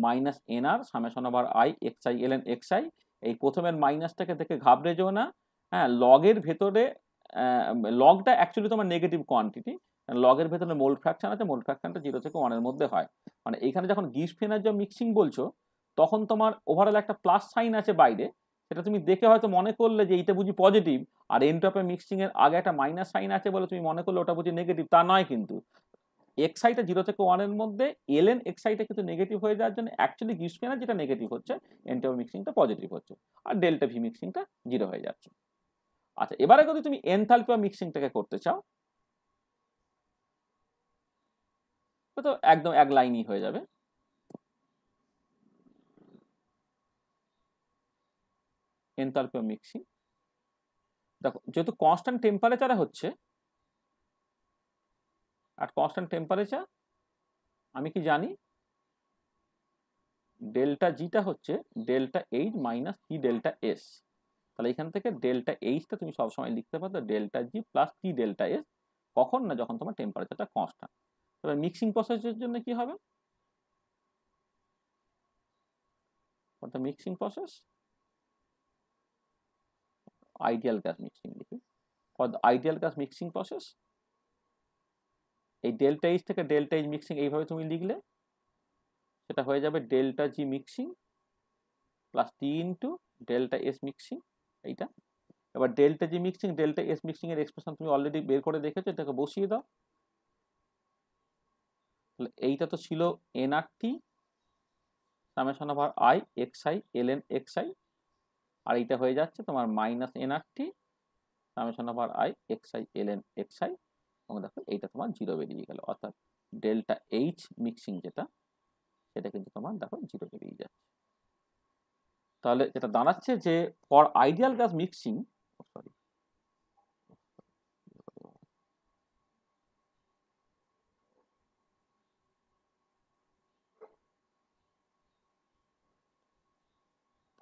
minus N R summation over I X I L N X I এই প্রথমের মাইনাসটাকে দেখে ঘাবড়ে যেও না হ্যাঁ লগের ভেতরে লগটা অ্যাকচুয়ালি তোমার নেগেটিভ কোয়ান্টিটি লগের ভেতরে মোল ফ্র্যাকশন আছে মোল ফ্র্যাকশনটা জিরো থেকে ওয়ানের মধ্যে হয় মানে এখানে যখন গিফট এনার্জি মিক্সিং বলছো তখন তোমার ওভারঅল একটা প্লাস সাইন আছে বাইরে সেটা তুমি দেখে হয়তো মনে করলে যে এইটা বুঝি পজিটিভ আর এনটপে মিক্সিংয়ের আগে একটা মাইনাস সাইন আছে বলে তুমি মনে করলে ওটা বুঝি নেগেটিভ তা নয় কিন্তু এক্স জিরো থেকে ওয়ানের মধ্যে এল এন এক্স আইটা কিন্তু নেগেটিভ হয়ে যাওয়ার জন্য অ্যাকচুয়ালি গ্রিস পেনার যেটা নেগেটিভ হচ্ছে এনটেও মিক্সিংটা পজিটিভ হচ্ছে আর ডেল্টা ভি মিক্সিংটা জিরো হয়ে যাচ্ছে আচ্ছা এবারে যদি তুমি এনথালপি বা মিক্সিংটাকে করতে চাও তো একদম এক লাইনই হয়ে যাবে এনথালপি মিক্সিং দেখো যেহেতু কনস্ট্যান্ট টেম্পারেচারে হচ্ছে at constant temperature আমি কি জানি ডেল্টা জিটা হচ্ছে delta H minus T delta S তাহলে এখান থেকে ডেল্টা এইচটা তুমি সবসময় লিখতে পারো delta G plus T delta S কখন না যখন তোমার টেম্পারেচারটা কনস্ট্যান্ট তবে মিক্সিং প্রসেসের জন্য কি হবে অর্থাৎ mixing process ideal gas mixing লিখি for the ideal gas mixing process এই ডেল্টা এইচ থেকে ডেল্টা এইচ মিক্সিং এইভাবে তুমি লিখলে সেটা হয়ে যাবে delta G mixing plus T into delta S mixing এইটা এবার delta G mixing delta S mixing এর এক্সপ্রেশন তুমি অলরেডি বের করে দেখেছো এটাকে বসিয়ে দাও তাহলে এইটা তো ছিল N T summation of R I X I L N X I আর এইটা হয়ে যাচ্ছে তোমার মাইনাস NRT summation of R I X I L N X I এবং দেখো এইটা তোমার জিরো বেরিয়ে গেল অর্থাৎ ডেল্টা এইচ মিক্সিং যেটা সেটা কিন্তু তোমার দেখো জিরো বেরিয়ে যাচ্ছে তাহলে এটা দাঁড়াচ্ছে যে for ideal gas mixing sorry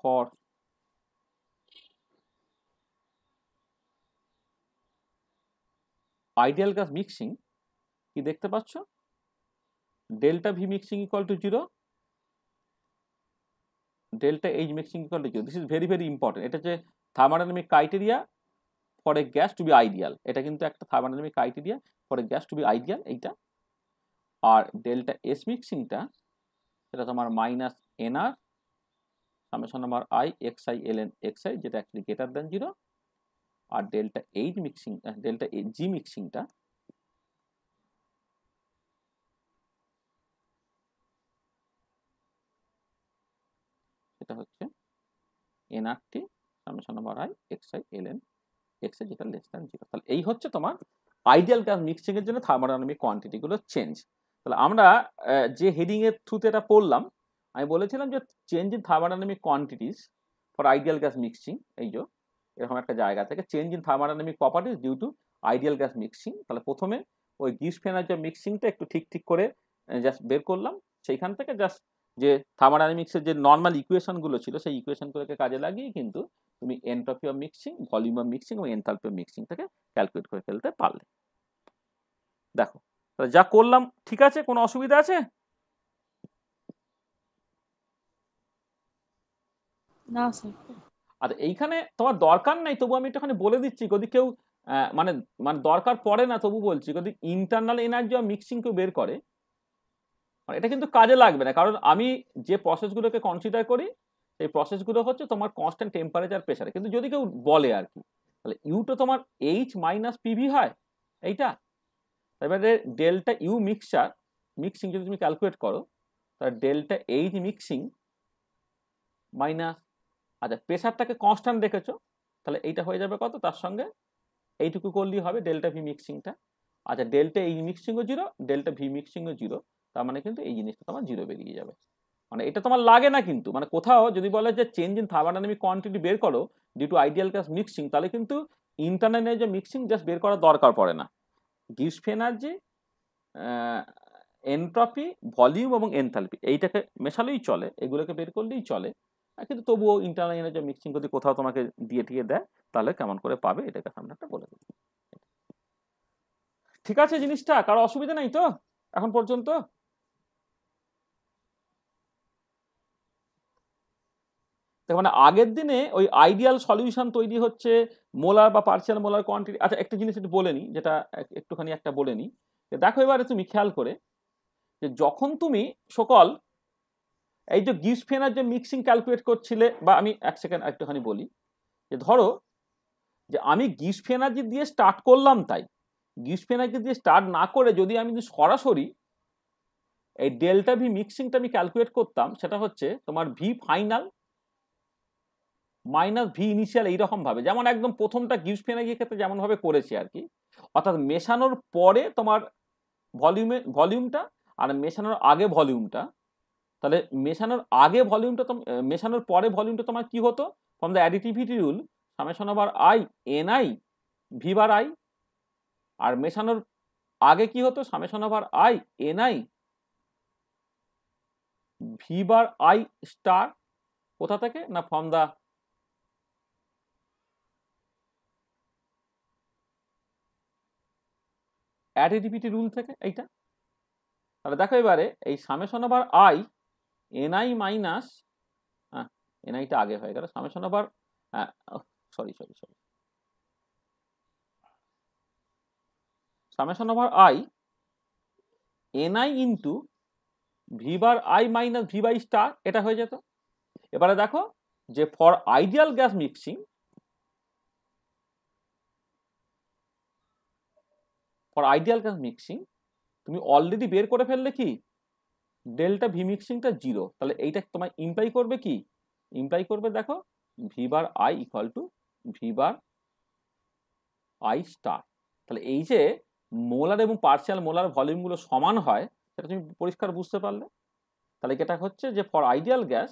for ideal gas mixing কি দেখতে পাচ্ছ delta V mixing equal to zero delta H mixing equal to zero this is very very important এটা হচ্ছে thermodynamic criteria for a gas to be ideal এটা কিন্তু একটা thermodynamic criteria for a gas to be ideal এইটা আর delta S মিক্সিংটা সেটা তোমার minus NR summation number I X I L N X I যেটা অ্যাকচুয়ালি গ্রেটার দেন জিরো আর delta H mixing delta G মিক্সিংটা সেটা হচ্ছে এনআরটি সামনে বাড়ায় X I L N X I যেটা লেস দ্যান জিরো তাহলে এই হচ্ছে তোমার আইডিয়াল গ্যাস মিক্সিংয়ের জন্য থার্মোডাইনামিক কোয়ান্টিটিগুলো চেঞ্জ তাহলে আমরা যে হেডিংয়ের থ্রুতে এটা পড়লাম আমি বলেছিলাম যে change in thermodynamic quantities for ideal gas mixing এই যে এরকম একটা জায়গা থেকে change in thermodynamic properties due to ideal gas mixing তাহলে প্রথমে ওই গিস ফেনার মিক্সিংটা একটু ঠিক ঠিক করে জাস্ট বের করলাম সেইখান থেকে জাস্ট যে থার্মোডাইনামিক্সের যে নর্মাল ইকুয়েশনগুলো ছিল সেই ইকুয়েশনগুলোকে কাজে লাগিয়ে কিন্তু তুমি entropy of mixing volume of mixing এবং এনথালপি অফ থেকে ক্যালকুলেট করে ফেলতে পারলে দেখো তাহলে যা করলাম ঠিক আছে কোনো অসুবিধা আছে না স্যার আর এইখানে তোমার দরকার নাই তবু আমি একটুখানি বলে দিচ্ছি যদি কেউ মানে মানে দরকার পড়ে না তবু বলছি যদি ইন্টারনাল এনার্জি বা মিক্সিং কেউ বের করে মানে এটা কিন্তু কাজে লাগবে না কারণ আমি যে প্রসেসগুলোকে কনসিডার করি সেই প্রসেসগুলো হচ্ছে তোমার কনস্ট্যান্ট টেম্পারেচার প্রেশারে কিন্তু যদি কেউ বলে আর কি তাহলে ইউ তো তোমার এইচ মাইনাস পিভি হয় এইটা এবারে ডেল্টা ইউ মিক্সার মিক্সিং যদি তুমি ক্যালকুলেট করো তাহলে ডেল্টা এইচ মিক্সিং মাইনাস আচ্ছা প্রেশারটাকে কনস্ট্যান্ট রেখেছো তাহলে এইটা হয়ে যাবে কত তার সঙ্গে এইটুকু করলেই হবে ডেল্টা ভি মিক্সিংটা আচ্ছা ডেল্টা এই মিক্সিংও জিরো ডেল্টা ভি মিক্সিংও জিরো তার মানে কিন্তু এই জিনিসটা তোমার জিরো বেরিয়ে যাবে মানে এটা তোমার লাগে না কিন্তু মানে কোথাও যদি বলে যে চেঞ্জ ইন থার্মোডাইনামিক কোয়ান্টিটি বের করো due to ideal gas mixing তাহলে কিন্তু ইন্টারনাল যে মিক্সিং জাস্ট বের করার দরকার পড়ে না গিফট এনার্জি এনট্রপি ভলিউম এবং এনথালপি এইটাকে মেশালেই চলে এগুলোকে বের করলেই চলে কিন্তু তবুও ইন্টারনাল এনার্জি মিক্সিং যদি কোথাও তোমাকে দিয়ে টিয়ে দেয় তাহলে কেমন করে পাবে এটাকে আমরা একটা বলে দেবো ঠিক আছে জিনিসটা কারো অসুবিধা নাই তো এখন পর্যন্ত দেখো মানে আগের দিনে ওই আইডিয়াল সলিউশন তৈরি হচ্ছে মোলার বা পার্সিয়াল মোলার কোয়ান্টিটি আচ্ছা একটা জিনিস একটু বলে নিই যেটা একটুখানি একটা বলে নিই দেখো এবারে তুমি খেয়াল করে যে যখন তুমি সকল এই যে গিউস ফেনার যে মিক্সিং ক্যালকুলেট করছিলে বা আমি এক সেকেন্ড একটুখানি বলি যে ধরো যে আমি গিউস ফেনার্জি দিয়ে স্টার্ট করলাম তাই গিভস ফেনার্জি দিয়ে স্টার্ট না করে যদি আমি সরাসরি এই ডেল্টা ভি মিক্সিংটা আমি ক্যালকুলেট করতাম সেটা হচ্ছে তোমার V final minus V initial ভাবে যেমন একদম প্রথমটা গিউস ফেনার্জির ক্ষেত্রে যেমনভাবে করেছি আর কি অর্থাৎ মেশানোর পরে তোমার ভলিউমে ভলিউমটা আর মেশানোর আগে ভলিউমটা তাহলে মেশানোর আগে ভলিউমটা তো মেশানোর পরে ভলিউমটা তোমার কি হতো from the additivity rule summation over I N I V bar I আর মেশানোর আগে কি হতো summation over I N I V bar I star কোথা থেকে না ফ্রম দ্য অ্যাডিটিভিটি রুল থেকে এইটা তাহলে দেখো এবারে এই summation over I NI minus হ্যাঁ এনআইটা আগে হয়ে গেল সামেশন আবার sorry sorry sorry summation over I NI into V bar I minus V by star এটা হয়ে যেত এবারে দেখো যে for ideal gas mixing for ideal gas mixing তুমি অলরেডি বের করে ফেললে কি ডেল্টা ভি মিক্সিংটা জিরো তাহলে এইটা তোমার ইমপ্লাই করবে কি ইমপ্লাই করবে দেখো V bar I equal to V bar I star তাহলে এই যে মোলার এবং পার্সিয়াল মোলার ভলিউমগুলো সমান হয় সেটা তুমি পরিষ্কার বুঝতে পারলে তাহলে এটা হচ্ছে যে for ideal gas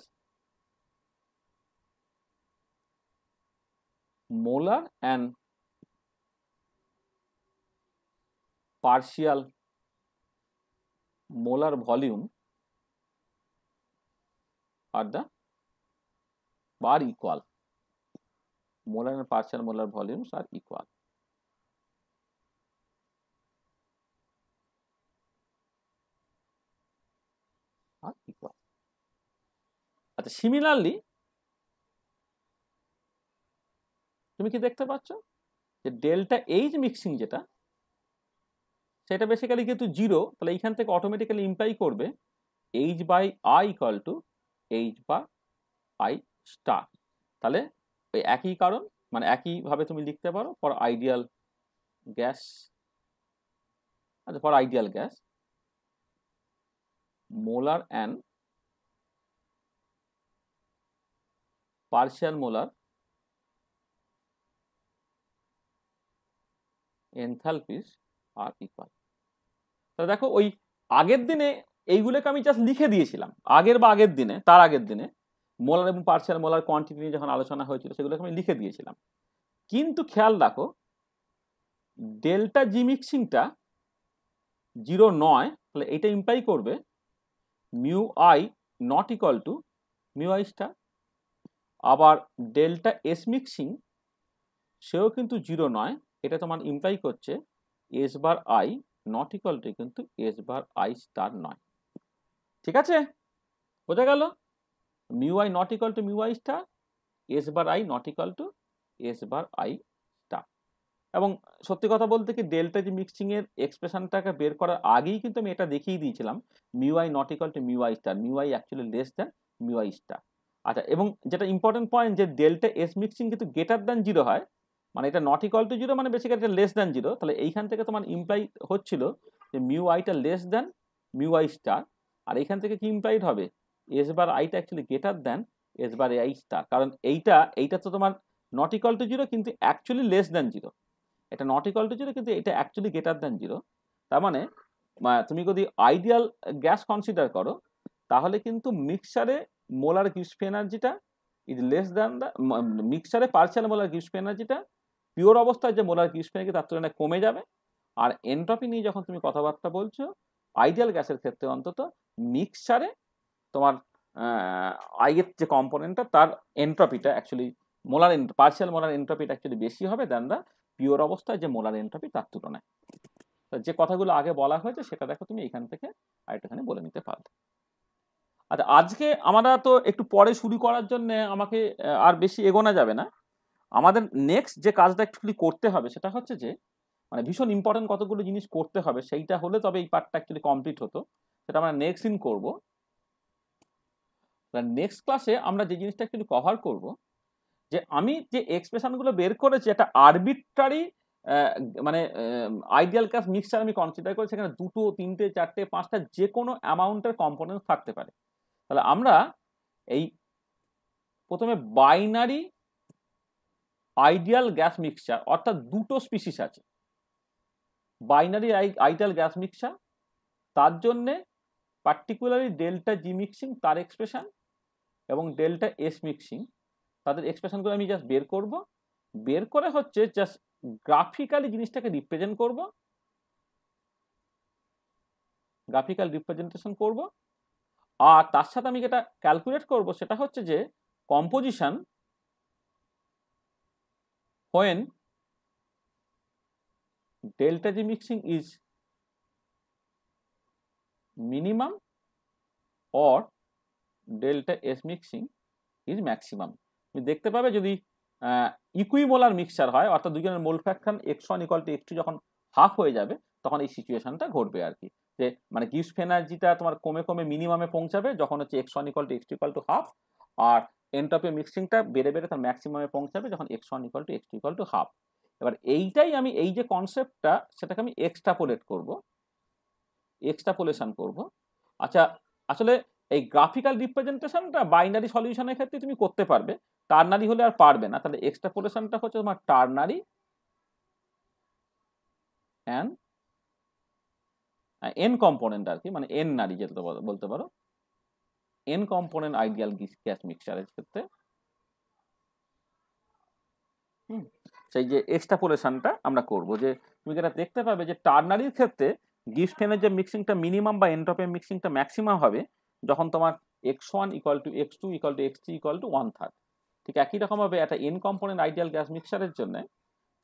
molar and partial molar volume are the bar equal. Molar and partial molar volumes are equal. Are আচ্ছা সিমিলারলি তুমি কি দেখতে পাচ্ছ যে ডেল্টা এইচ মিক্সিং যেটা সেটা বেসিক্যালি কিন্তু জিরো তাহলে এইখান থেকে অটোমেটিক্যালি ইম্পাই করবে H by I equal to H bar I star তাহলে ওই একই কারণ মানে একইভাবে তুমি লিখতে পারো ফর আইডিয়াল গ্যাস আচ্ছা for ideal gas molar and partial molar enthalpies are equal তাহলে দেখো ওই আগের দিনে এইগুলোকে আমি জাস্ট লিখে দিয়েছিলাম আগের বা আগের দিনে তার আগের দিনে মোলার এবং পার্সিয়াল মোলার কোয়ান্টিটি নিয়ে যখন আলোচনা হয়েছিল সেগুলোকে আমি লিখে দিয়েছিলাম কিন্তু খেয়াল রাখো ডেল্টা জি মিক্সিংটা জিরো নয় তাহলে এটা ইম্প্লাই করবে mu I not equal to mu I star আবার ডেল্টা এস মিক্সিং সেও কিন্তু জিরো নয় এটা তোমার ইমপ্লাই করছে S bar I not equal to কিন্তু এস বার আই স্টার নয় ঠিক আছে বোঝা গেল mu I not equal to mu I star S bar I not equal to S bar I star এবং সত্যি কথা বলতে কি ডেল্টা যে মিক্সিংয়ের এক্সপ্রেশনটাকে বের করার আগেই কিন্তু আমি এটা দেখিয়ে দিয়েছিলাম mu I not equal to mu I star mu I actually less than mu I star আচ্ছা এবং যেটা ইম্পর্টেন্ট পয়েন্ট যে ডেল্টা এস মিক্সিং কিন্তু গেটার দ্যান জিরো হয় মানে এটা নট ইকাল টু জিরো মানে বেসিক্যালি এটা লেস দ্যান জিরো তাহলে এইখান থেকে তোমার ইমপ্লাই হচ্ছিল যে মিউ আইটা less than mu I star আর এখান থেকে কি ইমপ্লাইড হবে এস বার আইটা actually গেটার than S bar I star কারণ এইটা এইটা তো তোমার নট ইকাল টু জিরো কিন্তু অ্যাকচুয়ালি লেস দেন জিরো এটা নট ইকাল টু জিরো কিন্তু এটা অ্যাকচুয়ালি গেটার দেন জিরো তার মানে তুমি যদি আইডিয়াল গ্যাস কনসিডার করো তাহলে কিন্তু মিক্সারে মোলার গিস্প এনার্জিটা ইজ লেস দ্যান দ্য মিক্সারে পার্সিয়াল মোলার গিস্প এনার্জিটা পিওর অবস্থায় যে মোলার গিস্প এনার্জি তার তুলনায় কমে যাবে আর এনট্রপি নিয়ে যখন তুমি কথাবার্তা বলছো আইডিয়াল গ্যাসের ক্ষেত্রে অন্তত মিক্সচারে তোমার আইয়ের যে কম্পোনেন্টটা তার এন্ট্রপিটা অ্যাকচুয়ালি মোলার পার্সিয়াল মোলার এন্ট্রপিটা অ্যাকচুয়ালি বেশি হবে দেন দ্য পিওর অবস্থায় যে মোলার এন্ট্রপি তার তুলনায় তো যে কথাগুলো আগে বলা হয়েছে সেটা দেখো তুমি এখান থেকে আরেকটাখানে বলে নিতে পারবে আচ্ছা আজকে আমরা তো একটু পরে শুরু করার জন্য আমাকে আর বেশি এগোনা যাবে না আমাদের নেক্সট যে কাজটা অ্যাকচুয়ালি করতে হবে সেটা হচ্ছে যে মানে ভীষণ ইম্পর্টেন্ট কতগুলো জিনিস করতে হবে সেইটা হলে তবে এই পার্টটা অ্যাকচুয়ালি কমপ্লিট হতো সেটা আমরা নেক্সট দিন করবো নেক্সট ক্লাসে আমরা যে জিনিসটা অ্যাকচুয়ালি কভার করব যে আমি যে এক্সপ্রেশনগুলো বের করেছি একটা আরবিট্রারি মানে আইডিয়াল ক্যাশ মিক্সচার আমি কনসিডার করি সেখানে দুটো তিনটে চারটে পাঁচটা যে কোনো অ্যামাউন্টের কম্পোনেন্ট থাকতে পারে তাহলে আমরা এই প্রথমে বাইনারি আইডিয়াল গ্যাস মিক্সচার অর্থাৎ দুটো স্পিসিস আছে বাইনারি আইডাল গ্যাস মিক্সার তার জন্যে পার্টিকুলারলি ডেল্টা জি মিক্সিং তার এক্সপ্রেশান এবং ডেল্টা এস মিক্সিং তাদের এক্সপ্রেশানগুলো আমি জাস্ট বের করব বের করে হচ্ছে জাস্ট গ্রাফিক্যালি জিনিসটাকে রিপ্রেজেন্ট করব গ্রাফিক্যাল রিপ্রেজেন্টেশন করব আর তার সাথে আমি যেটা ক্যালকুলেট করব সেটা হচ্ছে যে composition when delta G mixing is minimum or delta S mixing is maximum. তুমি দেখতে পাবে যদি ইকুইমোলার মিক্সচার হয় অর্থাৎ দুজনের mole fraction X one equal to X two যখন হাফ হয়ে যাবে তখন এই সিচুয়েশনটা ঘটবে আর কি যে মানে গিফট এনার্জিটা তোমার কমে কমে মিনিমামে পৌঁছাবে যখন হচ্ছে X one equal to X two equal to half আর এন্ট্রপি মিক্সিংটা বেড়ে বেড়ে তার ম্যাক্সিমামে পৌঁছাবে যখন X one equal to X two equal to half এবার এইটাই আমি এই যে কনসেপ্টটা সেটাকে আমি এক্সট্রাপোলেট করব এক্সট্রাপোলেশন করব আচ্ছা আসলে এই গ্রাফিক্যাল রিপ্রেজেন্টেশনটা বাইনারি সলিউশনের ক্ষেত্রে তুমি করতে পারবে টার্নারি হলে আর পারবে না তাহলে এক্সট্রাপোলেশনটা হচ্ছে তোমার টার্নারি অ্যান্ড এন কম্পোনেন্ট আর কি মানে এন নারী যেটা বলতে পারো এন কম্পোনেন্ট আইডিয়াল গ্যাস মিক্সচারের ক্ষেত্রে সেই যে এক্সট্রাপোলেশনটা আমরা করব যে তুমি যেটা দেখতে পাবে যে টার্নারির ক্ষেত্রে গিফটেনের যে মিক্সিংটা মিনিমাম বা এন্ট্রপের মিক্সিংটা ম্যাক্সিমাম হবে যখন তোমার X one equal to X two equal to X three equal to one third ঠিক একই রকমভাবে একটা এন কম্পোনেন্ট আইডিয়াল গ্যাস মিক্সারের জন্য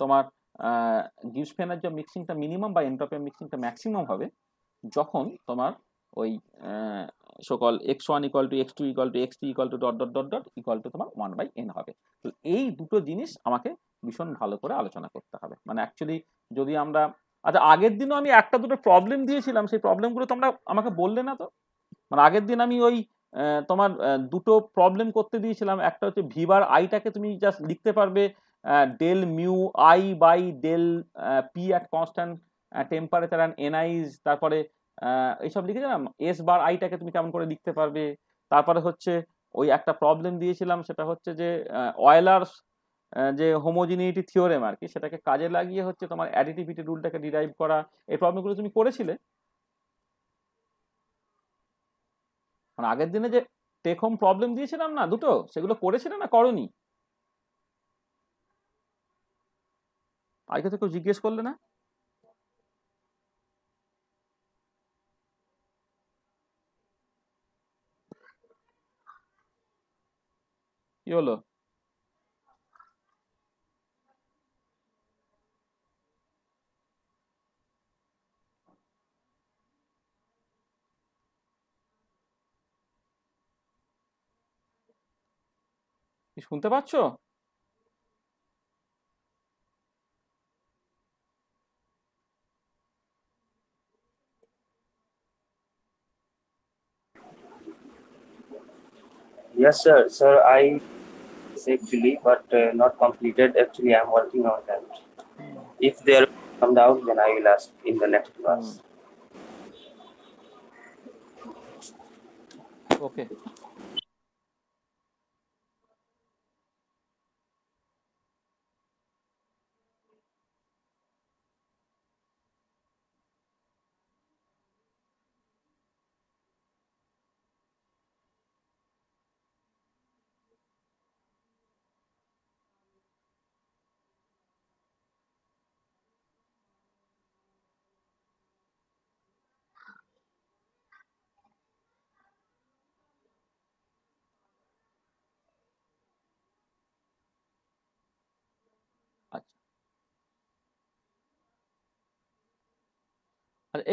তোমার ফ্যানের যে মিক্সিংটা মিনিমাম বা এন্ট্রপের মিক্সিংটা ম্যাক্সিমাম হবে যখন তোমার ওই সকল X one equal to X two equal to X three equal to dot dot dot dot equal to তোমার ওয়ান বাই এন হবে তো এই দুটো জিনিস আমাকে ভীষণ ভালো করে আলোচনা করতে হবে মানে অ্যাকচুয়ালি যদি আমরা আচ্ছা আগের দিনও আমি একটা দুটো প্রবলেম দিয়েছিলাম সেই প্রবলেমগুলো তোমরা আমাকে বললে না তো মানে আগের দিন আমি ওই তোমার দুটো প্রবলেম করতে দিয়েছিলাম একটা হচ্ছে ভিভার আইটাকে তুমি জাস্ট লিখতে পারবে del mu I by del P at constant temperature and এনআইজ তারপরে এইসব লিখে না এস বার আইটাকে তুমি কেমন করে লিখতে পারবে তারপরে হচ্ছে ওই একটা প্রবলেম দিয়েছিলাম সেটা হচ্ছে যে অয়েলার্স যে হোমোজিনিটি থিওরেম আর কি সেটাকে কাজে লাগিয়ে হচ্ছে তোমার অ্যাডিটিভিটি রুলটাকে ডিরাইভ করা এই প্রবলেমগুলো তুমি করেছিলে মানে আগের দিনে যে টেক হোম প্রবলেম দিয়েছিলাম না দুটো সেগুলো করেছিলে না করনি আজকে তো কেউ জিজ্ঞেস করলে না YOLO. শুনতে পাচ্ছ Yes, sir. Sir, I actually, but uh, not completed. Actually, I'm working on that. If there come out, then I will ask in the next class. Hmm. Okay.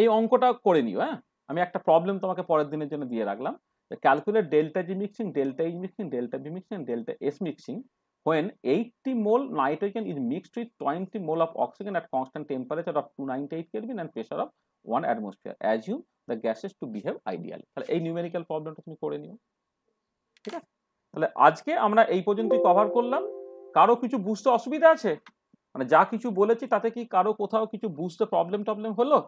এই অঙ্কটা করে নিও হ্যাঁ আমি একটা প্রবলেম তোমাকে পরের দিনের জন্য দিয়ে রাখলাম calculate delta G mixing delta is mixing delta B mixing delta S mixing nitrogen is mixed with twenty mole of oxygen at constant temperature of two ninety eight kelvin and pressure of one atmosphere as you the gases to behave ideally. তাহলে এই numerical প্রবলেমটা তুমি করে নিও ঠিক আছে তাহলে আজকে আমরা এই পর্যন্তই কভার করলাম কারো কিছু বুঝতে অসুবিধা আছে মানে যা কিছু বলেছি তাতে কি কারো কোথাও কিছু বুঝতে প্রবলেম টবলেম হলো